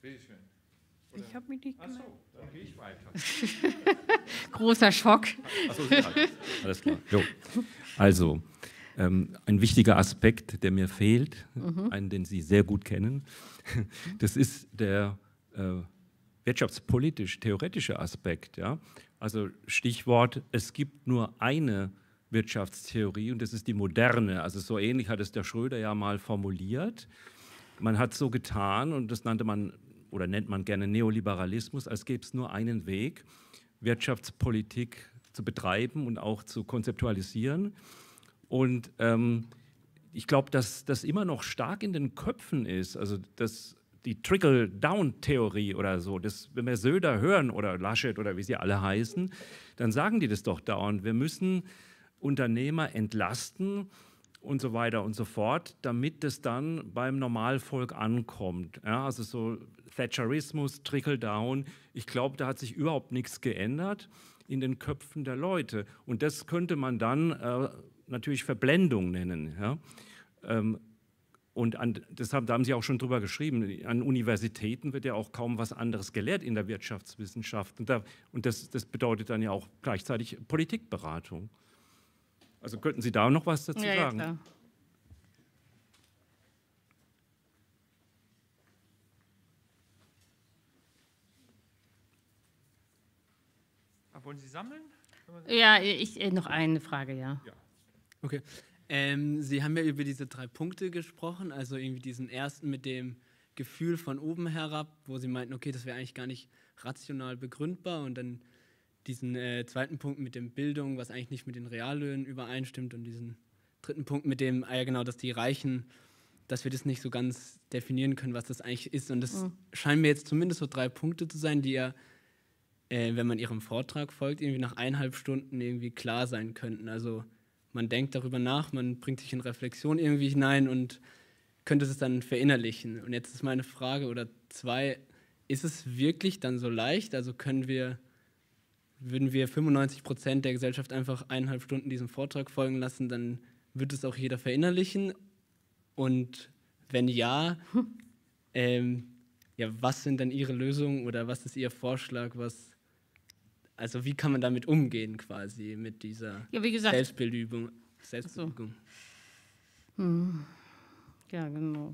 Bitteschön. Oder? Ich habe mich nicht gemeldet. Achso, dann gehe ich weiter. Großer Schock. Achso, alles klar. Jo. Also, ähm, ein wichtiger Aspekt, der mir fehlt, mhm. einen, den Sie sehr gut kennen, das ist der äh, wirtschaftspolitisch-theoretische Aspekt. Ja? Also Stichwort, es gibt nur eine Wirtschaftstheorie und das ist die moderne. Also so ähnlich hat es der Schröder ja mal formuliert. Man hat so getan und das nannte man oder nennt man gerne Neoliberalismus, als gäbe es nur einen Weg, Wirtschaftspolitik zu betreiben und auch zu konzeptualisieren. Und ähm, ich glaube, dass das immer noch stark in den Köpfen ist. Also das, die Trickle-Down-Theorie oder so, das, wenn wir Söder hören oder Laschet oder wie sie alle heißen, dann sagen die das doch dauernd. Wir müssen Unternehmer entlasten und so weiter und so fort, damit das dann beim Normalvolk ankommt. Ja, also so Thatcherismus, Trickle-Down. Ich glaube, da hat sich überhaupt nichts geändert in den Köpfen der Leute. Und das könnte man dann äh, natürlich Verblendung nennen. Ja? Ähm, und an, deshalb, da haben Sie auch schon drüber geschrieben, an Universitäten wird ja auch kaum was anderes gelehrt in der Wirtschaftswissenschaft. Und, da, und das, das, bedeutet dann ja auch gleichzeitig Politikberatung. Also könnten Sie da noch was dazu ja, sagen? Ja, klar. Ah, wollen Sie sammeln? Ja, ich noch eine Frage, ja. ja. Okay. Ähm, Sie haben ja über diese drei Punkte gesprochen, also irgendwie diesen ersten mit dem Gefühl von oben herab, wo Sie meinten, okay, das wäre eigentlich gar nicht rational begründbar und dann diesen äh, zweiten Punkt mit dem Bildung, was eigentlich nicht mit den Reallöhnen übereinstimmt und diesen dritten Punkt mit dem, ah ja genau, dass die Reichen, dass wir das nicht so ganz definieren können, was das eigentlich ist und das mhm. scheinen mir jetzt zumindest so drei Punkte zu sein, die ja äh, wenn man ihrem Vortrag folgt, irgendwie nach eineinhalb Stunden irgendwie klar sein könnten. Also man denkt darüber nach, man bringt sich in Reflexion irgendwie hinein und könnte es dann verinnerlichen. Und jetzt ist meine Frage oder zwei, ist es wirklich dann so leicht? Also können wir, würden wir 95 Prozent der Gesellschaft einfach eineinhalb Stunden diesem Vortrag folgen lassen, dann wird es auch jeder verinnerlichen? Und wenn ja, ähm, ja, was sind dann Ihre Lösungen oder was ist Ihr Vorschlag, was also wie kann man damit umgehen quasi, mit dieser ja, wie gesagt, Selbstbelügung? Selbstbelügung. So. Hm. Ja, genau.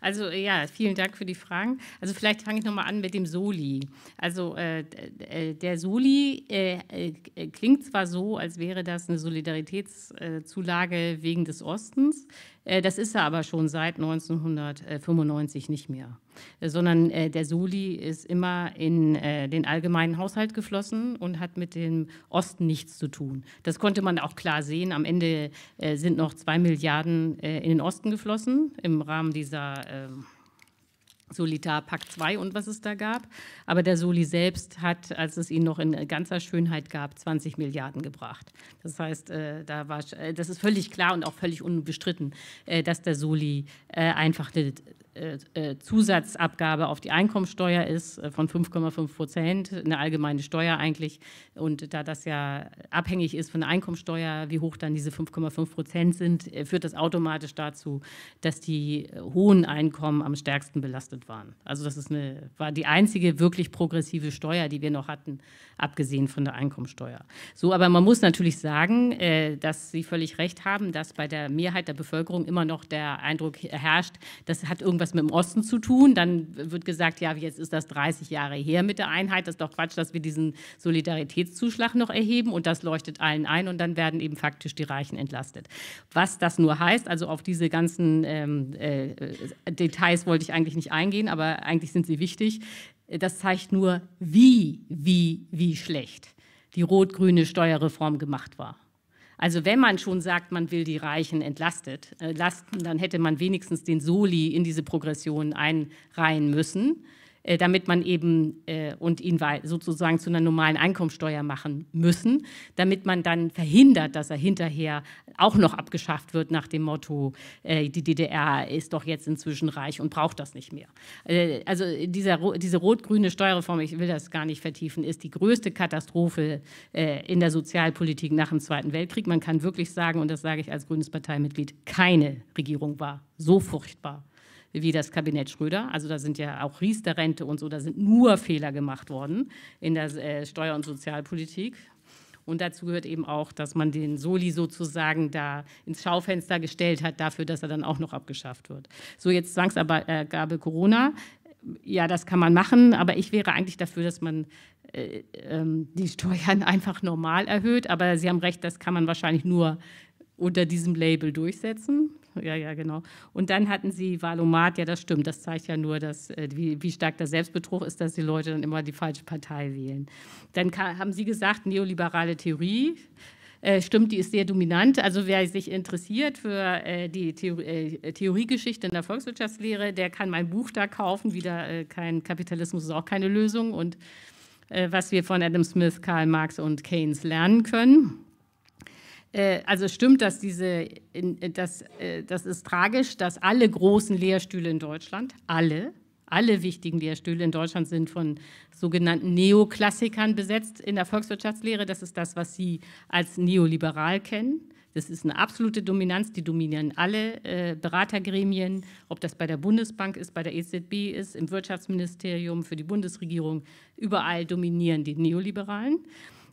Also ja, vielen Dank für die Fragen. Also vielleicht fange ich nochmal an mit dem Soli. Also äh, äh der Soli äh, äh, klingt zwar so, als wäre das eine Solidaritätszulage wegen des Ostens. Äh, das ist er aber schon seit 1995 nicht mehr, sondern der Soli ist immer in den allgemeinen Haushalt geflossen und hat mit dem Osten nichts zu tun. Das konnte man auch klar sehen. Am Ende sind noch zwei Milliarden in den Osten geflossen im Rahmen dieser dieser ähm, Solitarpakt 2 und was es da gab. Aber der Soli selbst hat, als es ihn noch in ganzer Schönheit gab, 20 Milliarden gebracht. Das heißt, äh, da war, äh, das ist völlig klar und auch völlig unbestritten, äh, dass der Soli äh, einfach eine äh, äh, Zusatzabgabe auf die Einkommensteuer ist äh, von 5,5 Prozent, eine allgemeine Steuer eigentlich. Und da das ja abhängig ist von der Einkommensteuer, wie hoch dann diese 5,5 Prozent sind, führt das automatisch dazu, dass die hohen Einkommen am stärksten belastet waren. Also das ist eine, war die einzige wirklich progressive Steuer, die wir noch hatten, abgesehen von der Einkommensteuer. So, aber man muss natürlich sagen, dass Sie völlig recht haben, dass bei der Mehrheit der Bevölkerung immer noch der Eindruck herrscht, das hat irgendwas das mit dem Osten zu tun. Dann wird gesagt, ja, jetzt ist das 30 Jahre her mit der Einheit. Das ist doch Quatsch, dass wir diesen Solidaritätszuschlag noch erheben. Und das leuchtet allen ein. Und dann werden eben faktisch die Reichen entlastet. Was das nur heißt, also auf diese ganzen ähm, äh, Details wollte ich eigentlich nicht eingehen, aber eigentlich sind sie wichtig. Das zeigt nur, wie, wie, wie schlecht die rot-grüne Steuerreform gemacht war. Also wenn man schon sagt, man will die Reichen entlastet, äh, lasten, dann hätte man wenigstens den Soli in diese Progression einreihen müssen. Äh, damit man eben äh, und ihn sozusagen zu einer normalen Einkommensteuer machen müssen, damit man dann verhindert, dass er hinterher auch noch abgeschafft wird nach dem Motto, äh, die DDR ist doch jetzt inzwischen reich und braucht das nicht mehr. also dieser, diese rot-grüne Steuerreform, ich will das gar nicht vertiefen, ist die größte Katastrophe in der Sozialpolitik nach dem Zweiten Weltkrieg. Man kann wirklich sagen, und das sage ich als grünes Parteimitglied, keine Regierung war so furchtbar wie das Kabinett Schröder. Also da sind ja auch Riester-Rente und so, da sind nur Fehler gemacht worden in der äh, Steuer- und Sozialpolitik. Und dazu gehört eben auch, dass man den Soli sozusagen da ins Schaufenster gestellt hat, dafür, dass er dann auch noch abgeschafft wird. So, jetzt Zwangsabgabe Corona. Ja, das kann man machen, aber ich wäre eigentlich dafür, dass man äh, ähm, die Steuern einfach normal erhöht. Aber Sie haben recht, das kann man wahrscheinlich nur unter diesem Label durchsetzen. Ja, ja, genau. Und dann hatten sie Valomat, ja, das stimmt. Das zeigt ja nur, dass, äh, wie, wie stark der Selbstbetrug ist, dass die Leute dann immer die falsche Partei wählen. Dann kann, haben sie gesagt, neoliberale Theorie. Äh, stimmt, die ist sehr dominant. Also wer sich interessiert für äh, die Theor äh, Theoriegeschichte in der Volkswirtschaftslehre, der kann mein Buch da kaufen. Wieder äh, kein Kapitalismus ist auch keine Lösung. Und äh, was wir von Adam Smith, Karl Marx und Keynes lernen können. Äh, also stimmt, dass diese, äh, dass, äh, das ist tragisch, dass alle großen Lehrstühle in Deutschland, alle, alle wichtigen Lehrstühle in Deutschland sind von sogenannten Neoklassikern besetzt in der Volkswirtschaftslehre. Das ist das, was Sie als neoliberal kennen. Das ist eine absolute Dominanz, die dominieren alle äh, Beratergremien, ob das bei der Bundesbank ist, bei der EZB ist, im Wirtschaftsministerium, für die Bundesregierung, überall dominieren die Neoliberalen.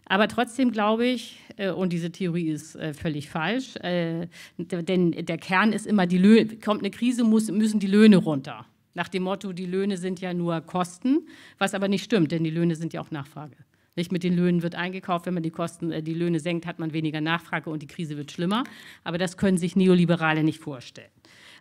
Aber trotzdem glaube ich, äh, und diese Theorie ist äh, völlig falsch, äh, denn der Kern ist immer, die Löhne, kommt eine Krise, müssen die Löhne runter. Nach dem Motto, die Löhne sind ja nur Kosten, was aber nicht stimmt, denn die Löhne sind ja auch Nachfrage. Nicht mit den Löhnen wird eingekauft, wenn man die Kosten, die Löhne senkt, hat man weniger Nachfrage und die Krise wird schlimmer. Aber das können sich Neoliberale nicht vorstellen.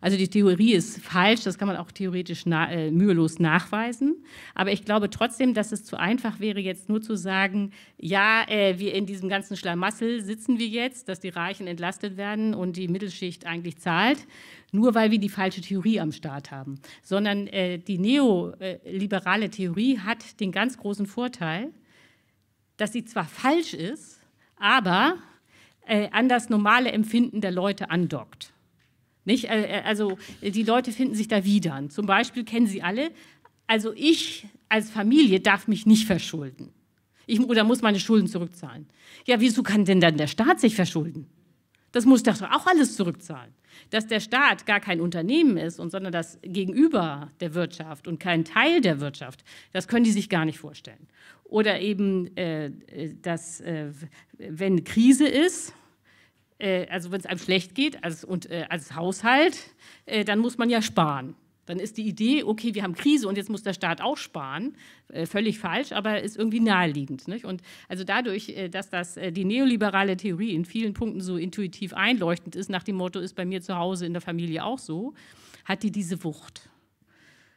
Also die Theorie ist falsch, das kann man auch theoretisch na, äh, mühelos nachweisen. Aber ich glaube trotzdem, dass es zu einfach wäre, jetzt nur zu sagen, ja, äh, wir in diesem ganzen Schlamassel sitzen wir jetzt, dass die Reichen entlastet werden und die Mittelschicht eigentlich zahlt, nur weil wir die falsche Theorie am Start haben. Sondern äh, die neoliberale Theorie hat den ganz großen Vorteil, dass sie zwar falsch ist, aber äh, an das normale Empfinden der Leute andockt. Nicht? Äh, äh, also äh, die Leute finden sich da wieder. Zum Beispiel kennen sie alle, also ich als Familie darf mich nicht verschulden. Ich, oder muss meine Schulden zurückzahlen. Ja, wieso kann denn dann der Staat sich verschulden? Das muss doch auch alles zurückzahlen. Dass der Staat gar kein Unternehmen ist, und, sondern das Gegenüber der Wirtschaft und kein Teil der Wirtschaft, das können die sich gar nicht vorstellen. Oder eben, äh, dass äh, wenn Krise ist, äh, also wenn es einem schlecht geht als, und, äh, als Haushalt, äh, dann muss man ja sparen. Dann ist die Idee, okay, wir haben Krise und jetzt muss der Staat auch sparen, äh, völlig falsch, aber ist irgendwie naheliegend. Nicht? Und also dadurch, äh, dass das, äh, die neoliberale Theorie in vielen Punkten so intuitiv einleuchtend ist, nach dem Motto, ist bei mir zu Hause in der Familie auch so, hat die diese Wucht.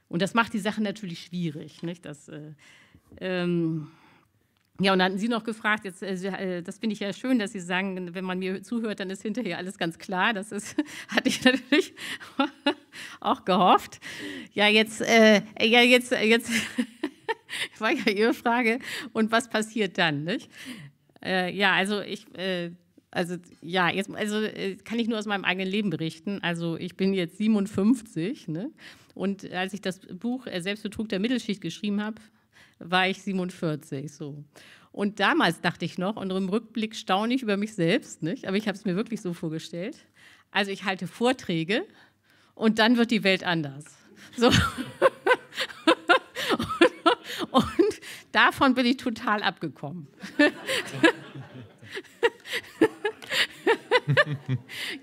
Und das macht die Sache natürlich schwierig. Nicht? Das, ähm ja, und dann hatten Sie noch gefragt, jetzt, äh, äh, das finde ich ja schön, dass Sie sagen, wenn man mir zuhört, dann ist hinterher alles ganz klar. Das ist, hatte ich natürlich auch gehofft. Ja, jetzt, äh, ja, jetzt, äh, jetzt war ja Ihre Frage. Und was passiert dann? Nicht? Äh, ja, also ich, also ja, jetzt, also kann ich nur aus meinem eigenen Leben berichten. Also ich bin jetzt 57, ne? Und als ich das Buch Selbstbetrug der Mittelschicht geschrieben habe, war ich 47. So. Und damals dachte ich noch, und im Rückblick staune ich über mich selbst, nicht? aber ich habe es mir wirklich so vorgestellt. Also ich halte Vorträge und dann wird die Welt anders. So. und, und davon bin ich total abgekommen.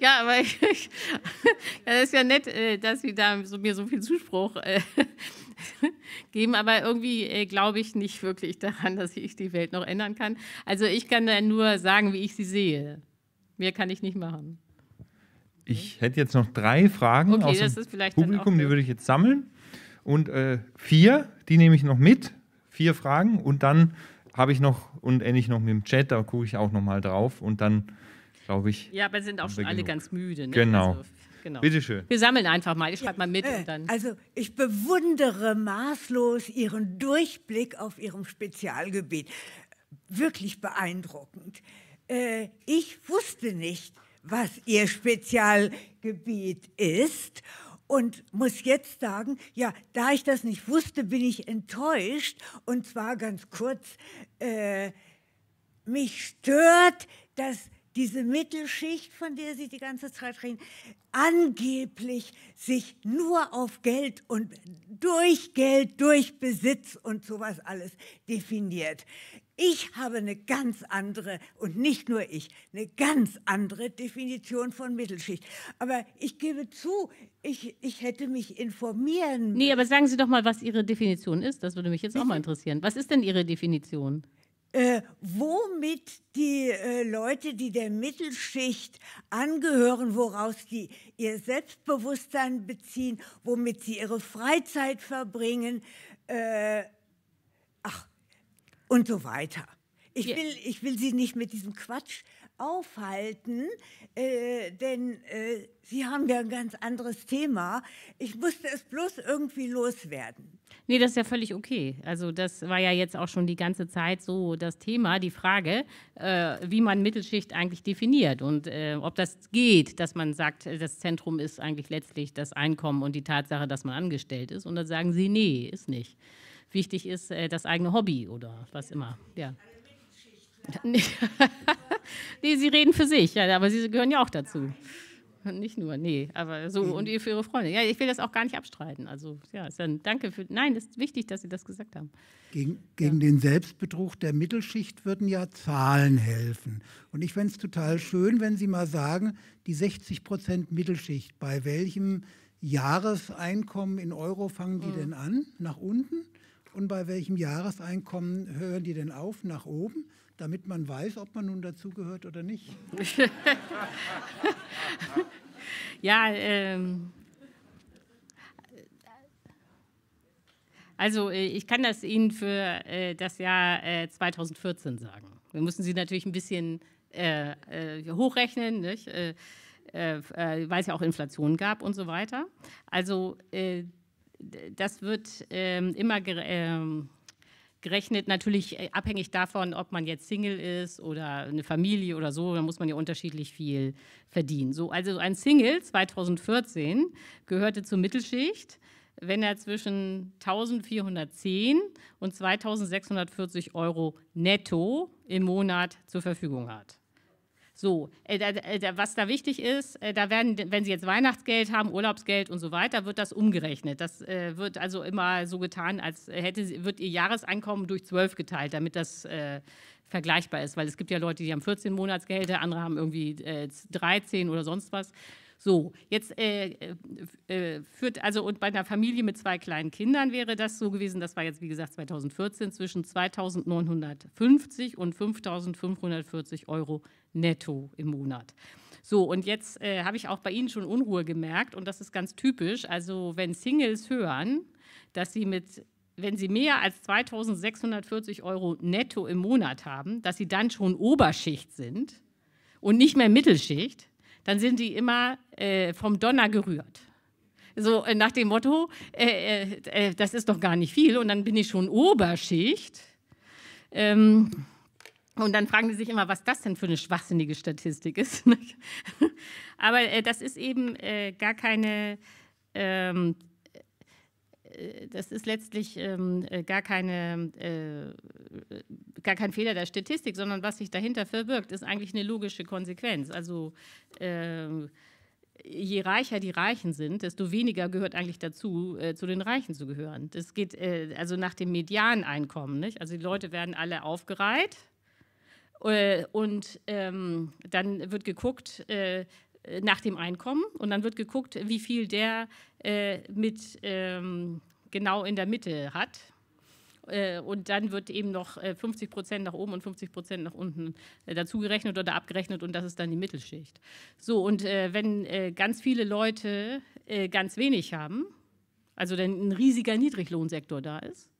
ja, aber ich, ich, das ist ja nett, äh, dass Sie da so, mir so viel Zuspruch äh, geben, aber irgendwie äh, glaube ich nicht wirklich daran, dass ich die Welt noch ändern kann. Also ich kann da nur sagen, wie ich sie sehe. Mehr kann ich nicht machen. Ich hätte jetzt noch drei Fragen okay, aus dem Publikum, die würde ich jetzt sammeln. Und äh, vier, die nehme ich noch mit. Vier Fragen und dann habe ich noch und endlich noch mit dem Chat, da gucke ich auch noch mal drauf und dann glaube ich. Ja, aber sind auch schon alle genug. ganz müde. Ne? Genau. Also Genau. Bitteschön. Wir sammeln einfach mal. Ich schreibe mal mit. Äh, und dann. Also ich bewundere maßlos Ihren Durchblick auf Ihrem Spezialgebiet. Wirklich beeindruckend. Äh, ich wusste nicht, was Ihr Spezialgebiet ist und muss jetzt sagen, ja, da ich das nicht wusste, bin ich enttäuscht. Und zwar ganz kurz, äh, mich stört, dass diese Mittelschicht, von der Sie die ganze Zeit reden, angeblich sich nur auf Geld und durch Geld, durch Besitz und sowas alles definiert. Ich habe eine ganz andere, und nicht nur ich, eine ganz andere Definition von Mittelschicht. Aber ich gebe zu, ich, ich hätte mich informieren. Nee, aber sagen Sie doch mal, was Ihre Definition ist. Das würde mich jetzt auch mal interessieren. Was ist denn Ihre Definition? äh, womit die äh, Leute, die der Mittelschicht angehören, woraus die ihr Selbstbewusstsein beziehen, womit sie ihre Freizeit verbringen, äh, ach, und so weiter. Ich, will, ich will sie nicht mit diesem Quatsch aufhalten, äh, denn äh, Sie haben ja ein ganz anderes Thema. Ich musste es bloß irgendwie loswerden. Nee, das ist ja völlig okay. Also das war ja jetzt auch schon die ganze Zeit so das Thema, die Frage, äh, wie man Mittelschicht eigentlich definiert und äh, ob das geht, dass man sagt, äh, das Zentrum ist eigentlich letztlich das Einkommen und die Tatsache, dass man angestellt ist. Und dann sagen sie, nee, ist nicht. Wichtig ist äh, das eigene Hobby oder was immer. Ja. Eine Mittelschicht. Ne? nee, sie reden für sich, ja, aber sie gehören ja auch dazu. Nicht nur, nee, aber so mhm. und für ihre Freunde. Ja, ich will das auch gar nicht abstreiten. Also, ja, dann danke für. Nein, ist wichtig, dass Sie das gesagt haben. Gegen, gegen ja. den Selbstbetrug der Mittelschicht würden ja Zahlen helfen. Und ich fände es total schön, wenn Sie mal sagen, die 60 Prozent Mittelschicht, bei welchem Jahreseinkommen in Euro fangen die mhm. denn an? Nach unten? Und bei welchem Jahreseinkommen hören die denn auf? Nach oben? damit man weiß, ob man nun dazugehört oder nicht. ja, ähm, also äh, ich kann das Ihnen für äh, das Jahr äh, 2014 sagen. Wir müssen Sie natürlich ein bisschen äh, äh hochrechnen, nicht? Äh, weil es ja auch Inflation gab und so weiter. Also das wird ähm, immer ähm, gerechnet, natürlich äh, abhängig davon, ob man jetzt Single ist oder eine Familie oder so, dann muss man ja unterschiedlich viel verdienen. So, also ein Single 2014 gehörte zur Mittelschicht, wenn er zwischen 1410 und 2640 Euro netto im Monat zur Verfügung hat. So, äh, äh, was da wichtig ist, äh, da werden, wenn Sie jetzt Weihnachtsgeld haben, Urlaubsgeld und so weiter, wird das umgerechnet. Das wird also immer so getan, als hätte, wird Ihr Jahreseinkommen durch zwölf geteilt, damit das vergleichbar ist. Weil es gibt ja Leute, die haben 14 Monatsgelder, andere haben irgendwie 13 oder sonst was. So, jetzt äh, äh, führt also und bei einer Familie mit zwei kleinen Kindern wäre das so gewesen, das war jetzt wie gesagt 2014 zwischen 2950 und 5540 Euro netto im Monat. So, und jetzt äh, habe ich auch bei Ihnen schon Unruhe gemerkt und das ist ganz typisch. Also wenn Singles hören, dass sie mit wenn Sie mehr als 2640 Euro netto im Monat haben, dass Sie dann schon Oberschicht sind und nicht mehr Mittelschicht, dann sind Sie immer äh, vom Donner gerührt. So äh, nach dem Motto, äh, äh, äh, das ist doch gar nicht viel und dann bin ich schon Oberschicht. Ähm, und dann fragen die sich immer, was das denn für eine schwachsinnige Statistik ist. Aber äh, das ist eben äh, gar keine, ähm, äh, das ist letztlich ähm, äh, gar, keine, äh, gar kein Fehler der Statistik, sondern was sich dahinter verbirgt, ist eigentlich eine logische Konsequenz. Also ähm, je reicher die Reichen sind, desto weniger gehört eigentlich dazu, äh, zu den Reichen zu gehören. Das geht äh, also nach dem Medianeinkommen. Nicht? Also die Leute werden alle aufgereiht äh, und ähm, dann wird geguckt äh, nach dem Einkommen und dann wird geguckt, wie viel der äh, mit ähm, genau in der Mitte hat. Äh, und dann wird eben noch 50 äh, Prozent nach oben und 50 Prozent nach unten dazugerechnet oder abgerechnet und das ist dann die Mittelschicht. So, und wenn ganz viele Leute ganz wenig haben, also ein riesiger Niedriglohnsektor da ist,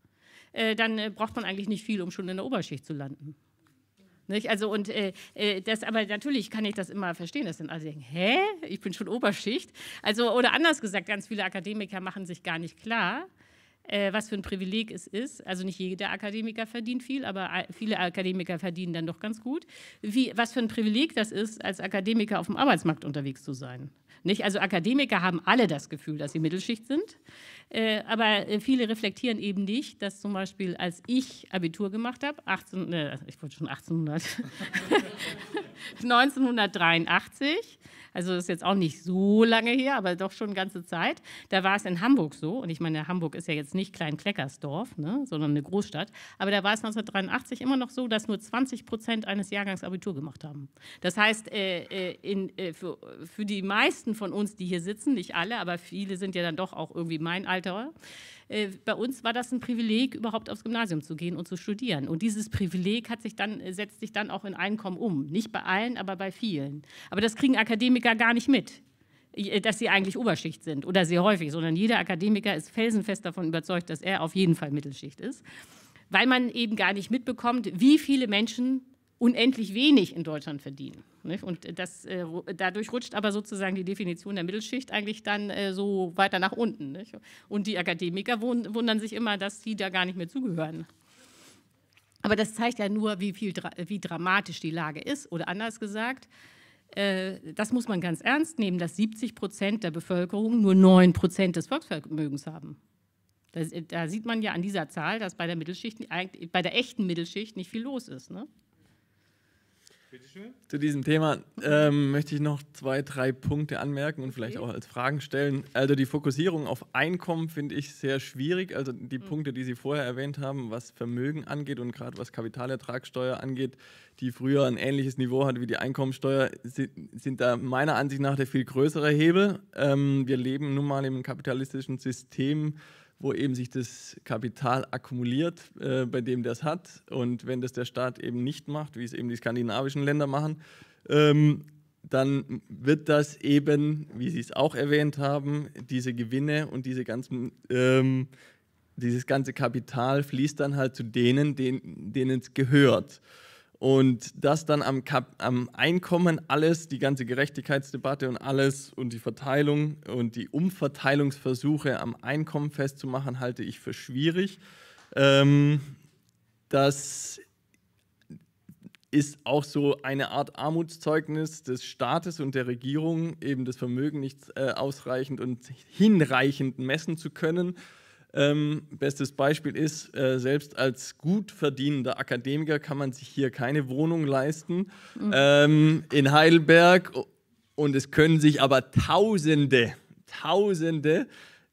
dann braucht man eigentlich nicht viel, um schon in der Oberschicht zu landen. Nicht? Also und äh, äh, das, aber natürlich kann ich das immer verstehen, dass dann alle denken, hä, ich bin schon Oberschicht. Also oder anders gesagt, ganz viele Akademiker machen sich gar nicht klar, äh, was für ein Privileg es ist. Also nicht jeder Akademiker verdient viel, aber viele Akademiker verdienen dann doch ganz gut. Wie, was für ein Privileg das ist, als Akademiker auf dem Arbeitsmarkt unterwegs zu sein. Nicht? Also Akademiker haben alle das Gefühl, dass sie Mittelschicht sind, äh, aber äh, viele reflektieren eben nicht, dass zum Beispiel als ich Abitur gemacht habe, äh, ich wollte schon 1800, 1983, Also das ist jetzt auch nicht so lange her, aber doch schon eine ganze Zeit. Da war es in Hamburg so. Und ich meine, Hamburg ist ja jetzt nicht Klein-Kleckersdorf, ne, sondern eine Großstadt. Aber da war es 1983 immer noch so, dass nur 20 Prozent eines Jahrgangs Abitur gemacht haben. Das heißt, äh, äh, in, äh, für, für die meisten von uns, die hier sitzen, nicht alle, aber viele sind ja dann doch auch irgendwie mein Alter, äh, bei uns war das ein Privileg, überhaupt aufs Gymnasium zu gehen und zu studieren. Und dieses Privileg hat sich dann, äh, setzt sich dann auch in Einkommen um. Nicht bei allen, aber bei vielen. Aber das kriegen Akademiker gar nicht mit äh, dass sie eigentlich Oberschicht sind oder sehr häufig, sondern jeder Akademiker ist felsenfest davon überzeugt, dass er auf jeden Fall Mittelschicht ist, weil man eben gar nicht mitbekommt, wie viele Menschen unendlich wenig in Deutschland verdienen. Und das, äh, dadurch rutscht aber sozusagen die Definition der Mittelschicht eigentlich dann äh, so weiter nach unten. Und die Akademiker wundern sich immer, dass sie da gar nicht mehr zugehören. Aber das zeigt ja nur, wie, viel, wie dramatisch die Lage ist. Oder anders gesagt, äh, das muss man ganz ernst nehmen, dass 70 Prozent der Bevölkerung nur 9 Prozent des Volksvermögens haben. da sieht man ja an dieser Zahl, dass bei der Mittelschicht, bei der echten Mittelschicht nicht viel los ist. Ne? Zu diesem Thema ähm, möchte ich noch zwei, drei Punkte anmerken und vielleicht okay. auch als Fragen stellen. Also die Fokussierung auf Einkommen finde ich sehr schwierig. Also die mhm. Punkte, die Sie vorher erwähnt haben, was Vermögen angeht und gerade was Kapitalertragssteuer angeht, die früher ein ähnliches Niveau hatte wie die Einkommensteuer, sind, sind da meiner Ansicht nach der viel größere Hebel. Ähm, wir leben nun mal im kapitalistischen System wo eben sich das Kapital akkumuliert äh, bei dem, der es hat. Und wenn das der Staat eben nicht macht, wie es eben die skandinavischen Länder machen, ähm, dann wird das eben, wie Sie es auch erwähnt haben, diese Gewinne und diese ganzen, ähm, dieses ganze Kapital fließt dann halt zu denen, denen es gehört. Und dass dann am, Kap am Einkommen alles, die ganze Gerechtigkeitsdebatte und alles und die Verteilung und die Umverteilungsversuche am Einkommen festzumachen, halte ich für schwierig. Ähm, das ist auch so eine Art Armutszeugnis des Staates und der Regierung, eben das Vermögen nicht äh, ausreichend und hinreichend messen zu können ähm, bestes Beispiel ist, äh, selbst als gut verdienender Akademiker kann man sich hier keine Wohnung leisten mhm. ähm, in Heidelberg und es können sich aber Tausende, Tausende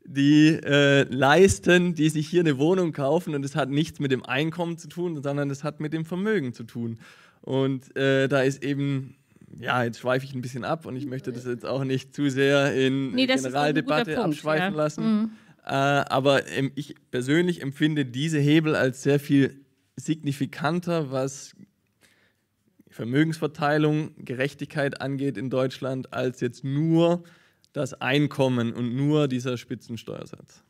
die äh, leisten, die sich hier eine Wohnung kaufen und es hat nichts mit dem Einkommen zu tun, sondern es hat mit dem Vermögen zu tun. Und äh, da ist eben, ja, jetzt schweife ich ein bisschen ab und ich möchte das jetzt auch nicht zu sehr in nee, Generaldebatte Punkt, abschweifen ja. lassen. Mhm. Äh, aber ich persönlich empfinde diese Hebel als sehr viel signifikanter, was Vermögensverteilung, Gerechtigkeit angeht in Deutschland, als jetzt nur das Einkommen und nur dieser Spitzensteuersatz.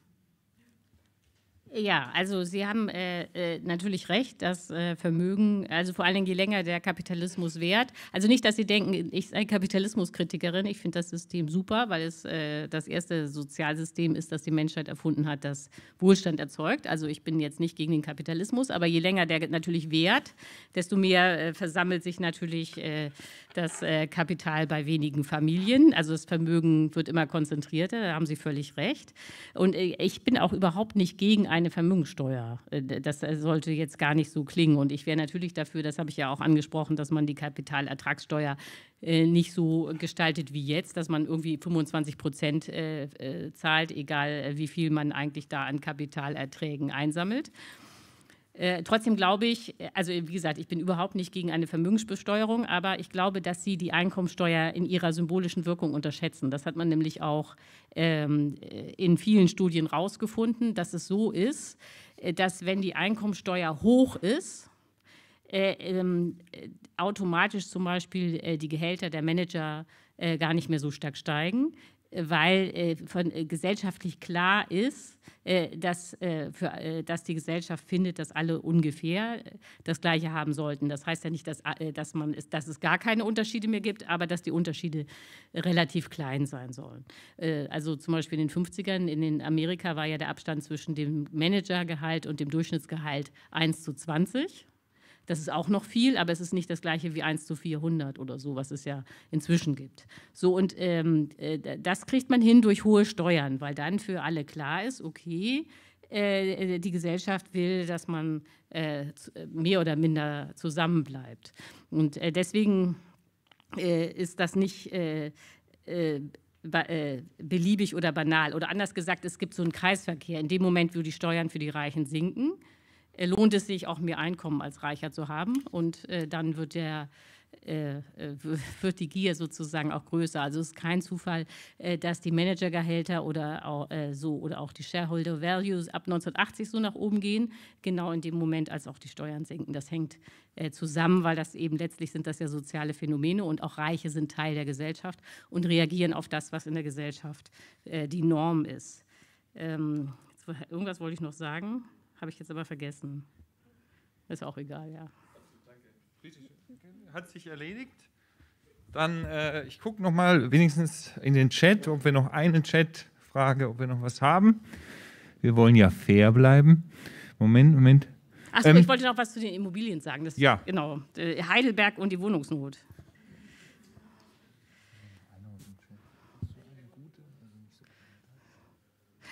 Ja, also Sie haben äh, äh, natürlich recht, dass äh, Vermögen, also vor allen Dingen je länger der Kapitalismus währt, also nicht, dass Sie denken, ich sei Kapitalismuskritikerin, ich finde das System super, weil es äh, das erste Sozialsystem ist, das die Menschheit erfunden hat, das Wohlstand erzeugt. Also ich bin jetzt nicht gegen den Kapitalismus, aber je länger der natürlich währt, desto mehr äh, versammelt sich natürlich das Kapital bei wenigen Familien. Also das Vermögen wird immer konzentrierter, da haben Sie völlig recht. Und ich bin auch überhaupt nicht gegen ein keine Vermögenssteuer. Äh, das äh, sollte jetzt gar nicht so klingen. Und ich wäre natürlich dafür, das habe ich ja auch angesprochen, dass man die Kapitalertragssteuer äh, nicht so gestaltet wie jetzt, dass man irgendwie 25 Prozent zahlt, egal wie viel man eigentlich da an Kapitalerträgen einsammelt. Äh, trotzdem glaube ich, äh, also wie gesagt, ich bin überhaupt nicht gegen eine Vermögensbesteuerung, aber ich glaube, dass Sie die Einkommensteuer in ihrer symbolischen Wirkung unterschätzen. Das hat man nämlich auch ähm, äh, in vielen Studien herausgefunden, dass es so ist, äh, dass wenn die Einkommensteuer hoch ist, äh, ähm, automatisch zum Beispiel äh, die Gehälter der Manager gar nicht mehr so stark steigen weil äh, von, äh, gesellschaftlich klar ist, äh, dass, für, dass die Gesellschaft findet, dass alle ungefähr das Gleiche haben sollten. Das heißt ja nicht, dass, dass, man, dass es gar keine Unterschiede mehr gibt, aber dass die Unterschiede relativ klein sein sollen. also zum Beispiel in den 50ern in den Amerika war ja der Abstand zwischen dem Managergehalt und dem Durchschnittsgehalt 1 zu 20. Das ist auch noch viel, aber es ist nicht das gleiche wie 1 zu 400 oder so, was es ja inzwischen gibt. So, und ähm, äh, das kriegt man hin durch hohe Steuern, weil dann für alle klar ist, okay, äh, die Gesellschaft will, dass man äh, mehr oder minder zusammenbleibt. Und äh, deswegen äh, ist das nicht äh, beliebig oder banal. Oder anders gesagt, es gibt so einen Kreisverkehr. In dem Moment, wo die Steuern für die Reichen sinken, äh, lohnt es sich auch mehr Einkommen als Reicher zu haben und äh, dann wird der äh, äh, wird die Gier sozusagen auch größer. Also es ist kein Zufall, dass die Managergehälter oder auch, so oder auch die Shareholder Values ab 1980 so nach oben gehen, genau in dem Moment, als auch die Steuern sinken. Das hängt zusammen, weil das eben letztlich sind das ja soziale Phänomene und auch Reiche sind Teil der Gesellschaft und reagieren auf das, was in der Gesellschaft die Norm ist. Ähm, irgendwas wollte ich noch sagen. Habe ich jetzt aber vergessen. Ist auch egal, ja. Hat sich erledigt. Dann, äh, ich gucke nochmal wenigstens in den Chat, ob wir noch eine Chatfrage, ob wir noch was haben. Wir wollen ja fair bleiben. Moment, Moment. Achso, ähm, ich wollte noch was zu den Immobilien sagen. Das, ja. Genau. Äh, Heidelberg und die Wohnungsnot.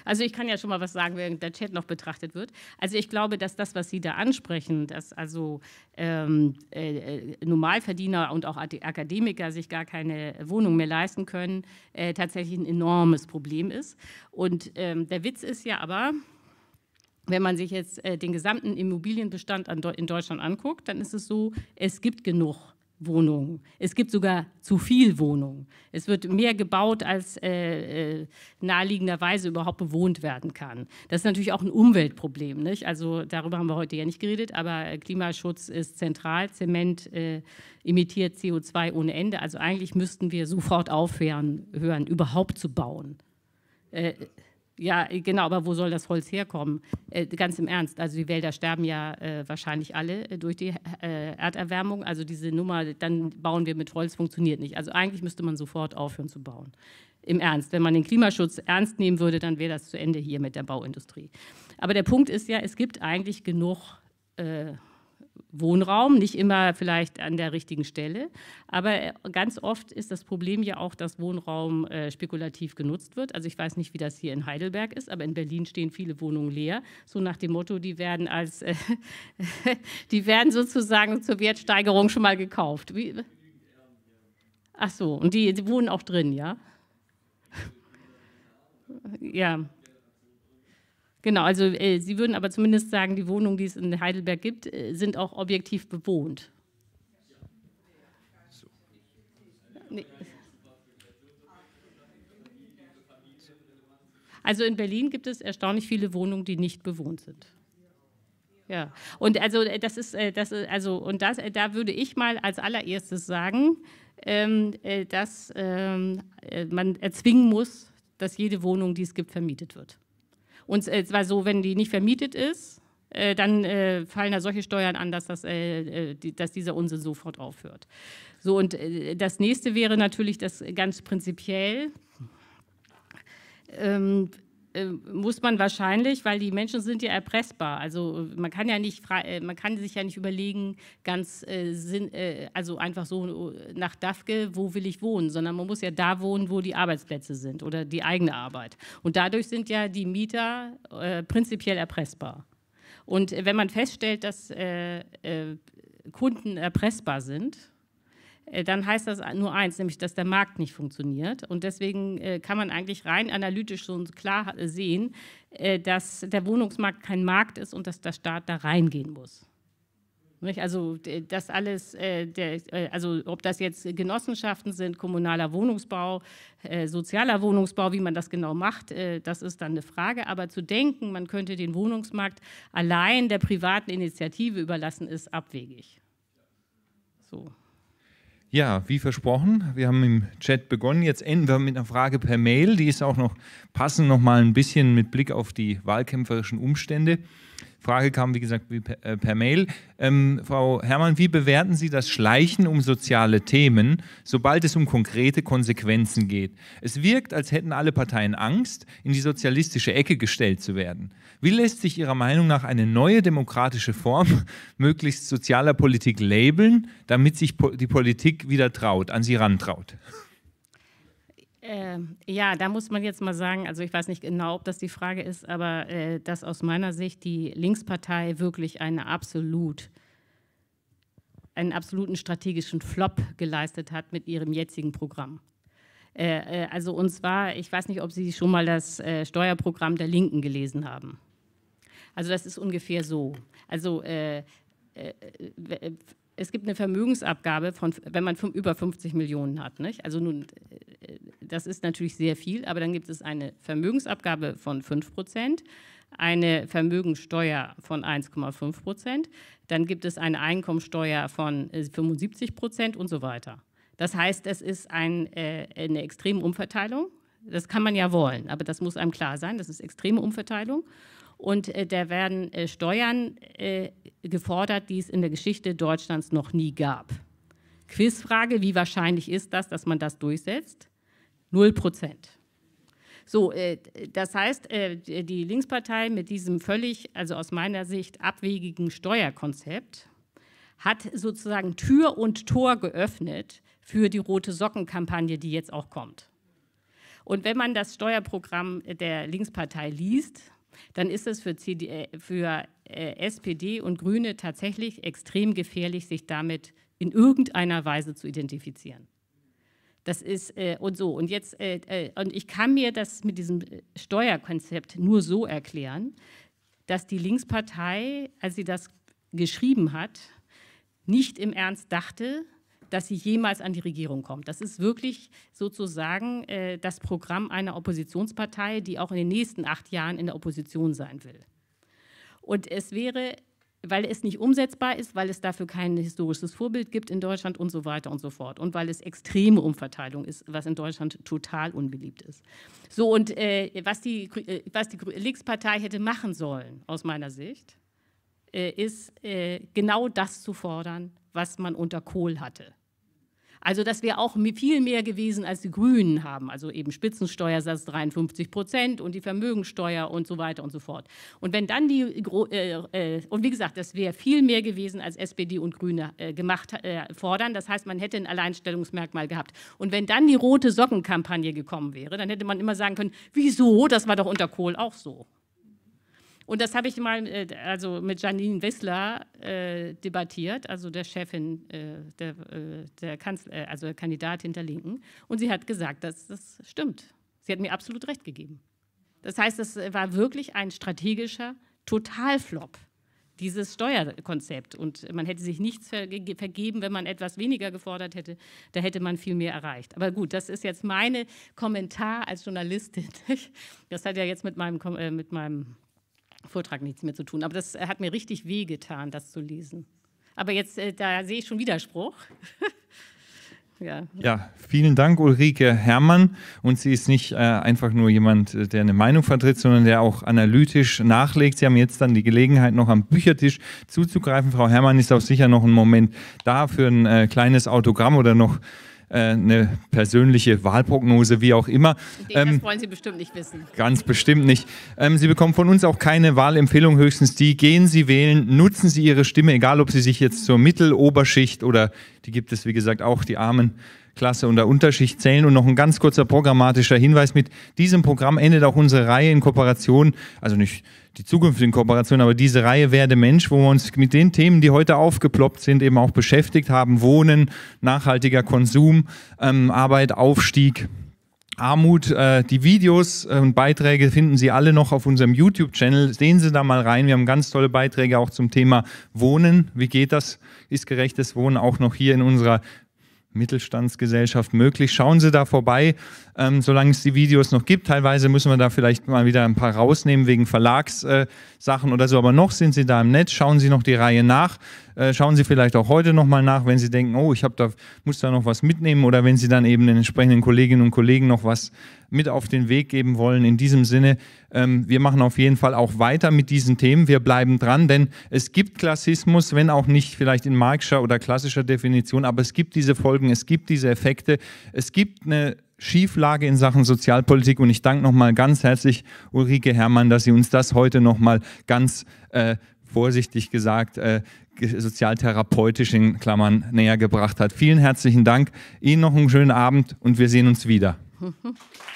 Also ich kann ja schon mal was sagen, während der Chat noch betrachtet wird. Also ich glaube, dass das, was Sie da ansprechen, dass also ähm, äh, äh Normalverdiener und auch Akademiker sich gar keine Wohnung mehr leisten können, äh, tatsächlich ein enormes Problem ist. Und ähm, der Witz ist ja aber, wenn man sich jetzt äh, den gesamten Immobilienbestand an, in Deutschland anguckt, dann ist es so, es gibt genug. Wohnungen. Es gibt sogar zu viel Wohnungen. Es wird mehr gebaut, als äh, äh, naheliegenderweise überhaupt bewohnt werden kann. Das ist natürlich auch ein Umweltproblem. Nicht? Also darüber haben wir heute ja nicht geredet, aber äh, Klimaschutz ist zentral. Zement äh, emittiert CO2 ohne Ende. Also eigentlich müssten wir sofort aufhören, hören, überhaupt zu bauen. Äh, ja, äh, genau, aber wo soll das Holz herkommen? Äh, ganz im Ernst, also die Wälder sterben ja äh, wahrscheinlich alle äh, durch die äh, Erderwärmung. Also diese Nummer, dann bauen wir mit Holz, funktioniert nicht. Also eigentlich müsste man sofort aufhören zu bauen. Im Ernst, wenn man den Klimaschutz ernst nehmen würde, dann wäre das zu Ende hier mit der Bauindustrie. Aber der Punkt ist ja, es gibt eigentlich genug Wohnraum, nicht immer vielleicht an der richtigen Stelle. Aber äh, ganz oft ist das Problem ja auch, dass Wohnraum äh, spekulativ genutzt wird. Also ich weiß nicht, wie das hier in Heidelberg ist, aber in Berlin stehen viele Wohnungen leer. So nach dem Motto, die werden als, äh, die werden sozusagen zur Wertsteigerung schon mal gekauft. Wie? Ach so, und die, die wohnen auch drin, ja? Ja. Genau, also äh, Sie würden aber zumindest sagen, die Wohnungen, die es in Heidelberg gibt, äh, sind auch objektiv bewohnt. So. Nee. Also in Berlin gibt es erstaunlich viele Wohnungen, die nicht bewohnt sind. Ja, und also äh, das ist, äh, das ist, äh, also und das, da würde ich mal als allererstes sagen, ähm, dass ähm, man erzwingen muss, dass jede Wohnung, die es gibt, vermietet wird. Und äh, zwar so, wenn die nicht vermietet ist, äh, dann äh, fallen da solche Steuern an, dass, das, äh, dass dieser Unsinn sofort aufhört. So, und das nächste wäre natürlich das ganz prinzipiell. Ähm, äh, muss man wahrscheinlich, weil die Menschen sind ja erpressbar. Also äh, man kann ja nicht, äh, man kann sich ja nicht überlegen, ganz also einfach so nach DAFGE, wo will ich wohnen, sondern man muss ja da wohnen, wo die Arbeitsplätze sind oder die eigene Arbeit. Und dadurch sind ja die Mieter prinzipiell erpressbar. Und wenn man feststellt, dass Kunden erpressbar sind, äh, dann heißt das nur eins, nämlich dass der Markt nicht funktioniert. Und deswegen äh, kann man eigentlich rein analytisch schon klar äh, sehen, dass der Wohnungsmarkt kein Markt ist und dass der Staat da reingehen muss. Also das alles, also ob das jetzt Genossenschaften sind, kommunaler Wohnungsbau, sozialer Wohnungsbau, wie man das genau macht, das ist dann eine Frage. Aber zu denken, man könnte den Wohnungsmarkt allein der privaten Initiative überlassen, ist abwegig. So. Ja, wie versprochen, wir haben im Chat begonnen. Jetzt enden wir mit einer Frage per Mail. Die ist auch noch passend, noch mal ein bisschen mit Blick auf die wahlkämpferischen Umstände. Frage kam, wie gesagt, per, äh, per, Mail. Ähm, Frau Herrmann, wie bewerten Sie das Schleichen um soziale Themen, sobald es um konkrete Konsequenzen geht? Es wirkt, als hätten alle Parteien Angst, in die sozialistische Ecke gestellt zu werden. Wie lässt sich Ihrer Meinung nach eine neue demokratische Form möglichst sozialer Politik labeln, damit sich po die Politik wieder traut, an sie rantraut? Ähm, ja, da muss man jetzt mal sagen, also ich weiß nicht genau, ob das die Frage ist, aber äh, dass aus meiner Sicht die Linkspartei wirklich eine absolut einen absoluten strategischen Flop geleistet hat mit ihrem jetzigen Programm. Äh, äh also und zwar, ich weiß nicht, ob Sie schon mal das äh, Steuerprogramm der Linken gelesen haben. Also das ist ungefähr so. Also äh, es gibt eine Vermögensabgabe, von, wenn man über 50 Millionen hat. Nicht? Also nun, äh, das ist natürlich sehr viel, aber dann gibt es eine Vermögensabgabe von 5 Prozent, eine Vermögenssteuer von 1,5 Prozent, dann gibt es eine Einkommensteuer von 75 äh, Prozent und so weiter. Das heißt, es ist ein, äh, eine extreme Umverteilung. Das kann man ja wollen, aber das muss einem klar sein, das ist extreme Umverteilung. Und äh, da werden äh, Steuern äh, gefordert, die es in der Geschichte Deutschlands noch nie gab. Quizfrage, wie wahrscheinlich ist das, dass man das durchsetzt? Null Prozent. So, äh, das heißt, äh, die Linkspartei mit diesem völlig, also aus meiner Sicht, abwegigen Steuerkonzept hat sozusagen Tür und Tor geöffnet für die rote Socken-Kampagne, die jetzt auch kommt. Und wenn man das Steuerprogramm der Linkspartei liest, dann ist es für, CD, äh, für äh, SPD und Grüne tatsächlich extrem gefährlich, sich damit in irgendeiner Weise zu identifizieren. Das ist äh, und so. Und jetzt, äh, äh und ich kann mir das mit diesem äh, Steuerkonzept nur so erklären, dass die Linkspartei, als sie das geschrieben hat, nicht im Ernst dachte, dass sie jemals an die Regierung kommt. Das ist wirklich sozusagen äh, das Programm einer Oppositionspartei, die auch in den nächsten acht Jahren in der Opposition sein will. Und es wäre, weil es nicht umsetzbar ist, weil es dafür kein historisches Vorbild gibt in Deutschland und so weiter und so fort. Und weil es extreme Umverteilung ist, was in Deutschland total unbeliebt ist. So, und äh, was die, äh, die Linkspartei hätte machen sollen, aus meiner Sicht, äh, ist äh, genau das zu fordern, was man unter Kohl hatte. Also das wäre auch viel mehr gewesen, als die Grünen haben. Also eben Spitzensteuersatz 53 Prozent und die Vermögensteuer und so weiter und so fort. Und wenn dann die, äh, äh, und wie gesagt, das wäre viel mehr gewesen, als SPD und Grüne äh, gemacht äh, fordern. Das heißt, man hätte ein Alleinstellungsmerkmal gehabt. Und wenn dann die rote Sockenkampagne gekommen wäre, dann hätte man immer sagen können, wieso, das war doch unter Kohl auch so. Und das habe ich mal äh, also mit Janine Wissler äh, debattiert, also der Chefin, äh, der, äh, der Kanzler, äh, also der Kandidatin der Linken. Und sie hat gesagt, dass das stimmt. Sie hat mir absolut recht gegeben. Das heißt, es war wirklich ein strategischer Totalflop dieses Steuerkonzept. Und man hätte sich nichts vergeben, wenn man etwas weniger gefordert hätte. Da hätte man viel mehr erreicht. Aber gut, das ist jetzt mein Kommentar als Journalistin. Das hat ja jetzt mit meinem, mit meinem Vortrag nichts mehr zu tun. Aber das äh, hat mir richtig wehgetan, das zu lesen. Aber jetzt, äh, da sehe ich schon Widerspruch. ja. ja. vielen Dank, Ulrike Herrmann. Und sie ist nicht äh, einfach nur jemand, äh, der eine Meinung vertritt, sondern der auch analytisch nachlegt. Sie haben jetzt dann die Gelegenheit, noch am Büchertisch zuzugreifen. Frau Herrmann ist auch sicher noch einen Moment da für ein äh, kleines Autogramm oder noch äh, eine persönliche Wahlprognose, wie auch immer. Ähm, das wollen Sie bestimmt nicht wissen. Ganz bestimmt nicht. Ähm, Sie bekommen von uns auch keine Wahlempfehlung, höchstens die, gehen Sie wählen, nutzen Sie Ihre Stimme, egal ob Sie sich jetzt zur Mitteloberschicht oder die gibt es, wie gesagt, auch die Armen Klasse und der Unterschicht zählen. Und noch ein ganz kurzer programmatischer Hinweis. Mit diesem Programm endet auch unsere Reihe in Kooperation, also nicht die zukünftigen Kooperationen, aber diese Reihe Werde Mensch, wo wir uns mit den Themen, die heute aufgeploppt sind, eben auch beschäftigt haben. Wohnen, nachhaltiger Konsum, ähm, Arbeit, Aufstieg. Armut, äh, die Videos äh, und Beiträge finden Sie alle noch auf unserem YouTube-Channel. Sehen Sie da mal rein. Wir haben ganz tolle Beiträge auch zum Thema Wohnen. Wie geht das? Ist gerechtes Wohnen auch noch hier in unserer Mittelstandsgesellschaft möglich. Schauen Sie da vorbei, ähm, solange es die Videos noch gibt. Teilweise müssen wir da vielleicht mal wieder ein paar rausnehmen wegen Verlagssachen äh, oder so, aber noch sind Sie da im Netz. Schauen Sie noch die Reihe nach. Äh, schauen Sie vielleicht auch heute nochmal nach, wenn Sie denken, oh, ich da, muss da noch was mitnehmen oder wenn Sie dann eben den entsprechenden Kolleginnen und Kollegen noch was mit auf den Weg geben wollen. In diesem Sinne, ähm, wir machen auf jeden Fall auch weiter mit diesen Themen. Wir bleiben dran, denn es gibt Klassismus, wenn auch nicht vielleicht in marxischer oder klassischer Definition, aber es gibt diese Folgen, es gibt diese Effekte, es gibt eine Schieflage in Sachen Sozialpolitik und ich danke nochmal ganz herzlich Ulrike Herrmann, dass sie uns das heute nochmal ganz äh, vorsichtig gesagt äh, sozialtherapeutisch Klammern näher gebracht hat. Vielen herzlichen Dank. Ihnen noch einen schönen Abend und wir sehen uns wieder.